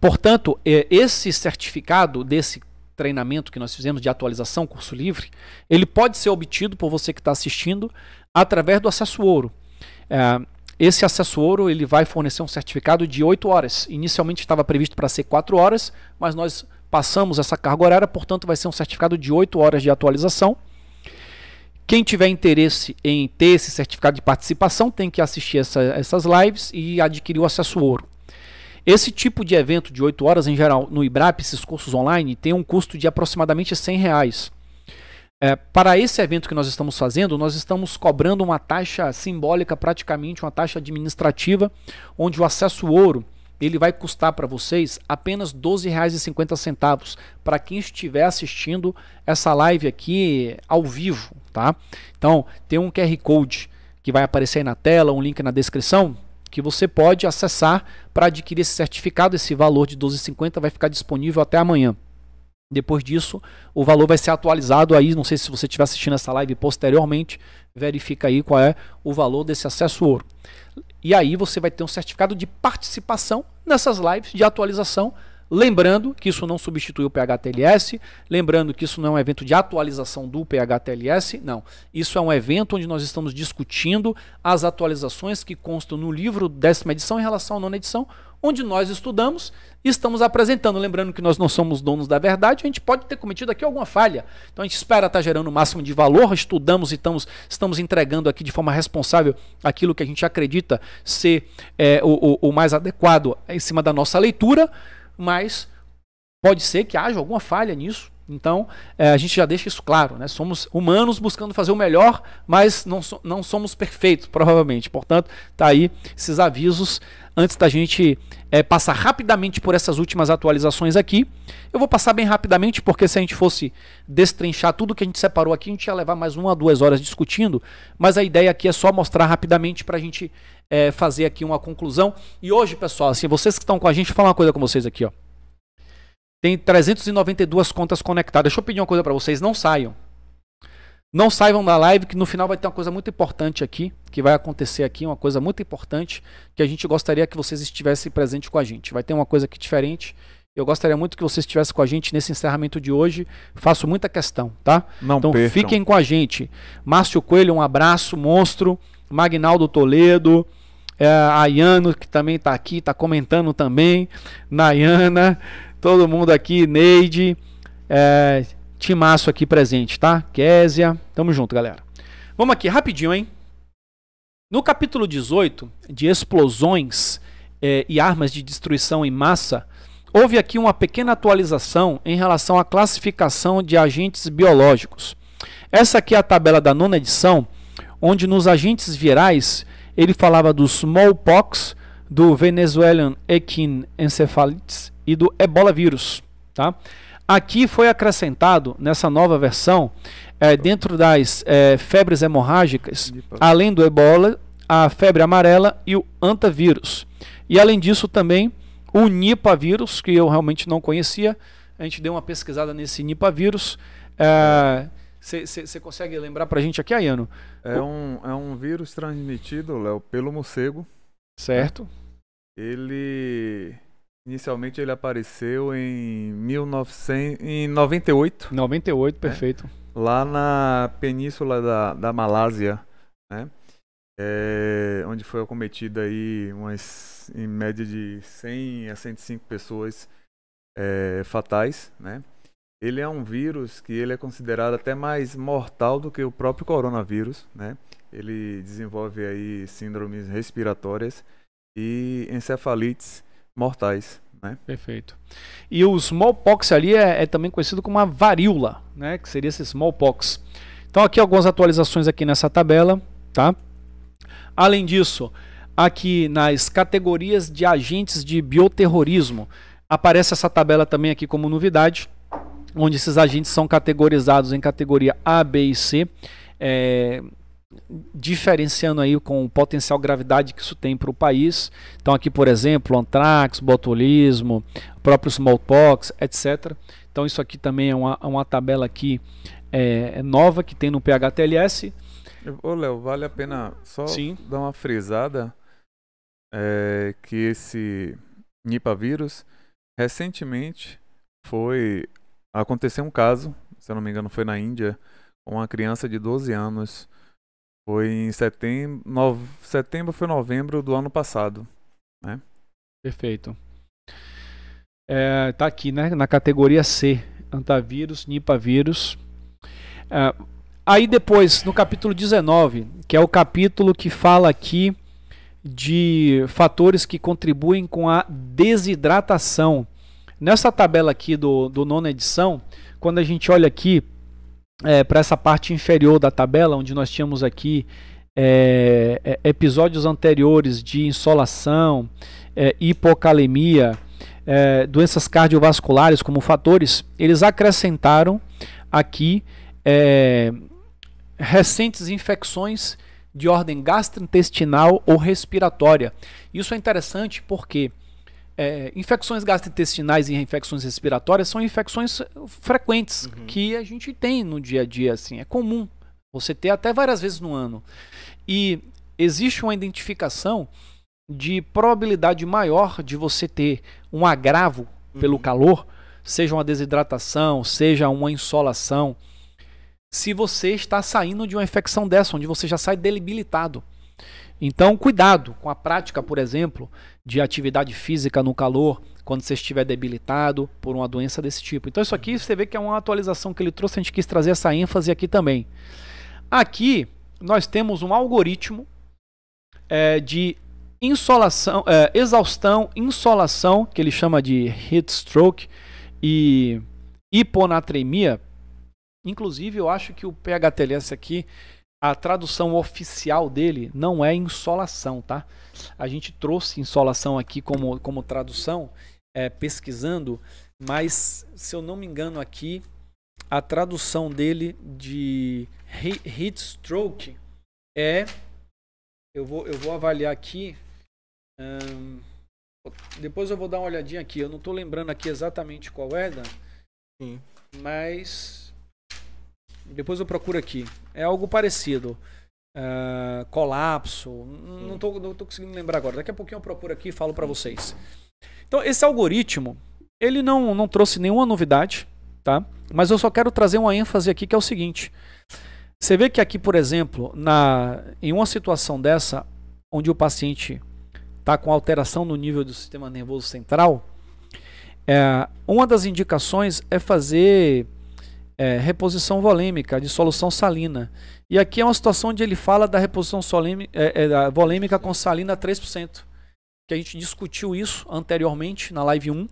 A: Portanto, eh, esse certificado desse treinamento que nós fizemos de atualização, curso livre, ele pode ser obtido por você que está assistindo através do acesso ouro. É, esse acesso ouro ele vai fornecer um certificado de 8 horas. Inicialmente estava previsto para ser 4 horas, mas nós passamos essa carga horária, portanto vai ser um certificado de 8 horas de atualização. Quem tiver interesse em ter esse certificado de participação tem que assistir essa, essas lives e adquirir o acesso ouro. Esse tipo de evento de 8 horas, em geral, no IBRAP, esses cursos online, tem um custo de aproximadamente 100 reais. É, para esse evento que nós estamos fazendo, nós estamos cobrando uma taxa simbólica, praticamente uma taxa administrativa, onde o acesso ouro ele vai custar para vocês apenas R$ 12,50 para quem estiver assistindo essa live aqui ao vivo, tá? Então, tem um QR Code que vai aparecer aí na tela, um link na descrição que você pode acessar para adquirir esse certificado, esse valor de 12,50 vai ficar disponível até amanhã. Depois disso, o valor vai ser atualizado aí, não sei se você estiver assistindo essa live posteriormente, verifica aí qual é o valor desse acesso ouro. E aí você vai ter um certificado de participação nessas lives de atualização. Lembrando que isso não substitui o PHTLS, lembrando que isso não é um evento de atualização do PHTLS, não. Isso é um evento onde nós estamos discutindo as atualizações que constam no livro décima edição em relação à nona edição, onde nós estudamos e estamos apresentando. Lembrando que nós não somos donos da verdade, a gente pode ter cometido aqui alguma falha. Então a gente espera estar tá gerando o máximo de valor, estudamos e estamos, estamos entregando aqui de forma responsável aquilo que a gente acredita ser é, o, o, o mais adequado em cima da nossa leitura, mas pode ser que haja alguma falha nisso. Então, é, a gente já deixa isso claro, né? Somos humanos buscando fazer o melhor, mas não, so, não somos perfeitos, <laughs> provavelmente. Portanto, tá aí esses avisos antes da gente é, passar rapidamente por essas últimas atualizações aqui, eu vou passar bem rapidamente, porque se a gente fosse destrinchar tudo que a gente separou aqui, a gente ia levar mais uma ou duas horas discutindo, mas a ideia aqui é só mostrar rapidamente para a gente é, fazer aqui uma conclusão. E hoje, pessoal, assim, vocês que estão com a gente, vou falar uma coisa com vocês aqui, ó. Tem 392 contas conectadas. Deixa eu pedir uma coisa para vocês, não saiam. Não saibam da live, que no final vai ter uma coisa muito importante aqui, que vai acontecer aqui, uma coisa muito importante, que a gente gostaria que vocês estivessem presentes com a gente. Vai ter uma coisa aqui diferente. Eu gostaria muito que vocês estivessem com a gente nesse encerramento de hoje. Faço muita questão, tá? Não então percam. fiquem com a gente. Márcio Coelho, um abraço, monstro. Magnaldo Toledo. É, Ayano, que também está aqui, está comentando também. Nayana, todo mundo aqui. Neide. É, timaço aqui presente, tá? Késia, tamo junto, galera. Vamos aqui, rapidinho, hein? No capítulo 18, de explosões eh, e armas de destruição em massa, houve aqui uma pequena atualização em relação à classificação de agentes biológicos. Essa aqui é a tabela da nona edição, onde nos agentes virais ele falava do smallpox, do Venezuelan Equine encephalitis e do Ebola vírus. Tá? Aqui foi acrescentado, nessa nova versão, é, dentro das é, febres hemorrágicas, além do ebola, a febre amarela e o antivírus. E além disso também o nipavírus, que eu realmente não conhecia. A gente deu uma pesquisada nesse nipavírus. Você é, consegue lembrar para a gente aqui,
B: Ayano? É, um, é um vírus transmitido, Léo, pelo morcego. Certo. Ele Inicialmente ele apareceu em 1998. 98. né? perfeito. Lá na península da, da Malásia, né? É, onde foi acometida aí umas em média de 100 a 105 pessoas é, fatais, né? Ele é um vírus que ele é considerado até mais mortal do que o próprio coronavírus, né? Ele desenvolve aí síndromes respiratórias
A: e encefalites mortais. Né? Perfeito. E o smallpox ali é, é, também conhecido como a varíola, né? que seria esse smallpox. Então aqui algumas atualizações aqui nessa tabela. Tá? Além disso, aqui nas categorias de agentes de bioterrorismo, aparece essa tabela também aqui como novidade, onde esses agentes são categorizados em categoria A, B e C. É, diferenciando aí com o potencial gravidade que isso tem para o país. Então aqui, por exemplo, antrax, botulismo, próprio smallpox, etc. Então isso aqui também é uma, é uma tabela aqui é, é, nova que tem no PHTLS.
B: Ô Léo, vale a pena só Sim. dar uma frisada é, que esse nipavírus recentemente foi aconteceu um caso, se eu não me engano foi na Índia, uma criança de 12 anos foi em setembro, no, setembro foi novembro do ano
A: passado, né? Perfeito. É, tá aqui, né? Na categoria C, antavírus, nipavírus. É, aí depois, no capítulo 19, que é o capítulo que fala aqui de fatores que contribuem com a desidratação. Nessa tabela aqui do, do nona edição, quando a gente olha aqui é, para essa parte inferior da tabela, onde nós tínhamos aqui é, é episódios anteriores de insolação, é, hipocalemia, é, doenças cardiovasculares como fatores, eles acrescentaram aqui é, recentes infecções de ordem gastrointestinal ou respiratória. Isso é interessante porque é, infecções gastrointestinais e infecções respiratórias são infecções eh, frequentes uhum. que a gente tem no dia a dia, assim, é comum você ter até várias vezes no ano. E existe uma identificação de probabilidade maior de você ter um agravo uhum. pelo calor, seja uma desidratação, seja uma insolação, se você está saindo de uma infecção dessa, onde você já sai debilitado. Então, cuidado com a prática, por exemplo, de atividade física no calor, quando você estiver debilitado por uma doença desse tipo. Então, isso aqui você vê que é uma atualização que ele trouxe, a gente quis trazer essa ênfase aqui também. Aqui nós temos um algoritmo é, de insolação, é, exaustão, insolação, que ele chama de heat stroke e hiponatremia. Inclusive, eu acho que o PHTLS aqui a tradução oficial dele não é insolação, tá? A gente trouxe insolação aqui como, como tradução, é, pesquisando, mas se eu não me engano aqui, a tradução dele de heat stroke é. Eu vou, eu vou avaliar aqui. Hum, depois eu vou dar uma olhadinha aqui. Eu não estou lembrando aqui exatamente qual é, Dan, Sim. mas depois eu procuro aqui. É algo parecido. Uh, colapso. Não, tô, não tô conseguindo lembrar agora. Daqui a pouquinho eu procuro aqui e falo para vocês. Então, esse algoritmo, ele não, não trouxe nenhuma novidade, tá? Mas eu só quero trazer uma ênfase aqui que é o seguinte. Você vê que aqui, por exemplo, na, em uma situação dessa, onde o paciente está com alteração no nível do sistema nervoso central, é, uma das indicações é fazer é, reposição volêmica, de solução salina. E aqui é uma situação onde ele fala da reposição soleme, é, é, volêmica com salina 3%, que a gente discutiu isso anteriormente na live 1,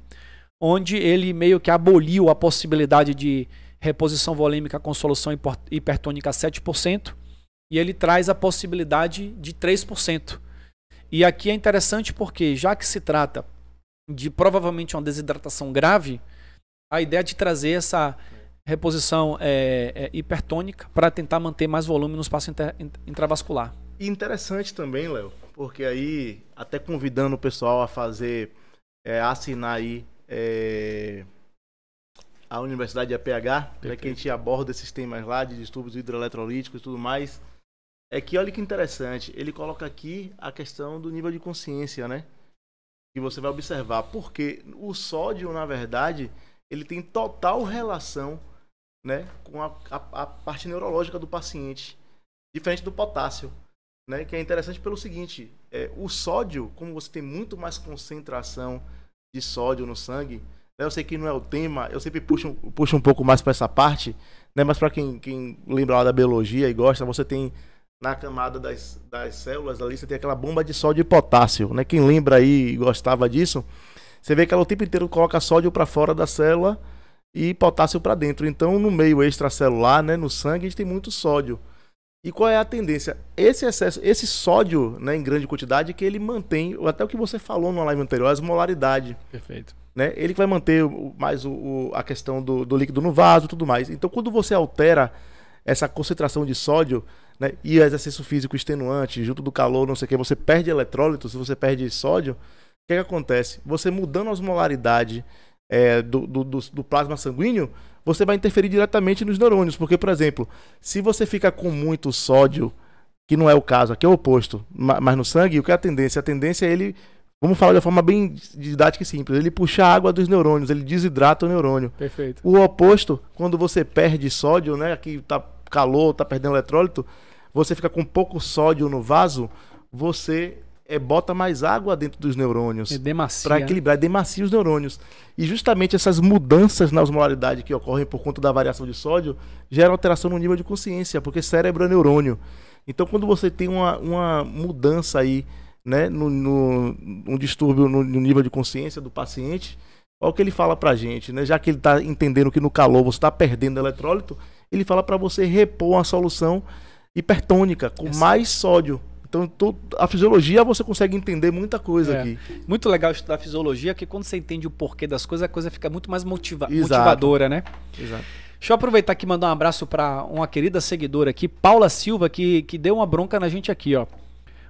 A: onde ele meio que aboliu a possibilidade de reposição volêmica com solução hipertônica 7%, e ele traz a possibilidade de 3%. E aqui é interessante porque, já que se trata de provavelmente uma desidratação grave, a ideia de trazer essa reposição é, é, hipertônica para tentar manter mais volume no espaço inter, intravascular.
C: E interessante também, Léo, porque aí, até convidando o pessoal a fazer, é, a assinar aí é, a Universidade de APH, para que a gente aborda esses temas lá de distúrbios hidroeletrolíticos e tudo mais, é que olha que interessante, ele coloca aqui a questão do nível de consciência, né? Que você vai observar, porque o sódio, na verdade, ele tem total relação né, com a, a, a parte neurológica do paciente, diferente do potássio. Né, que é interessante pelo seguinte: é, o sódio, como você tem muito mais concentração de sódio no sangue, né, eu sei que não é o tema, eu sempre puxo, puxo um pouco mais para essa parte, né, mas para quem, quem lembra lá da biologia e gosta, você tem na camada das, das células ali, você tem aquela bomba de sódio e potássio. Né, quem lembra aí e gostava disso, você vê que ela o tempo inteiro coloca sódio para fora da célula e potássio para dentro. Então, no meio extracelular, né, no sangue, a gente tem muito sódio. E qual é a tendência? Esse excesso, esse sódio, né, em grande quantidade, que ele mantém, até o que você falou no live anterior, a esmolaridade. Perfeito. Né? Ele vai manter mais o, o a questão do, do, líquido no vaso tudo mais. Então, quando você altera essa concentração de sódio, né, e o exercício físico extenuante, junto do calor, não sei o que, você perde eletrólito, se você perde sódio, o que, é que acontece? Você mudando a osmolaridade é, do, do, do, do plasma sanguíneo, você vai interferir diretamente nos neurônios. Porque, por exemplo, se você fica com muito sódio, que não é o caso, aqui é o oposto, mas no sangue, o que é a tendência? A tendência é ele, vamos falar de uma forma bem didática e simples, ele puxa a água dos neurônios, ele desidrata o neurônio. Perfeito. O oposto, quando você perde sódio, né, aqui tá calor, tá perdendo eletrólito, você fica com pouco sódio no vaso, você é, bota mais água dentro dos neurônios. É para né? equilibrar, é demacia os neurônios. E justamente essas mudanças na osmolaridade que ocorrem por conta da variação de sódio geram alteração no nível de consciência, porque cérebro é neurônio. Então, quando você tem uma, uma mudança aí, né, no, no um distúrbio no, no, nível de consciência do paciente, olha o que ele fala a gente, né? Já que ele está entendendo que no calor você está perdendo eletrólito, ele fala para você repor uma solução hipertônica com Essa... mais sódio. Então, a fisiologia você consegue entender muita
A: coisa é. aqui. Muito legal estudar fisiologia, que quando você entende o porquê das coisas, a coisa fica muito mais motiva Exato. motivadora, né? Exato. Deixa eu aproveitar aqui e mandar um abraço para uma querida seguidora aqui, Paula Silva, que, que deu uma bronca na gente aqui, ó.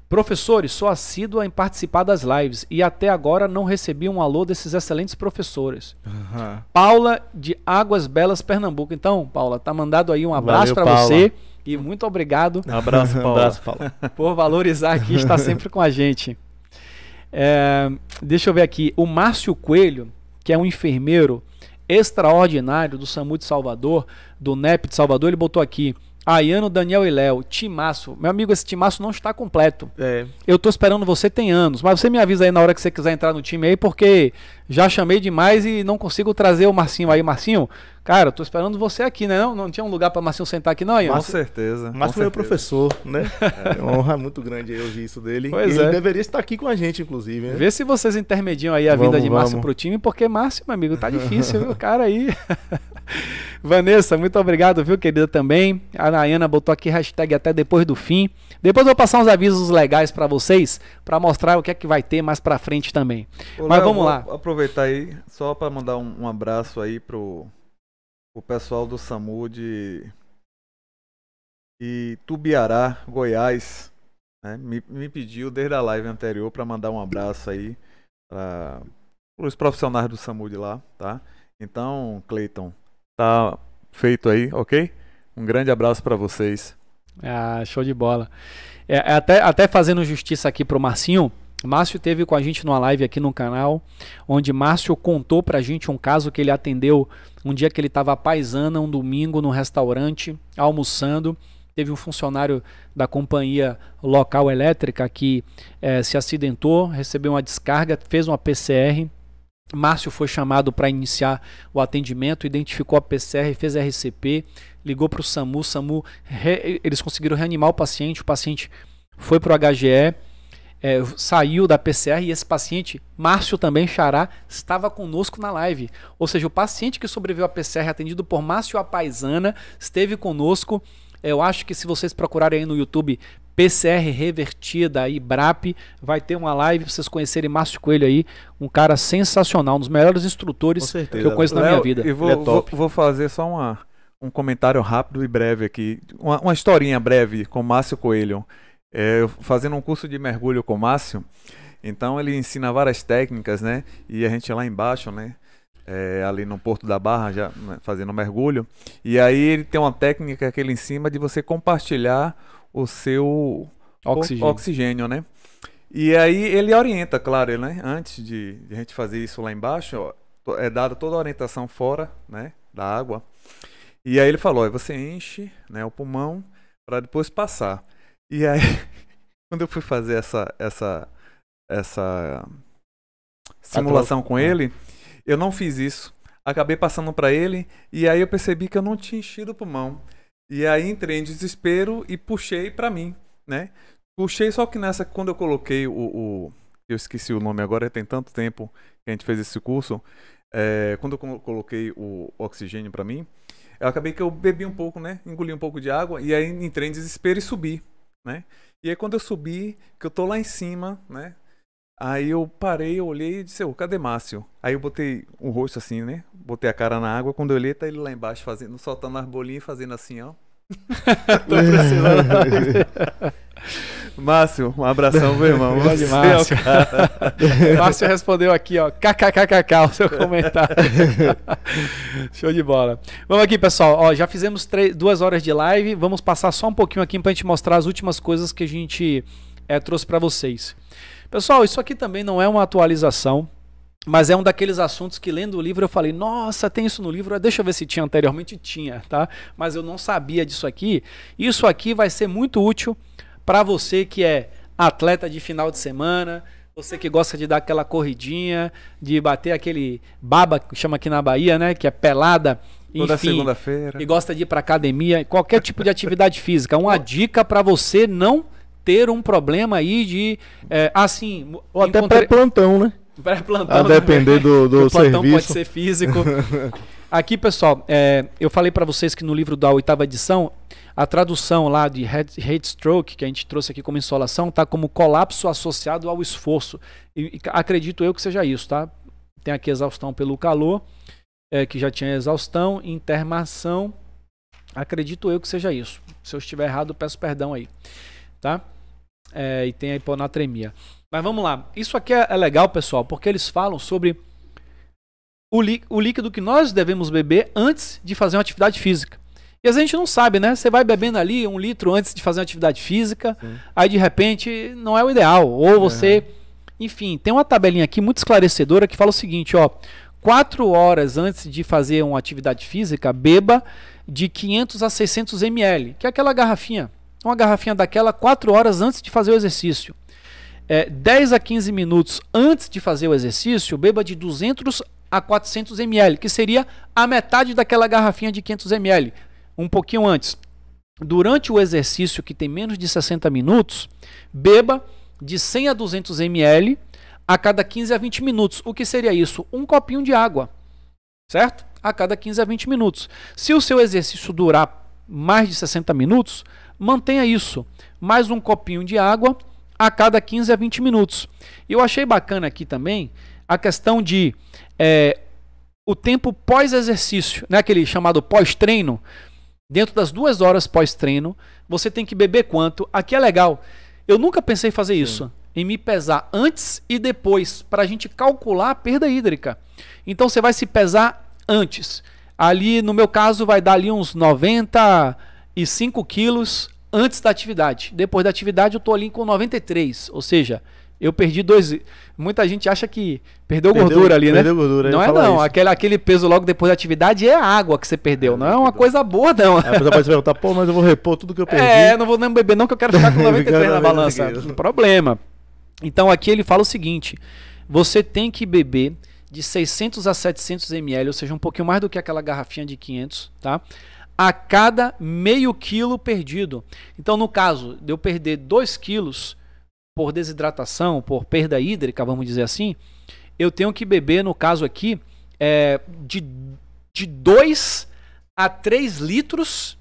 A: Professores, sou assídua em participar das lives e até agora não recebi um alô desses excelentes professores. Uhum. Paula de Águas Belas, Pernambuco. Então, Paula, tá mandado aí um abraço para você. E muito obrigado. Um abraço, <laughs> Paulo. Um abraço, Paulo. Por valorizar aqui está <laughs> sempre com a gente. É, deixa eu ver aqui. O Márcio Coelho, que é um enfermeiro extraordinário do SAMU de Salvador, do NEP de Salvador, ele botou aqui. Aiano, Daniel e Léo, timaço. Meu amigo, esse timaço não está completo. É. Eu estou esperando você tem anos, mas você me avisa aí na hora que você quiser entrar no time aí, porque já chamei demais e não consigo trazer o Marcinho aí. Marcinho, cara, tô esperando você aqui, né? Não, não tinha um lugar para Marcinho sentar aqui, não, Ian? Com certeza. Marcinho foi o professor, né? <laughs> É uma
C: honra muito grande eu ouvir isso dele. Pois ele é.
A: deveria estar aqui com a gente, inclusive. Né? Vê se vocês intermediam aí a vamos, vinda de vamos. Márcio pro time, porque Márcio, meu amigo, tá difícil, viu? Cara aí. <laughs> Vanessa, muito obrigado, viu, querida, também. A Nayana botou aqui hashtag até depois do fim. Depois eu vou passar uns avisos legais para vocês, para mostrar o que é que vai ter mais para frente também. Ô, Mas Léo, vamos lá.
B: Aproveitar aproveitar aí só para mandar um, um, abraço aí pro o pessoal do SAMU de Itubiará, Goiás. Né? Me, me, pediu desde a live anterior para mandar um abraço aí para os profissionais do SAMU de lá, tá? Então, Cleiton, tá feito aí, ok? Um grande abraço para vocês.
A: Ah, show de bola. É, é, até, até fazendo justiça aqui pro Marcinho, Márcio teve com a gente numa live aqui no canal, onde Márcio contou pra gente um caso que ele atendeu um dia que ele estava paisana, um domingo, num restaurante, almoçando. Teve um funcionário da companhia local elétrica que eh, se acidentou, recebeu uma descarga, fez uma PCR. Márcio foi chamado para iniciar o atendimento, identificou a PCR, fez a RCP, ligou para o SAMU. SAMU re... eles conseguiram reanimar o paciente. O paciente foi para o HGE é, saiu da PCR e esse paciente, Márcio também Xará, estava conosco na live. Ou seja, o paciente que sobreviveu à PCR, atendido por Márcio Apaisana, esteve conosco. É, eu acho que se vocês procurarem aí no YouTube PCR revertida aí, BRAP, vai ter uma live para vocês conhecerem Márcio Coelho aí, um cara sensacional, um dos melhores instrutores que eu conheço na minha vida. E vou, é vou,
B: vou fazer só uma, um comentário rápido e breve aqui, uma, uma historinha breve com Márcio Coelho é, fazendo um curso de mergulho com o Márcio. Então ele ensina várias técnicas, né? E a gente lá embaixo, né? É, ali no Porto da Barra, já né, fazendo mergulho. E aí ele tem uma técnica que ele ensina de você compartilhar o seu oxigênio, oxigênio né? E aí ele orienta, claro, né? Antes de, de a gente fazer isso lá embaixo, ó, é dada toda a orientação fora, né? Da água. E aí ele falou, ó, você enche né, o pulmão para depois passar. E aí, <laughs> quando eu fui fazer essa, essa, essa simulação com ele, é. eu não fiz isso. Acabei passando para ele e aí eu percebi que eu não tinha enchido o pulmão. E aí entrei em desespero e puxei para mim, né? Puxei só que nessa, quando eu coloquei o, o, Eu esqueci o nome agora, tem tanto tempo que a gente fez esse curso. É, quando eu coloquei o oxigênio para mim, eu acabei que eu bebi um pouco, né? Engoli um pouco de água e aí entrei em desespero e subi né? E aí quando eu subi, que eu tô lá em cima, né? Aí eu parei, eu olhei e disse, ô, oh, cadê Márcio? Aí eu botei o rosto assim, né? Botei a cara na água, quando eu olhei, tá ele lá embaixo fazendo, soltando as bolinhas e fazendo assim, ó. <laughs> tô <laughs> precisando. <laughs> Márcio, um abração, meu irmão. Grande é Márcio. <laughs> Márcio respondeu aqui, ó, kkkk, o seu comentário. <laughs>
A: Show de bola. Vamos aqui, pessoal. Ó, já fizemos duas horas de live. Vamos passar só um pouquinho aqui para a gente mostrar as últimas coisas que a gente é, trouxe para vocês. Pessoal, isso aqui também não é uma atualização. Mas é um daqueles assuntos que lendo o livro eu falei, nossa, tem isso no livro, eh, deixa eu ver se tinha anteriormente, tinha, tá? Mas eu não sabia disso aqui. Isso aqui vai ser muito útil para você que é atleta de final de semana, você que gosta de dar aquela corridinha, de bater aquele baba que chama aqui na Bahia, né, que é pelada, Toda segunda-feira. E gosta de ir para academia, qualquer tipo de atividade <laughs> física. Uma dica para você não ter um problema aí de é, assim, ou até encontre... pré-plantão, né? <laughs> Pré-plantão. A depender né? do, do o serviço. plantão pode ser físico. <laughs> Aqui, pessoal, é, eu falei para vocês que no livro da oitava edição, a tradução lá de stroke que a gente trouxe aqui como insolação, está como colapso associado ao esforço. E, e, acredito eu que seja isso, tá? Tem aqui exaustão pelo calor, é, que já tinha exaustão, intermação. Acredito eu que seja isso. Se eu estiver errado, peço perdão aí, tá? É, e tem a hiponatremia. Mas vamos lá. Isso aqui é, é legal, pessoal, porque eles falam sobre o, o líquido que nós devemos beber antes de fazer uma atividade física. E às vezes a gente não sabe, né? Você vai bebendo ali um litro antes de fazer uma atividade física, Sim. aí de repente não é o ideal. Ou você. É. Enfim, tem uma tabelinha aqui muito esclarecedora que fala o seguinte: ó, quatro horas antes de fazer uma atividade física, beba de 500 a 600 ml, que é aquela garrafinha. Uma garrafinha daquela quatro horas antes de fazer o exercício. É, 10 a 15 minutos antes de fazer o exercício, beba de 200 a 400 ml, que seria a metade daquela garrafinha de 500 ml, um pouquinho antes. Durante o exercício que tem menos de 60 minutos, beba de 100 a 200 ml a cada 15 a 20 minutos. O que seria isso? Um copinho de água, certo? A cada 15 a 20 minutos. Se o seu exercício durar mais de 60 minutos, mantenha isso. Mais um copinho de água a cada 15 a 20 minutos. Eu achei bacana aqui também a questão de é, o tempo pós-exercício, né, aquele chamado pós-treino, dentro das duas horas pós-treino, você tem que beber quanto. Aqui é legal. Eu nunca pensei em fazer Sim. isso, em me pesar antes e depois, para a gente calcular a perda hídrica. Então você vai se pesar antes. Ali, no meu caso, vai dar ali uns 95 quilos antes da atividade. Depois da atividade, eu estou ali com 93, ou seja, eu perdi dois. Muita gente acha que perdeu, perdeu gordura ali, né? perdeu né? Gordura, não é não. Aquele, aquele peso logo depois da atividade é água que você perdeu. É, não é uma perdeu. coisa boa, não. É, a pessoa pode perguntar, pô, mas eu vou repor tudo que eu <laughs> é, perdi. É, não vou nem beber, não, que eu quero ficar com 93 <laughs> na balança. Não problema. Então aqui ele fala o seguinte: você tem que beber de 600 a 700 ml, ou seja, um pouquinho mais do que aquela garrafinha de 500, tá? A cada meio quilo perdido. Então, no caso de eu perder 2 quilos por desidratação, por perda hídrica, vamos dizer assim, eu tenho que beber, no caso aqui, é, de, de 2 a 3 litros,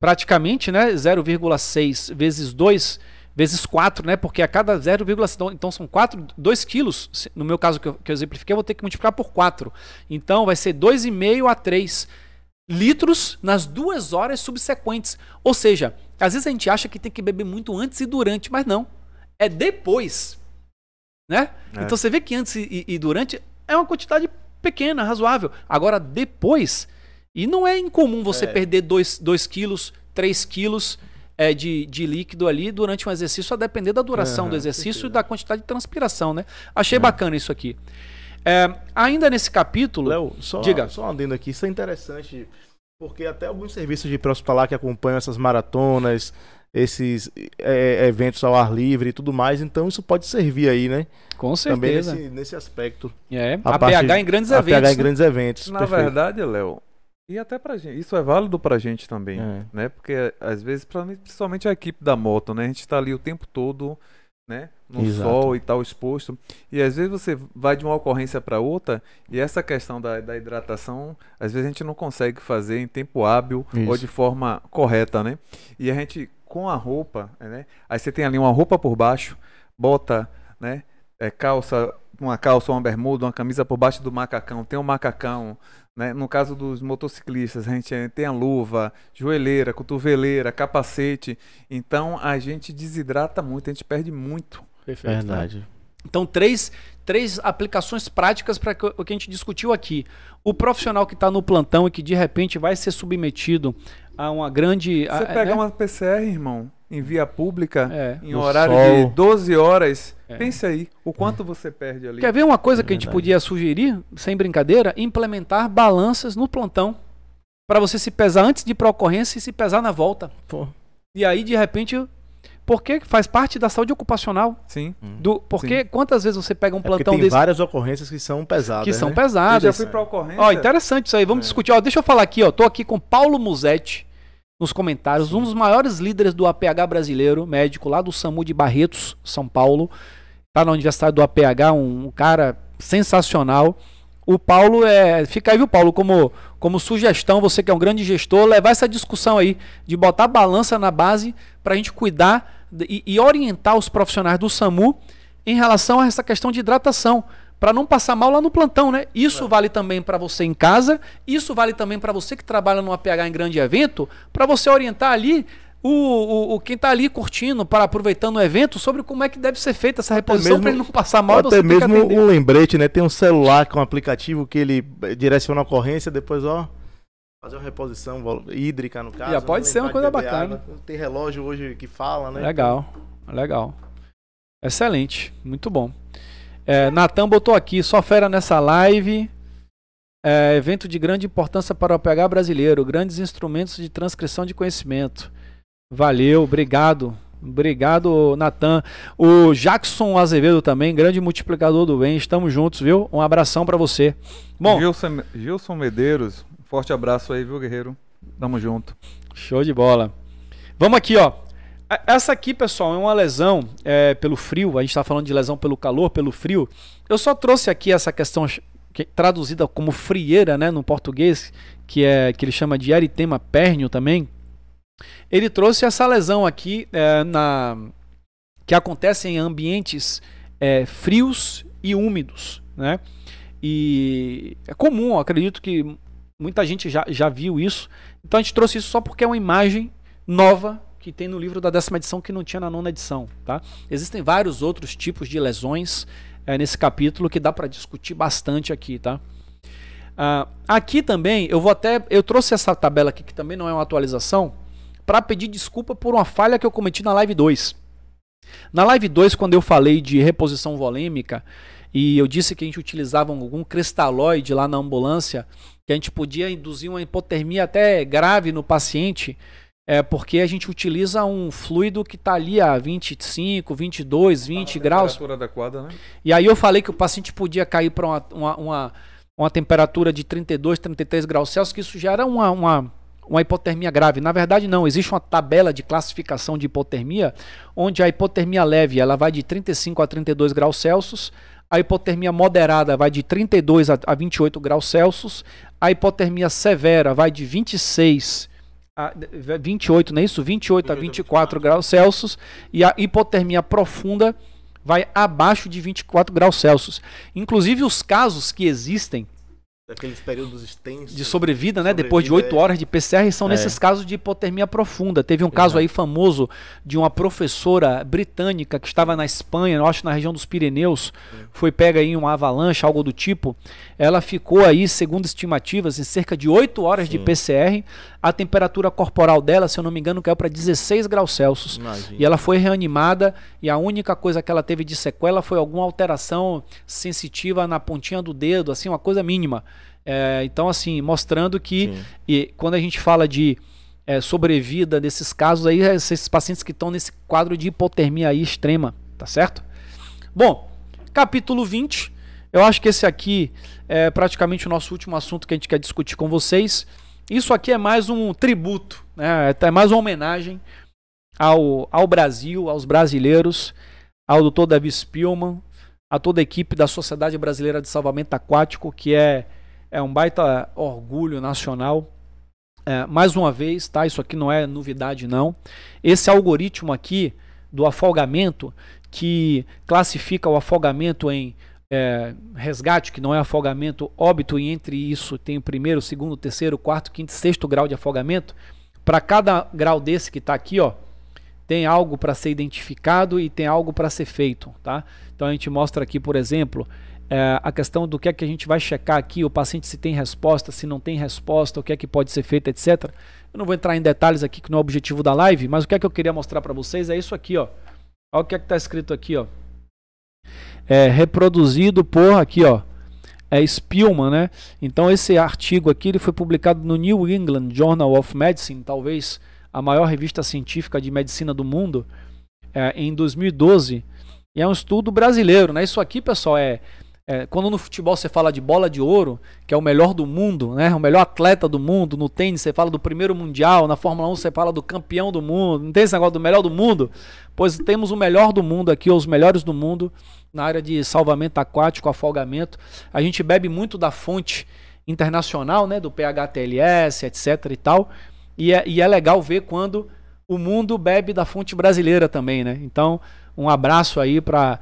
A: praticamente, né? 0,6 vezes 2 vezes 4, né? Porque a cada 0,6, então, então são 4, 2 quilos. No meu caso que eu, que eu exemplifiquei, eu vou ter que multiplicar por 4. Então vai ser 2,5 a 3 litros nas duas horas subsequentes. Ou seja, às vezes a gente acha que tem que beber muito antes e durante, mas não. É depois. Né? É. Então você vê que antes e, e, durante é uma quantidade pequena, razoável. Agora, depois. E não é incomum você é. perder 2 quilos, 3 quilos é, de, de líquido ali durante um exercício, a depender da duração uhum, do exercício e da quantidade de transpiração, né? Achei é. bacana isso aqui. É, ainda nesse capítulo. Léo, só, diga. só andando aqui, isso é interessante,
C: porque até alguns serviços de pré-hospitalar que acompanham essas maratonas, esses é, eventos ao ar livre e tudo mais. Então isso pode servir aí, né? Com certeza. Também nesse, nesse aspecto. É, a, a parte, PH em grandes a eventos. PH né? em grandes eventos. Na perfeito.
B: verdade, Léo, e até pra gente, isso é válido pra gente também, é. né? Porque às vezes, principalmente a equipe da moto, né? A gente tá ali o tempo todo né? No Exato. sol e tal exposto. E às vezes você vai de uma ocorrência para outra e essa questão da, da, hidratação, às vezes a gente não consegue fazer em tempo hábil Isso. ou de forma correta, né? E a gente com a roupa, né? Aí você tem ali uma roupa por baixo, bota, né? É, calça uma calça, uma bermuda, uma camisa por baixo do macacão, tem um macacão. Né? No caso dos motociclistas, a gente eh, tem a luva, joelheira, cotoveleira, capacete.
A: Então a gente desidrata muito, a gente perde muito. Perfeito. Verdade. Então, três, três aplicações práticas para o que a gente discutiu aqui. O profissional que está no plantão e que de repente vai ser submetido a uma grande. Você a, é, pega né?
B: uma PCR, irmão em via pública, é, em horário sol. de 12 horas. É. Pense aí, o quanto é. você perde ali. Quer ver uma coisa é que a gente podia
A: sugerir, sem brincadeira? Implementar balanças no plantão. para você se pesar antes de ir ocorrência e se pesar na volta. Pô. E aí, de repente, porque faz parte da saúde ocupacional. Sim. Hum. Do, porque Sim. quantas vezes você pega um é plantão é tem desse... várias ocorrências
C: que são pesadas. Que né? são pesadas. Eu já fui para ocorrência. Ó, interessante
A: isso aí. Vamos é. discutir. Ó, deixa eu falar aqui, ó. Tô aqui com Paulo Musetti nos comentários, um dos maiores líderes do APH brasileiro, médico lá do SAMU de Barretos, São Paulo, tá na Universidade do APH, um, um cara sensacional. O Paulo é. Fica aí, viu, Paulo, como, como sugestão, você que é um grande gestor, levar essa discussão aí de botar balança na base para a gente cuidar e, e orientar os profissionais do SAMU em relação a essa questão de hidratação para não passar mal lá no plantão, né? Isso é. vale também para você em casa, isso vale também para você que trabalha no APH em grande evento, para você orientar ali o, o, o quem está ali curtindo, para aproveitando o evento, sobre como é que deve ser feita essa reposição para ele não passar mal. Até mesmo um
C: lembrete, né? Tem um celular com um aplicativo que ele eh, direciona a ocorrência, depois ó fazer uma reposição hídrica no caso. Já pode né? ser uma coisa bacana. Água. Tem relógio hoje que fala, né? Legal,
A: legal, excelente, muito bom. É, Natan botou aqui, só fera nessa live. É, evento de grande importância para o PH brasileiro. Grandes instrumentos de transcrição de conhecimento. Valeu, obrigado. Obrigado, Natan. O Jackson Azevedo também, grande multiplicador do bem. Estamos juntos, viu? Um abração para você. Bom, Gilson, Gilson
B: Medeiros,
A: forte abraço aí, viu, guerreiro? Tamo junto. Show de bola. Vamos aqui, ó. Essa aqui, pessoal, é uma lesão é, pelo frio. A gente está falando de lesão pelo calor, pelo frio. Eu só trouxe aqui essa questão que, traduzida como frieira, né, no português, que é que ele chama de eritema pérneo também. Ele trouxe essa lesão aqui é, na que acontece em ambientes é, frios e úmidos, né? E é comum, acredito que muita gente já, já viu isso. Então a gente trouxe isso só porque é uma imagem nova que tem no livro da décima edição que não tinha na nona edição. Tá? Existem vários outros tipos de lesões é, nesse capítulo que dá para discutir bastante aqui. Tá? Ah, aqui também eu vou até. Eu trouxe essa tabela aqui que também não é uma atualização para pedir desculpa por uma falha que eu cometi na live 2. Na live 2, quando eu falei de reposição volêmica e eu disse que a gente utilizava algum cristalóide lá na ambulância, que a gente podia induzir uma hipotermia até grave no paciente, é porque a gente utiliza um fluido que está ali a 25, 22, 20 ah, graus. Temperatura adequada, né? E aí eu falei que o paciente podia cair para uma, uma, uma, uma, temperatura de 32, 33 graus Celsius, que isso já era uma, uma, uma hipotermia grave. Na verdade, não. Existe uma tabela de classificação de hipotermia, onde a hipotermia leve ela vai de 35 a 32 graus Celsius. A hipotermia moderada vai de 32 a 28 graus Celsius. A hipotermia severa vai de 26 a a 28, é, não é isso? 28 a 24 graus Celsius e a hipotermia profunda vai abaixo de 24 graus Celsius. Inclusive os casos que existem
C: Daqueles períodos extensos.
A: De sobrevida, né? Sobrevida, Depois de oito é. horas de PCR, são é. nesses casos de hipotermia profunda. Teve um caso aí famoso de uma professora britânica que estava na Espanha, eu acho na região dos Pirineus, é. foi pega em uma avalanche, algo do tipo. Ela ficou aí, segundo estimativas, em cerca de oito horas Sim. de PCR. A temperatura corporal dela, se eu não me engano, caiu para 16 graus Celsius. Imagina. E ela foi reanimada e a única coisa que ela teve de sequela foi alguma alteração sensitiva na pontinha do dedo, assim, uma coisa mínima. É, então, assim, mostrando que e, quando a gente fala de é, sobrevida desses casos aí, é, esses pacientes que estão nesse quadro de hipotermia aí extrema, tá certo? Bom, capítulo 20. Eu acho que esse aqui é praticamente o nosso último assunto que a gente quer discutir com vocês. Isso aqui é mais um tributo, né? é, é mais uma homenagem ao, ao Brasil, aos brasileiros, ao doutor Davi Spielman, a toda a equipe da Sociedade Brasileira de Salvamento Aquático, que é é um baita orgulho nacional. É, mais uma vez, tá? Isso aqui não é novidade, não. Esse algoritmo aqui do afogamento, que classifica o afogamento em é, resgate, que não é afogamento, óbito, e entre isso tem o primeiro, segundo, terceiro, quarto, quinto, sexto grau de afogamento. Para cada grau desse que está aqui, ó, tem algo para ser identificado e tem algo para ser feito, tá? Então a gente mostra aqui, por exemplo, é, a questão do que é que a gente vai checar aqui, o paciente se tem resposta, se não tem resposta, o que é que pode ser feito, etc. Eu não vou entrar em detalhes aqui que não é o objetivo da live, mas o que é que eu queria mostrar para vocês é isso aqui, ó. Olha o que é que está escrito aqui, ó. É reproduzido por aqui, ó. É Spillman, né? Então esse artigo aqui ele foi publicado no New England Journal of Medicine, talvez a maior revista científica de medicina do mundo, é, em 2012. E é um estudo brasileiro, né? Isso aqui, pessoal, é é, quando no futebol você fala de bola de ouro, que é o melhor do mundo, né? o melhor atleta do mundo, no tênis você fala do primeiro mundial, na Fórmula 1 você fala do campeão do mundo, não tem esse negócio do melhor do mundo? Pois temos o melhor do mundo aqui, os melhores do mundo, na área de salvamento aquático, afogamento. A gente bebe muito da fonte internacional, né? do PHTLS, etc e tal, e é, e é legal ver quando o mundo bebe da fonte brasileira também. Né? Então, um abraço aí para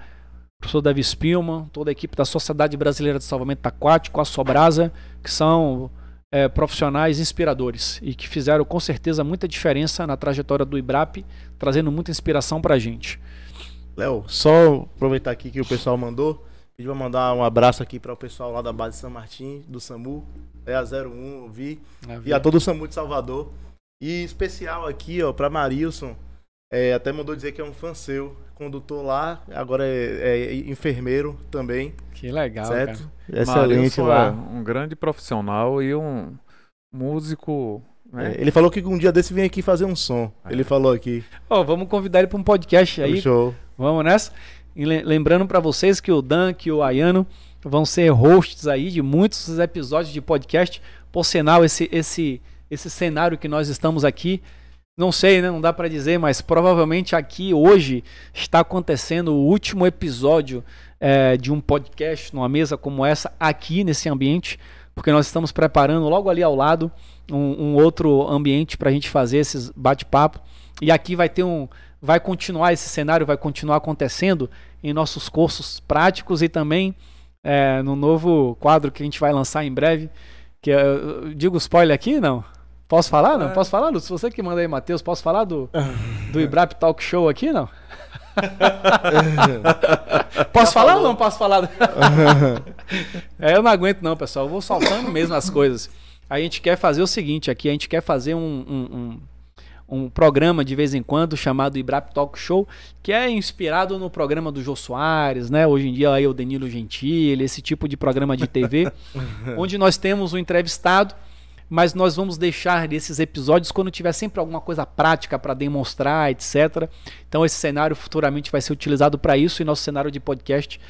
A: professor Davi Spilman, toda a equipe da Sociedade Brasileira de Salvamento Aquático, a Sobrasa, que são é, profissionais inspiradores e que fizeram com certeza muita diferença na trajetória do IBRAP, trazendo muita inspiração para a gente. Léo, só aproveitar aqui que o pessoal mandou,
C: gente vai mandar um abraço aqui para o pessoal lá da base São Martin, do SAMU, é a 01, eu vi, é, e a todo o SAMU de Salvador. E especial aqui, ó, para Marilson, é, até mandou dizer que é um fã seu condutor lá, agora é, é enfermeiro também. Que legal, certo? Cara. Excelente, lá.
B: Um grande profissional e um
A: músico né? é. Ele falou
C: que um dia desse vem aqui fazer um som. Ah, é. Ele falou aqui.
A: oh, vamos convidar ele para um podcast aí. Show. Vamos nessa. E lembrando para vocês que o Dan, que o Ayano vão ser hosts aí de muitos episódios de podcast. Por sinal, esse esse esse cenário que nós estamos aqui não sei, né? Não dá para dizer, mas provavelmente aqui hoje está acontecendo o último episódio é, de um podcast numa mesa como essa aqui nesse ambiente, porque nós estamos preparando logo ali ao lado um, um outro ambiente para a gente fazer esses bate-papo e aqui vai ter um, vai continuar esse cenário, vai continuar acontecendo em nossos cursos práticos e também é, no novo quadro que a gente vai lançar em breve. Que é, eu, digo spoiler aqui, não? Posso falar? Não? É. Posso falar, se Você que manda aí, Matheus, posso falar do, é. do Ibrap Talk Show aqui, não? <laughs> posso Já falar falou. ou não posso falar? <laughs> é, eu não aguento, não, pessoal. Eu vou soltando mesmo as coisas. A gente quer fazer o seguinte aqui, a gente quer fazer um, um, um, um programa de vez em quando chamado Ibrap Talk Show, que é inspirado no programa do Jô Soares, né? Hoje em dia aí é o Danilo Gentili, esse tipo de programa de TV, <laughs> onde nós temos um entrevistado mas nós vamos deixar esses episódios quando tiver sempre alguma coisa prática para demonstrar, etc. Então esse cenário futuramente vai ser utilizado para isso e nosso cenário de podcast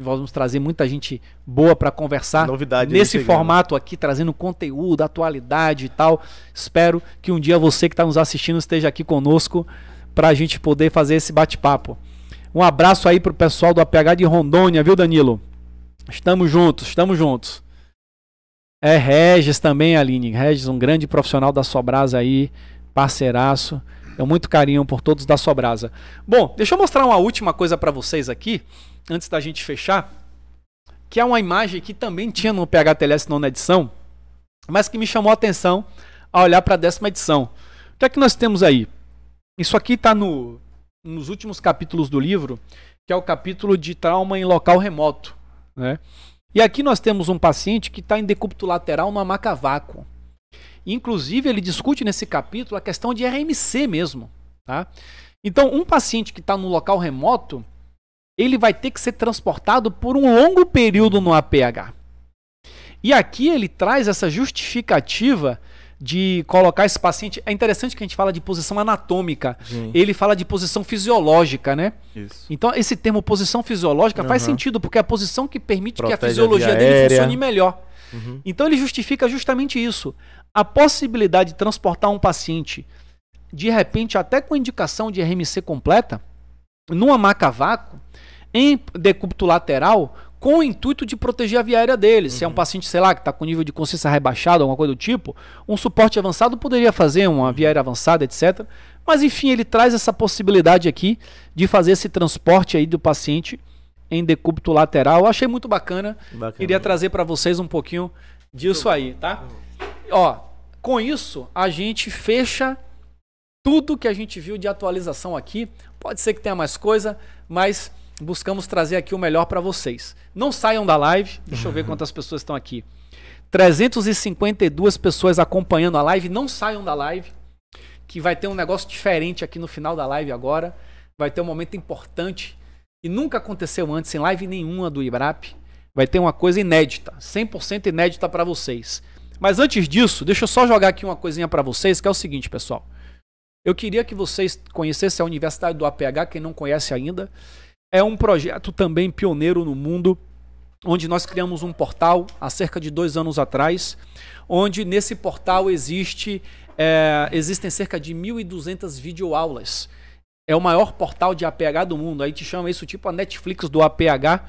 A: vamos trazer muita gente boa para conversar Novidade nesse formato aqui, trazendo conteúdo, atualidade e tal. Espero que um dia você que está nos assistindo esteja aqui conosco para a gente poder fazer esse bate-papo. Um abraço aí pro pessoal do APH de Rondônia, viu, Danilo? Estamos juntos, estamos juntos. É Regis também, Aline. Regis, um grande profissional da Sobrasa aí, parceiraço. Tenho muito carinho por todos da Sobrasa. Bom, deixa eu mostrar uma última coisa para vocês aqui, antes da gente fechar, que é uma imagem que também tinha no PHTLS nona edição, mas que me chamou a atenção a olhar para a décima edição. O que é que nós temos aí? Isso aqui está no, nos últimos capítulos do livro, que é o capítulo de trauma em local remoto. Né? E aqui nós temos um paciente que está em decúbito lateral numa maca vácuo. Inclusive, ele discute nesse capítulo a questão de RMC mesmo. Tá? Então, um paciente que está no local remoto, ele vai ter que ser transportado por um longo período no APH. E aqui ele traz essa justificativa de colocar esse paciente. É interessante que a gente fala de posição anatômica. Sim. Ele fala de posição fisiológica, né? Isso. Então, esse termo posição fisiológica uhum. faz sentido, porque é a posição que permite Protege que a fisiologia a dele funcione melhor. Uhum. Então, ele justifica justamente isso. A possibilidade de transportar um paciente, de repente, até com indicação de RMC completa, numa maca vácuo, em decúbito lateral, com o intuito de proteger a via aérea deles. Uhum. Se é um uhum. paciente, sei lá, que está com nível de consciência rebaixado, alguma coisa do tipo, um suporte avançado poderia fazer uma via aérea avançada, etc. Mas enfim, ele traz essa possibilidade aqui de fazer esse transporte aí do paciente em decúbito lateral. Eu achei muito bacana. bacana. Queria trazer para vocês um pouquinho disso aí, tá? Ó, com isso a gente fecha tudo que a gente viu de atualização aqui. Pode ser que tenha mais coisa, mas buscamos trazer aqui o melhor para vocês. Não saiam da live, deixa eu ver <laughs> quantas pessoas estão aqui. 352 pessoas acompanhando a live, não saiam da live, que vai ter um negócio diferente aqui no final da live agora. Vai ter um momento importante e nunca aconteceu antes em live nenhuma do IBRAP. Vai ter uma coisa inédita, 100% inédita para vocês. Mas antes disso, deixa eu só jogar aqui uma coisinha para vocês, que é o seguinte, pessoal. Eu queria que vocês conhecessem a Universidade do APH, quem não conhece ainda é um projeto também pioneiro no mundo, onde nós criamos um portal há cerca de dois anos atrás, onde nesse portal existe, é, existem cerca de 1.200 videoaulas. É o maior portal de APH do mundo. Aí te chama isso tipo a Netflix do APH.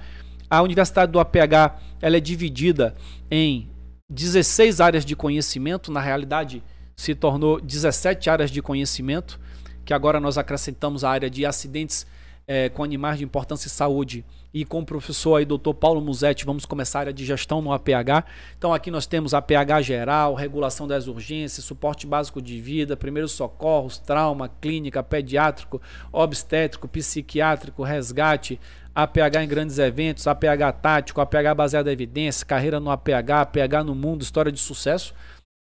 A: A Universidade do APH ela é dividida em 16 áreas de conhecimento, na realidade se tornou 17 áreas de conhecimento, que agora nós acrescentamos a área de acidentes é, com animais de importância e saúde e com o professor aí, doutor Paulo Musetti, vamos começar a área de gestão no APH. Então aqui nós temos APH geral, regulação das urgências, suporte básico de vida, primeiros socorros, trauma, clínica, pediátrico, obstétrico, psiquiátrico, resgate, APH em grandes eventos, APH tático, APH baseado em evidência, carreira no APH, APH no mundo, história de sucesso.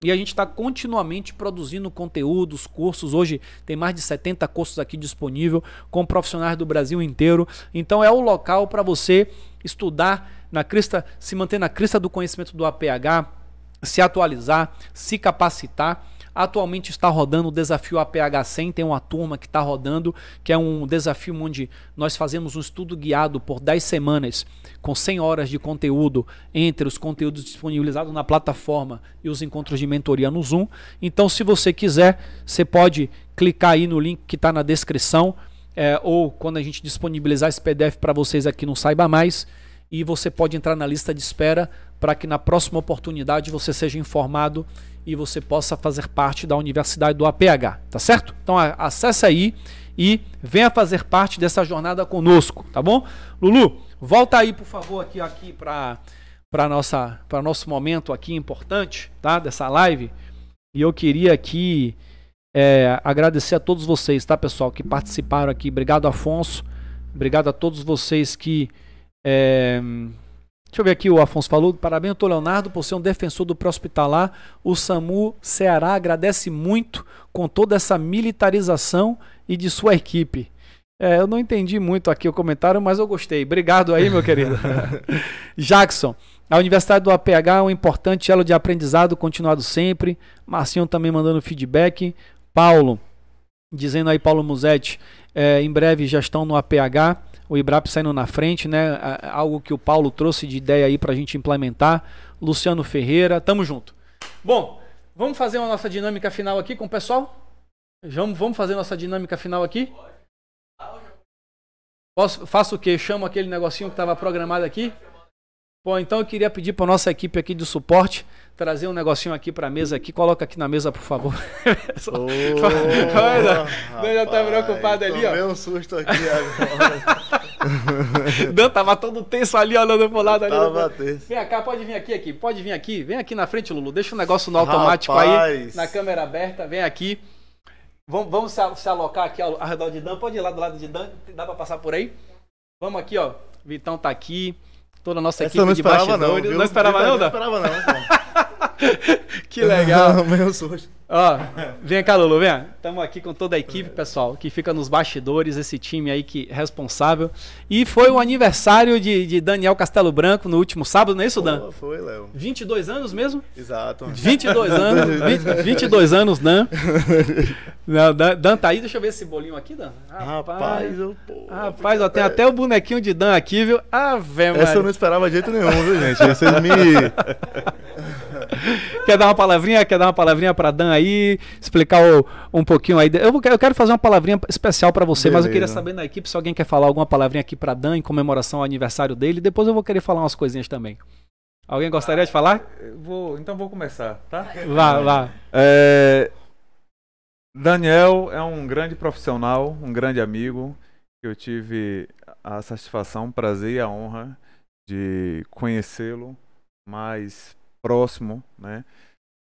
A: E a gente está continuamente produzindo conteúdos, cursos. Hoje tem mais de 70 cursos aqui disponível com profissionais do Brasil inteiro. Então é o local para você estudar na crista, se manter na crista do conhecimento do APH, se atualizar, se capacitar Atualmente está rodando o desafio APH 100, tem uma turma que está rodando, que é um desafio onde nós fazemos um estudo guiado por 10 semanas, com 100 horas de conteúdo entre os conteúdos disponibilizados na plataforma e os encontros de mentoria no Zoom. Então, se você quiser, você pode clicar aí no link que está na descrição. É, ou quando a gente disponibilizar esse PDF para vocês aqui no Saiba Mais, e você pode entrar na lista de espera para que na próxima oportunidade você seja informado e você possa fazer parte da Universidade do APH, tá certo? Então acesse aí e venha fazer parte dessa jornada conosco, tá bom? Lulu, volta aí, por favor, aqui aqui para para nossa para nosso momento aqui importante, tá? Dessa live. E eu queria aqui é, agradecer a todos vocês, tá, pessoal, que participaram aqui. Obrigado, Afonso. Obrigado a todos vocês que é, Deixa eu ver aqui, o Afonso falou, parabéns, doutor Leonardo, por ser um defensor do pré-hospitalar. O SAMU Ceará agradece muito com toda essa militarização e de sua equipe. É, eu não entendi muito aqui o comentário, mas eu gostei. Obrigado aí, meu querido. <laughs> Jackson, a Universidade do APH é um importante elo de aprendizado continuado sempre. Marcinho também mandando feedback. Paulo, dizendo aí, Paulo Musetti, é, em breve já estão no APH o Ibrap saindo na frente, né? Algo que o Paulo trouxe de ideia aí para a gente implementar. Luciano Ferreira, tamo junto. Bom, vamos fazer uma nossa dinâmica final aqui com o pessoal? Vamos, vamos fazer nossa dinâmica final aqui? Posso, faço o quê? Chamo aquele negocinho que estava programado aqui? Bom, então eu queria pedir para nossa equipe aqui de suporte trazer um negocinho aqui para mesa aqui. Coloca aqui na mesa, por favor. <laughs> Oh, Olha, rapaz, já
C: tá preocupado
A: ali, ó. um susto aqui agora. <laughs> Dan tava todo tenso ali olhando pro lado ali. Tava tenso. Vem cá, pode vir aqui aqui. Pode vir aqui. Vem aqui na frente, Lulu. Deixa o negócio no automático rapaz. aí, na câmera aberta. Vem aqui. Vamos, vamos se, alocar aqui ao, ao redor de Dan. Pode ir lá do lado de Dan. Dá para passar por aí? Vamos aqui, ó. Vitão tá aqui toda a nossa equipe não de esperava não, não, esperava não, não esperava não, <laughs> <laughs> que legal. <laughs> Amanhã eu sou. Ó, vem cá, Lulu, vem. Estamos aqui com toda a equipe, pessoal, que fica nos bastidores, esse time aí que é responsável. E foi o aniversário de, de Daniel Castelo Branco no último sábado, não é isso, Dan? Pô, foi, Léo. 22 anos mesmo? Exato. 22 <laughs> anos, 20, 22 anos, Dan. Não, Dan. Dan tá aí, deixa eu ver esse bolinho aqui, Dan. Rapaz, rapaz eu, pô, rapaz, ó, tem até o bonequinho de Dan aqui, viu? Ah, Maria. Essa eu não esperava de jeito nenhum, viu, gente? Vocês me... <laughs> Quer dar uma palavrinha? Quer dar uma palavrinha para Dan aí? Explicar o, um pouquinho aí. Eu, eu, quero fazer uma palavrinha especial para você, Beleza. mas eu queria saber na equipe se alguém quer falar alguma palavrinha aqui para Dan em comemoração ao aniversário dele. Depois eu vou querer falar umas coisinhas também. Alguém gostaria ah, de falar?
B: Ah, vou, então vou começar, tá? Vá, vá. É, Daniel é um grande profissional, um grande amigo que eu tive a satisfação, o prazer e a honra de conhecê-lo mais próximo, né?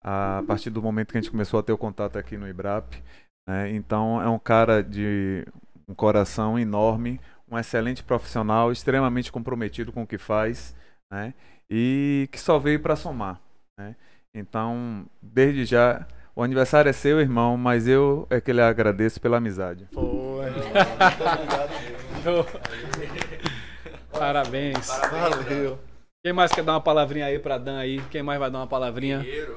B: A partir do momento que a gente começou a ter o contato aqui no IBRAP. Né? Então, é um cara de um coração enorme, um excelente profissional, extremamente comprometido com o que faz, né? E que só veio para somar, né? Então, desde já, o aniversário é seu, irmão, mas eu é que lhe agradeço pela amizade. Foi.
A: Muito obrigado. Parabéns. <laughs> Parabéns. Valeu. Quem mais quer dar uma palavrinha aí pra Dan aí? Quem mais vai dar uma palavrinha? Guerreiro.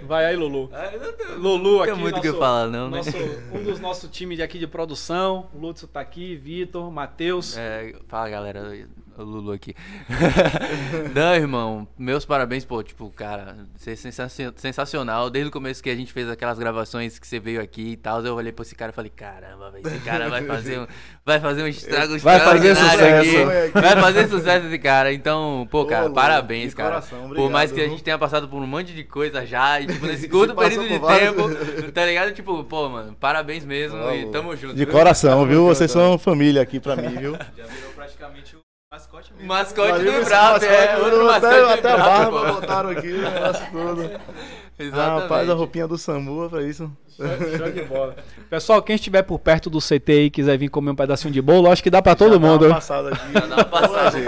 A: Vai aí, Lulu. <laughs> Ah, Lulu aqui. Não tem muito o que falar, não, né? Nosso, um dos nossos times aqui de produção. Lúcio tá aqui, Vitor, Matheus. É, fala, galera. Lulu aqui. <laughs> Não, irmão, meus parabéns, pô, tipo, cara, você é sensacional. Desde o começo que a gente fez aquelas gravações que você veio aqui e tal, eu olhei pra esse cara e falei, caramba, véio, esse cara vai fazer um, vai fazer um estrago Vai fazer sucesso. Aqui. Vai fazer sucesso esse cara.
C: Então, pô, cara, parabéns, cara. Coração, por mais que a gente tenha passado por um monte de coisa já, e, tipo, nesse <laughs> curto período de vários... tempo, tá ligado? Tipo, pô, mano, parabéns mesmo e tamo junto. De coração, viu? Vocês são família aqui pra mim, viu? <laughs> Já virou praticamente Mascote do Brabo, é. Outro mascote até, até a barba botaram aqui, o negócio
A: todo. Exatamente. <laughs> Ah, rapaz, a roupinha do Samu pra isso. Show de bola. Pessoal, quem estiver por perto do CT e quiser vir comer um pedacinho de bolo, acho que dá pra todo Já mundo. Dá uma passada aqui. Já dá uma
C: passada.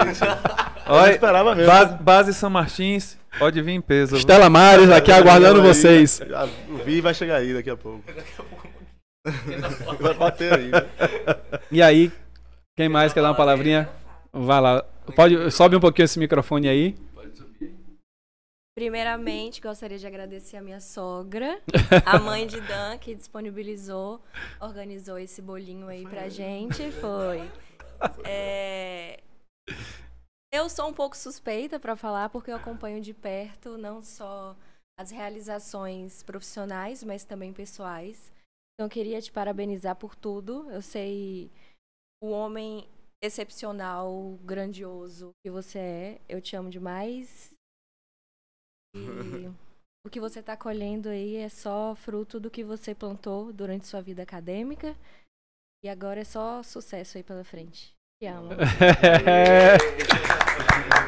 B: <laughs> Olha, esperava mesmo. Base, base São Martins, pode vir em peso. Estela Mares aqui aguardando vocês.
C: O Vi vai chegar aí daqui a pouco. <laughs> Vai bater aí. Né?
A: E aí, quem mais quer dar uma palavrinha? Vai lá. Pode, sobe um pouquinho esse microfone aí. Pode Primeiramente, gostaria de agradecer a minha sogra, <laughs> a mãe de Dan, que disponibilizou, organizou esse bolinho
C: aí pra gente. Foi. É... Eu sou um pouco suspeita para falar, porque eu acompanho de perto não só as realizações profissionais, mas também pessoais. Então, queria te parabenizar por tudo. Eu sei o homem excepcional, grandioso que você é. Eu te amo demais. E <laughs> o que você está colhendo
A: aí é só fruto do que você plantou durante sua vida acadêmica. E agora é só sucesso aí pela frente. Te amo.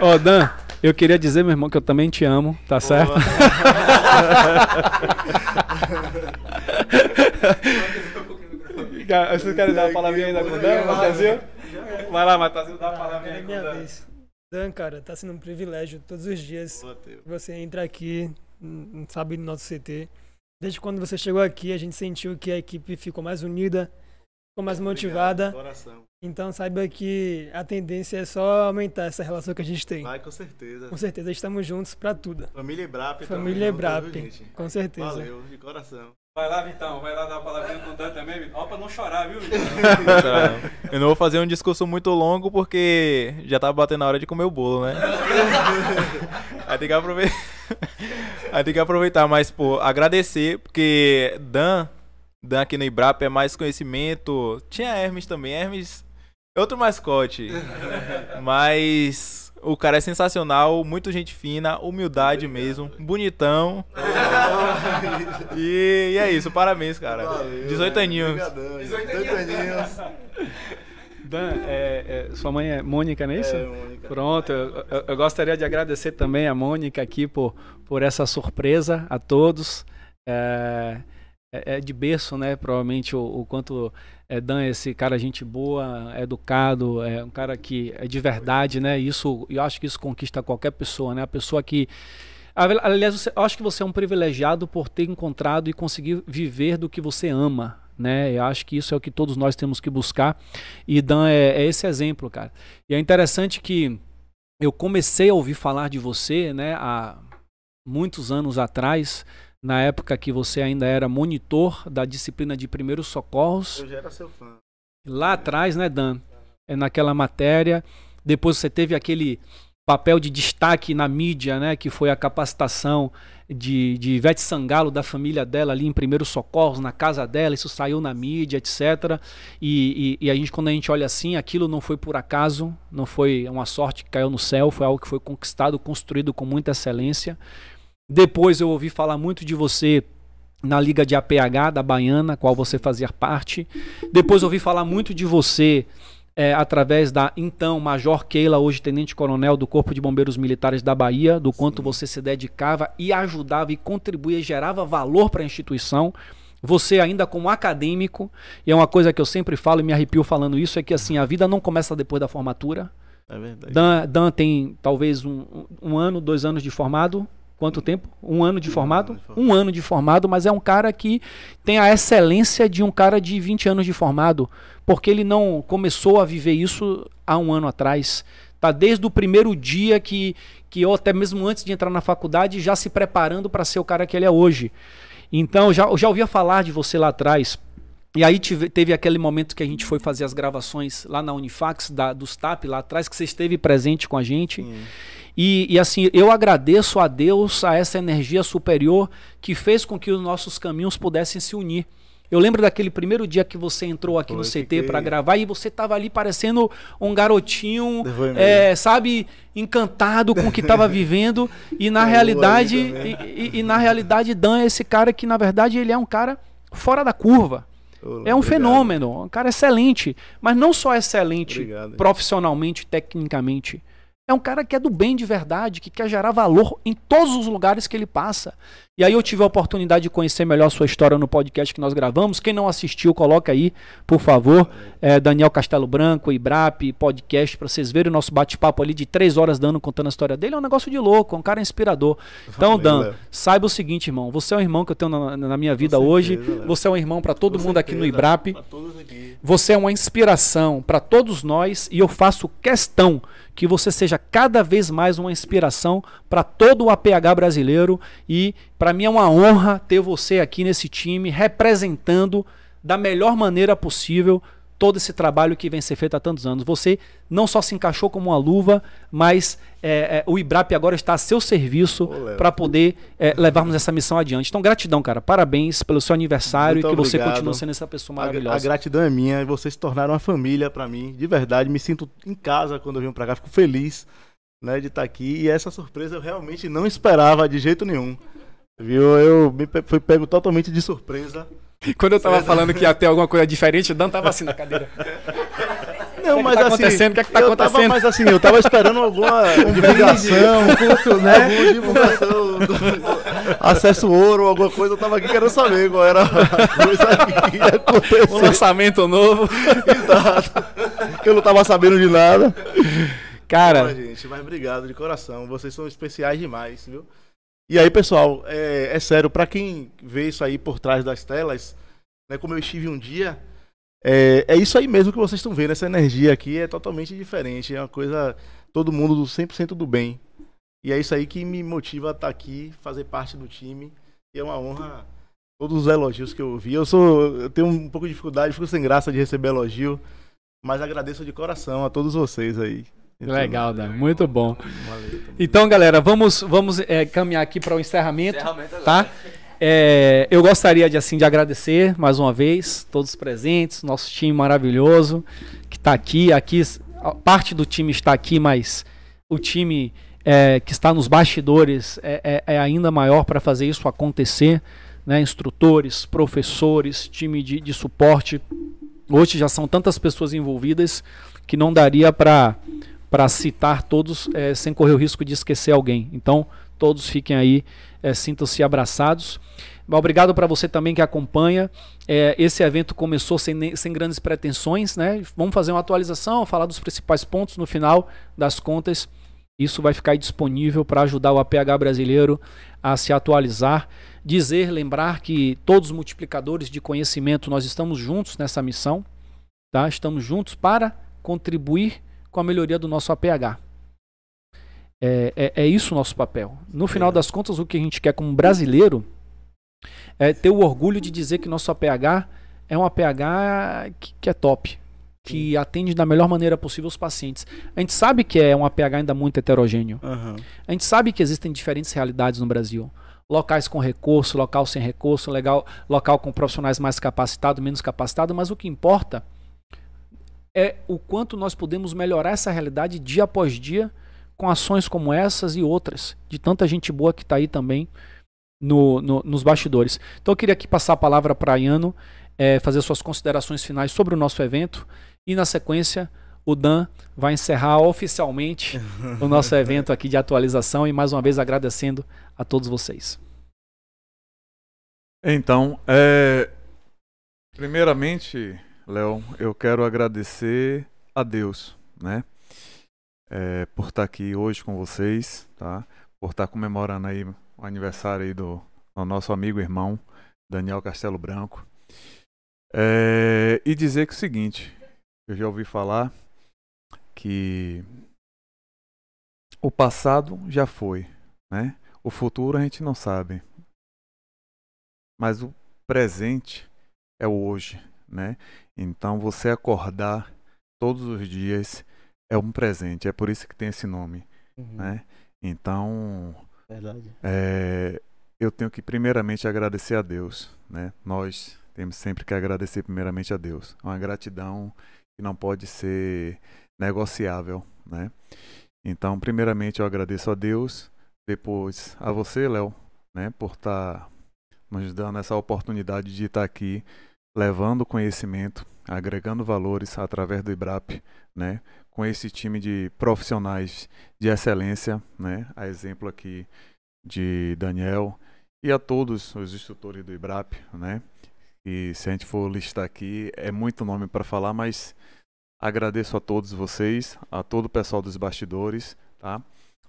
A: Ô, <laughs> oh, Dan, eu queria dizer, meu irmão, que eu também te amo, tá Boa. certo? <laughs> Vocês querem dar uma palavrinha ainda com o Dan, não. Vai lá, Matazinho, dá uma palavra aí. É minha Dan. Né? vez. Dan,
B: cara, tá sendo um privilégio todos os dias. Boa, você entra aqui, sabe, no nosso CT. Desde quando você chegou aqui, a gente sentiu que a equipe ficou mais unida, ficou mais Obrigado, motivada. Coração. Então saiba que a tendência é só aumentar essa relação que a gente tem. Vai, com certeza. Com certeza, estamos juntos para tudo.
A: Família Brap. Família Brap, com certeza. Valeu, de coração. Vai lá, Vitão, vai lá dar uma palavrinha com o Dan também, Vitão. Ó, pra não chorar, viu, Vitão?
C: Eu não vou fazer um discurso muito longo porque já tava batendo a hora de comer o bolo, né? Aí tem que aproveitar. Aí tem que aproveitar, mas, pô, agradecer, porque Dan, Dan aqui no Ibrapa é mais conhecimento. Tinha Hermes também, Hermes. É outro mascote. Mas o cara é sensacional, muito gente fina, humildade Obrigado. mesmo, bonitão. <laughs>
A: e, e, é isso, parabéns, cara. Valeu, 18 né? aninhos. Obrigadão, 18,
C: aninhos.
A: Dan, é, é, sua mãe é Mônica, não é, é isso? É, Mônica. Pronto, eu, eu, eu, gostaria de agradecer também a Mônica aqui por, por essa surpresa a todos. É, é, é de berço, né? Provavelmente o, o quanto é, Dan esse cara gente boa, é educado, é um cara que é de verdade, né? Isso, eu acho que isso conquista qualquer pessoa, né? A pessoa que Aliás, você, eu acho que você é um privilegiado por ter encontrado e conseguir viver do que você ama, né? Eu acho que isso é o que todos nós temos que buscar. E Dan é, é esse exemplo, cara. E é interessante que eu comecei a ouvir falar de você, né, há muitos anos atrás, na época que você ainda era monitor da disciplina de primeiros socorros. Eu
C: já era seu fã.
A: Lá é. atrás, né, Dan? É naquela matéria. Depois você teve aquele papel de destaque na mídia, né, que foi a capacitação de, de Ivete Sangalo, da família dela ali em primeiros socorros, na casa dela, isso saiu na mídia, etc. E, e, e, a gente, quando a gente olha assim, aquilo não foi por acaso, não foi uma sorte que caiu no céu, foi algo que foi conquistado, construído com muita excelência. Depois eu ouvi falar muito de você na Liga de APH da Baiana, qual você fazia parte. Depois ouvi falar muito de você é, através da então Major Keila, hoje Tenente Coronel do Corpo de Bombeiros Militares da Bahia, do quanto Sim. você se dedicava e ajudava e contribuía, gerava valor para a instituição. Você ainda como acadêmico, e é uma coisa que eu sempre falo e me arrepio falando isso, é que assim, a vida não começa depois da formatura. É verdade. Dan, Dan tem talvez um, um ano, dois anos de formado quanto tempo? Um ano de formado? Um ano de formado, mas é um cara que tem a excelência de um cara de 20 anos de formado, porque ele não começou a viver isso há um ano atrás. Tá desde o primeiro dia que, que ou até mesmo antes de entrar na faculdade, já se preparando para ser o cara que ele é hoje. Então, já, eu já ouvia falar de você lá atrás. E aí tive, teve aquele momento que a gente foi fazer as gravações lá na Unifax, da, dos TAP, lá atrás, que você esteve presente com a gente. Sim. E, e, assim, eu agradeço a Deus a essa energia superior que fez com que os nossos caminhos pudessem se unir. Eu lembro daquele primeiro dia que você entrou aqui no CT para gravar e você estava ali parecendo um garotinho, é, sabe, encantado com o que estava vivendo e na <laughs> realidade né? e, e, e, na realidade Dan é esse cara que na verdade ele é um cara fora da curva. é um fenômeno, um cara excelente, mas não só excelente obrigado, profissionalmente, tecnicamente é um cara que é do bem de verdade, que quer gerar valor em todos os lugares que ele passa, e aí eu tive a oportunidade de conhecer melhor sua história no podcast que nós gravamos. Quem não assistiu, coloca aí, por favor. É, Daniel Castelo Branco, Ibrap, podcast, para vocês verem o nosso bate-papo ali de três horas dando contando a história dele. É um negócio de louco, é um cara inspirador. Então, Dan, saiba o seguinte, irmão. Você é um irmão que eu tenho na, na minha vida certeza, hoje. Você é um irmão para todo Com mundo certeza, aqui no Ibrap. Aqui. Você é uma inspiração para todos nós e eu faço questão que você seja cada vez mais uma inspiração para todo o APH brasileiro e para mim é uma honra ter você aqui nesse time, representando da melhor maneira possível todo esse trabalho que vem ser feito há tantos anos. Você não só se encaixou como uma luva, mas é, é, o IBRAP agora está a seu serviço para poder é, levarmos essa missão adiante. Então, gratidão, cara. Parabéns pelo seu aniversário Muito e que obrigado. você continue sendo essa pessoa maravilhosa. A, a gratidão é minha e vocês se
C: tornaram uma família para mim, de verdade. Me sinto em casa quando eu venho para cá, fico feliz né, de estar tá aqui. E essa surpresa eu realmente não esperava de jeito nenhum. Viu? Eu me pe fui pego totalmente de
A: surpresa. Quando eu tava César. falando que ia ter alguma coisa diferente, o Dan tava assim na cadeira. Não, é mas tá assim. O que é que tá acontecendo? Tava, mas assim, eu tava esperando alguma <laughs>
C: divulgação, um curso, né? Alguma divulgação, <laughs> acesso ouro, alguma coisa. Eu tava aqui querendo saber qual era a Um lançamento novo. <laughs> Exato. Eu não tava sabendo de nada. Cara. gente, mas obrigado de coração. Vocês são especiais demais, viu? E aí, pessoal, é, é sério, para quem vê isso aí por trás das telas, né, como eu estive um dia, é, é isso aí mesmo que vocês estão vendo. Essa energia aqui é totalmente diferente. É uma coisa. Todo mundo do 100% do bem. E é isso aí que me motiva a estar tá aqui, fazer parte do time. E é uma honra todos os elogios que eu ouvi. Eu sou, eu tenho um pouco de dificuldade, fico sem graça de receber elogio, mas agradeço de coração a todos vocês aí.
A: Legal, Dan. Muito bom. Então, galera, vamos, vamos é, caminhar aqui para o encerramento, tá? É, eu gostaria de assim de agradecer mais uma vez todos os presentes, nosso time maravilhoso que está aqui. Aqui parte do time está aqui, mas o time é, que está nos bastidores é, é, é ainda maior para fazer isso acontecer. Né? Instrutores, professores, time de, de suporte. Hoje já são tantas pessoas envolvidas que não daria para para citar todos é, sem correr o risco de esquecer alguém. Então, todos fiquem aí, é, sintam-se abraçados. Obrigado para você também que acompanha. É, esse evento começou sem, sem grandes pretensões, né? Vamos fazer uma atualização, falar dos principais pontos no final das contas. Isso vai ficar disponível para ajudar o APH brasileiro a se atualizar. Dizer, lembrar que todos os multiplicadores de conhecimento, nós estamos juntos nessa missão, tá? Estamos juntos para contribuir com a melhoria do nosso APH. É, é, é isso o nosso papel. No final das contas, o que a gente quer como brasileiro é ter o orgulho de dizer que nosso APH é um APH que, que é top, que Sim. atende da melhor maneira possível os pacientes. A gente sabe que é um APH ainda muito heterogêneo. Uhum. A gente sabe que existem diferentes realidades no Brasil. Locais com recurso, local sem recurso, legal, local com profissionais mais capacitados, menos capacitados, mas o que importa é o quanto nós podemos melhorar essa realidade dia após dia com ações como essas e outras, de tanta gente boa que está aí também no, no, nos bastidores. Então eu queria aqui passar a palavra para Iano é, fazer suas considerações finais sobre o nosso evento e na sequência o Dan vai encerrar oficialmente o nosso evento aqui de atualização e mais uma vez agradecendo a todos vocês. Então, é,
B: primeiramente Léo, eu quero agradecer a Deus, né? É, por estar aqui hoje com vocês, tá? Por estar comemorando aí o aniversário aí do, do nosso amigo e irmão Daniel Castelo Branco. É, e dizer que é o seguinte, eu já ouvi falar que o passado já foi, né? O futuro a gente não sabe. Mas o presente é o hoje né? Então você acordar todos os dias é um presente, é por isso que tem esse nome, uhum. né? Então, é, eu tenho que primeiramente agradecer a Deus, né? Nós temos sempre que agradecer primeiramente a Deus. É uma gratidão que não pode ser negociável, né? Então, primeiramente eu agradeço a Deus, depois a você, Léo, né, por estar tá nos dando essa oportunidade de estar tá aqui levando conhecimento, agregando valores através do IBRAP, né? com esse time de profissionais de excelência, né? a exemplo aqui de Daniel e a todos os instrutores do IBRAP, né? E se a gente for listar aqui, é muito nome para falar, mas agradeço a todos vocês, a todo o pessoal dos bastidores, tá?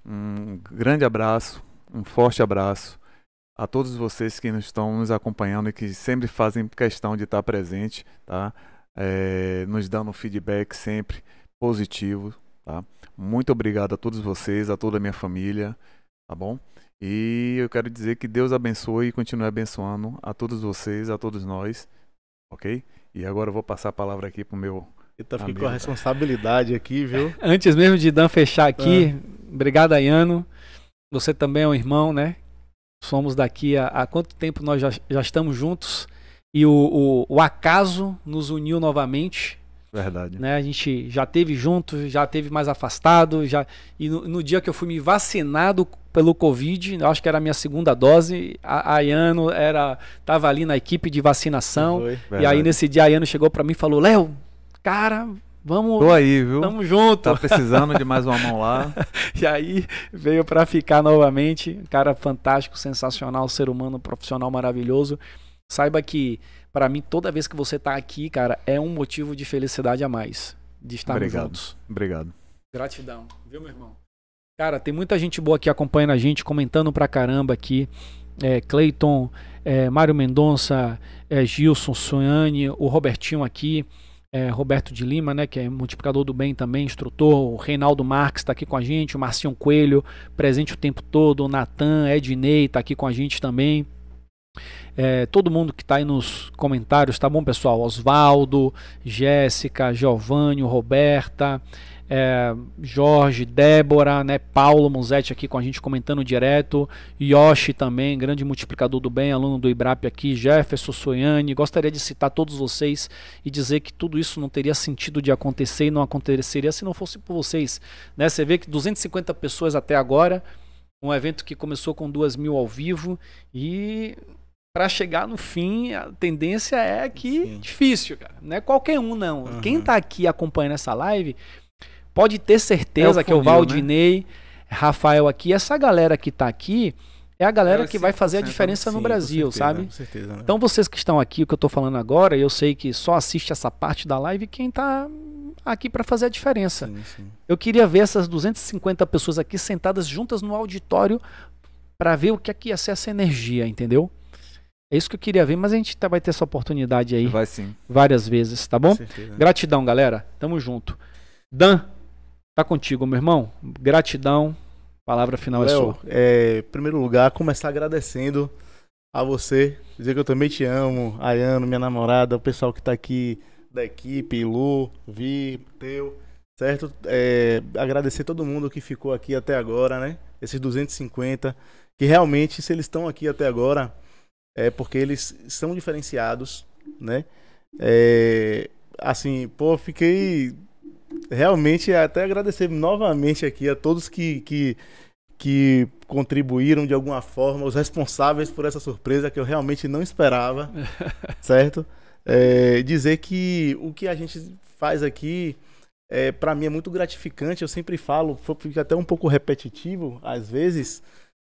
B: Um grande abraço, um forte abraço a todos vocês que estão nos acompanhando e que sempre fazem questão de estar presente, tá? É, nos dando feedback sempre positivo, tá? Muito obrigado a todos vocês, a toda a minha família, tá bom? E eu quero dizer que Deus abençoe e continue abençoando a todos vocês, a todos nós, ok? E agora eu vou passar a palavra aqui pro meu
C: Eita, fiquei com a responsabilidade aqui, viu?
A: Antes mesmo de Dan fechar aqui, ah. obrigado, Ayano. Você também é um irmão, né? somos daqui há quanto tempo nós já, já estamos juntos e o, o, o, acaso nos uniu novamente. Verdade. Né? A gente já teve juntos, já teve mais afastado, já e no, no, dia que eu fui me vacinado pelo Covid, eu acho que era a minha segunda dose, a, a Ayano era tava ali na equipe de vacinação e aí nesse dia a Ayano chegou para mim e falou: "Léo, cara, Vamos. Tô aí, viu? Tamo junto. Tá precisando de mais
B: uma mão lá.
A: <laughs> e aí veio para ficar novamente. Cara fantástico, sensacional, ser humano, profissional maravilhoso. Saiba que para mim toda vez que você tá aqui, cara, é um motivo de felicidade a mais de estar juntos. Obrigado. Gratidão, viu, meu irmão? Cara, tem muita gente boa aqui acompanhando a gente, comentando pra caramba aqui. É, Clayton, é, Mário Mendonça, é, Gilson, Suane, o Robertinho aqui é, Roberto de Lima, né, que é multiplicador do bem também, instrutor, o Reinaldo Marques está aqui com a gente, o Marcinho Coelho, presente o tempo todo, o Natan, Ednei está aqui com a gente também. É, todo mundo que está aí nos comentários, tá bom, pessoal? Oswaldo, Jéssica, Giovanni, Roberta, é, Jorge, Débora, né, Paulo Monzetti aqui com a gente comentando direto, Yoshi também, grande multiplicador do bem, aluno do IBRAP aqui, Jefferson Soiane, gostaria de citar todos vocês e dizer que tudo isso não teria sentido de acontecer e não aconteceria se não fosse por vocês. Né? Você vê que 250 pessoas até agora, um evento que começou com 2 mil ao vivo e para chegar no fim, a tendência é que Sim. difícil, cara. Não é qualquer um, não. Uhum. Quem está aqui acompanhando essa live Pode ter certeza é funil, que é o Valdinei, né? Rafael aqui, essa galera que está aqui é a galera é que vai fazer a diferença sim, no Brasil, certeza, sabe? Com certeza, né? Então vocês que estão aqui, o que eu estou falando agora, eu sei que só assiste essa parte da live quem está aqui para fazer a diferença. Sim, sim. Eu queria ver essas 250 pessoas aqui sentadas juntas no auditório para ver o que é que ia ser essa energia, entendeu? É isso que eu queria ver, mas a gente tá, vai ter essa oportunidade aí. Vai sim. Várias vezes, tá bom? Certeza, né? Gratidão, galera. Tamo junto. Dan, Tá contigo, meu irmão. Gratidão. Palavra final é Léo, é sua. É, em primeiro lugar, começar agradecendo a você,
C: dizer que eu também te amo, Ayano, minha namorada, o pessoal que tá aqui da equipe, Lu, Vi, Teu, certo? É, agradecer todo mundo que ficou aqui até agora, né? Esses 250, que realmente, se eles estão aqui até agora, é porque eles são diferenciados, né? É, assim, pô, fiquei realmente é até agradecer novamente aqui a todos que, que, que contribuíram de alguma forma, os responsáveis por essa surpresa que eu realmente não esperava, <laughs> certo? É, dizer que o que a gente faz aqui, é, para mim, é muito gratificante. Eu sempre falo, fica até um pouco repetitivo às vezes,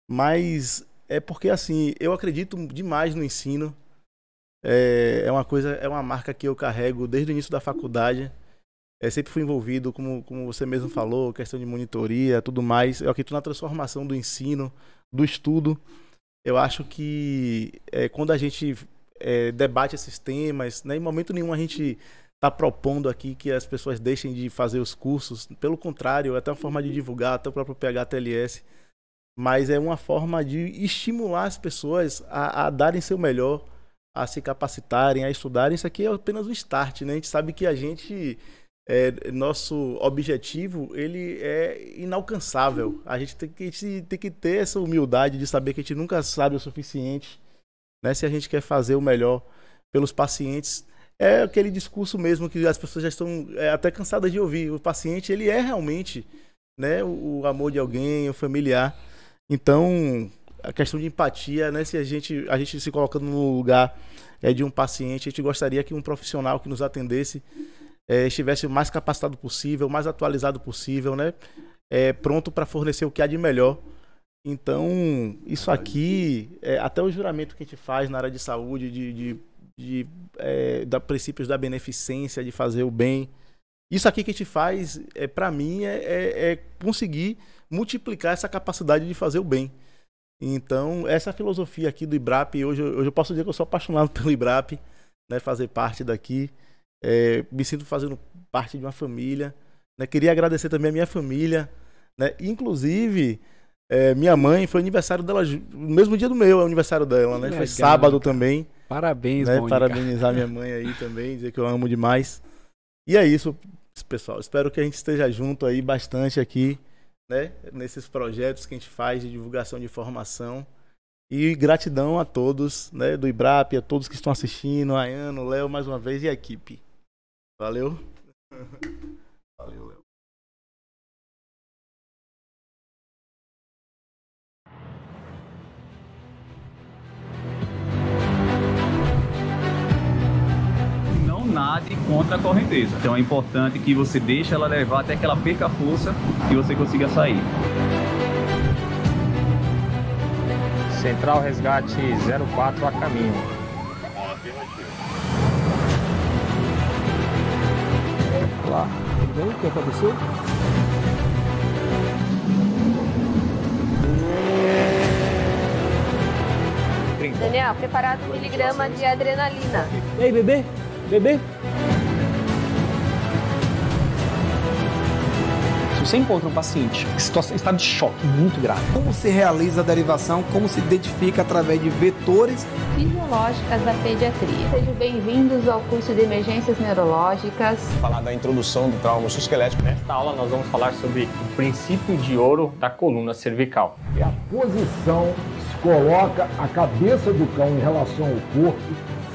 C: mas é porque assim, eu acredito demais no ensino. É, é uma coisa, é uma marca que eu carrego desde o início da faculdade é, sempre fui envolvido, como, como você mesmo falou, questão de monitoria, tudo mais. Eu acredito na transformação do ensino, do estudo. Eu acho que é, quando a gente é, debate esses temas, né, em momento nenhum a gente está propondo aqui que as pessoas deixem de fazer os cursos. Pelo contrário, é até uma forma de divulgar, até o próprio PHTLS. Mas é uma forma de estimular as pessoas a, a darem seu melhor, a se capacitarem, a estudarem. Isso aqui é apenas um start, né? A gente sabe que a gente é, nosso objetivo ele é inalcançável. A gente, tem que, a gente tem que ter essa humildade de saber que a gente nunca sabe o suficiente. Né? Se a gente quer fazer o melhor pelos pacientes, é aquele discurso mesmo que as pessoas já estão é, até cansadas de ouvir. O paciente ele é realmente né, o, o amor de alguém, o familiar. Então, a questão de empatia, né? Se a gente, a gente se colocando no lugar é, de um paciente, a gente gostaria que um profissional que nos atendesse é, estivesse o mais capacitado possível, o mais atualizado possível, né? É, pronto para fornecer o que há de melhor. Então, isso aqui, é, até o juramento que a gente faz na área de saúde, de, de, de é, da princípios da beneficência, de fazer o bem, isso aqui que a gente faz, é, para mim, é, é, é conseguir multiplicar essa capacidade de fazer o bem. Então, essa filosofia aqui do IBRAP, hoje, hoje eu posso dizer que eu sou apaixonado <laughs> pelo IBRAP, né, fazer parte daqui. É, me sinto fazendo parte de uma família. Né? Queria agradecer também a minha família. Né? Inclusive, é, minha mãe foi aniversário dela, o mesmo dia do meu, é o aniversário dela, né? Legal, foi sábado cara. também. Parabéns, né? Parabenizar minha mãe aí também, dizer que eu amo demais. E é isso, pessoal. Espero que a gente esteja junto aí bastante aqui, né? Nesses projetos que a gente faz de divulgação de informação. E gratidão a todos, né? Do IBRAP, a todos que estão assistindo, a Ana, o Léo, mais uma vez, e a equipe. Valeu.
B: Valeu, Léo.
A: Não nade contra a correnteza. Então é importante que você deixe ela levar até que ela perca a força e você consiga sair. Central Resgate 04 a caminho. lá. Então, o que aconteceu? Daniel, preparado um miligrama de adrenalina. Ei, bebê? Bebê? Se você encontra um paciente em situação, estado de choque muito grave, como se realiza a derivação, como se identifica através de vetores fisiológicas da pediatria. Sejam bem-vindos ao curso de emergências neurológicas. Falar da
C: introdução do trauma esquelético. Nesta aula nós vamos falar sobre o princípio de ouro da coluna
A: cervical. É a posição que se coloca a cabeça do cão em relação ao corpo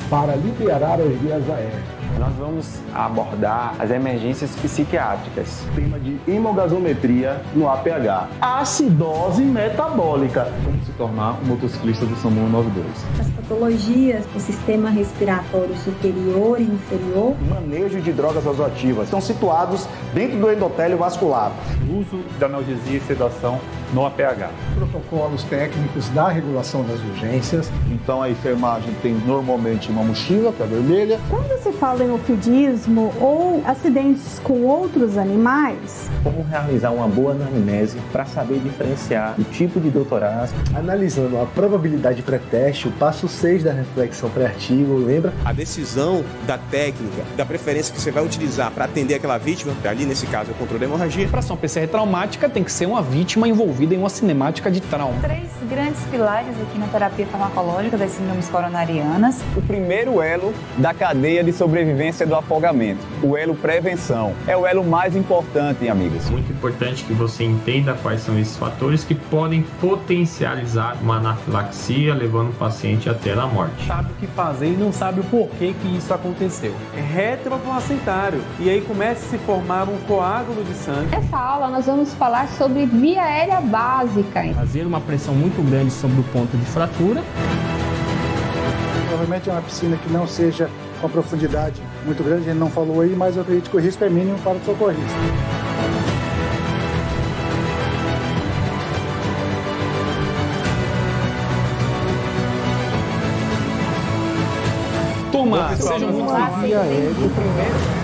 A: para liberar as vias aéreas. Nós vamos abordar as
C: emergências psiquiátricas. Tema de hemogasometria no APH.
A: Acidose
C: metabólica. Como se tornar um motociclista do SAMU 92. As
A: patologias do sistema respiratório superior e inferior.
C: Manejo de drogas vasoativas.
A: Estão situados dentro do endotélio vascular. O uso da analgesia e sedação no APH. Protocolos técnicos da regulação das urgências. Então a enfermagem tem normalmente uma mochila, que é vermelha. Quando se fala zoofidismo ou
B: acidentes com outros animais?
C: Como realizar uma boa anamnese para saber diferenciar o tipo de doutorado? Analisando a probabilidade pré-teste, o passo 6 da reflexão
A: pré-artigo, lembra? A decisão da técnica, da preferência que você vai utilizar para atender aquela vítima, ali nesse caso é o controle da hemorragia. Para ação PCR traumática tem que ser uma vítima envolvida em uma cinemática de trauma. Três grandes pilares aqui na terapia farmacológica das síndromes coronarianas. O primeiro elo da cadeia de sobrevivência vivência do afogamento, o elo prevenção. É o elo mais importante, amigos. Muito importante que você entenda quais são esses fatores que podem potencializar uma anafilaxia, levando o paciente até a morte. Sabe o que fazer e não sabe o porquê que isso aconteceu. É retroplacentário. E aí começa a se formar um coágulo de sangue. Nessa aula nós vamos falar sobre via aérea básica. Fazer uma pressão muito grande sobre o ponto de fratura
C: provavelmente é uma piscina que não seja uma profundidade muito grande, ele não falou aí, mas eu acredito que o risco é mínimo para o socorrista.
A: Turma, é sejam muito bem-vindos. É,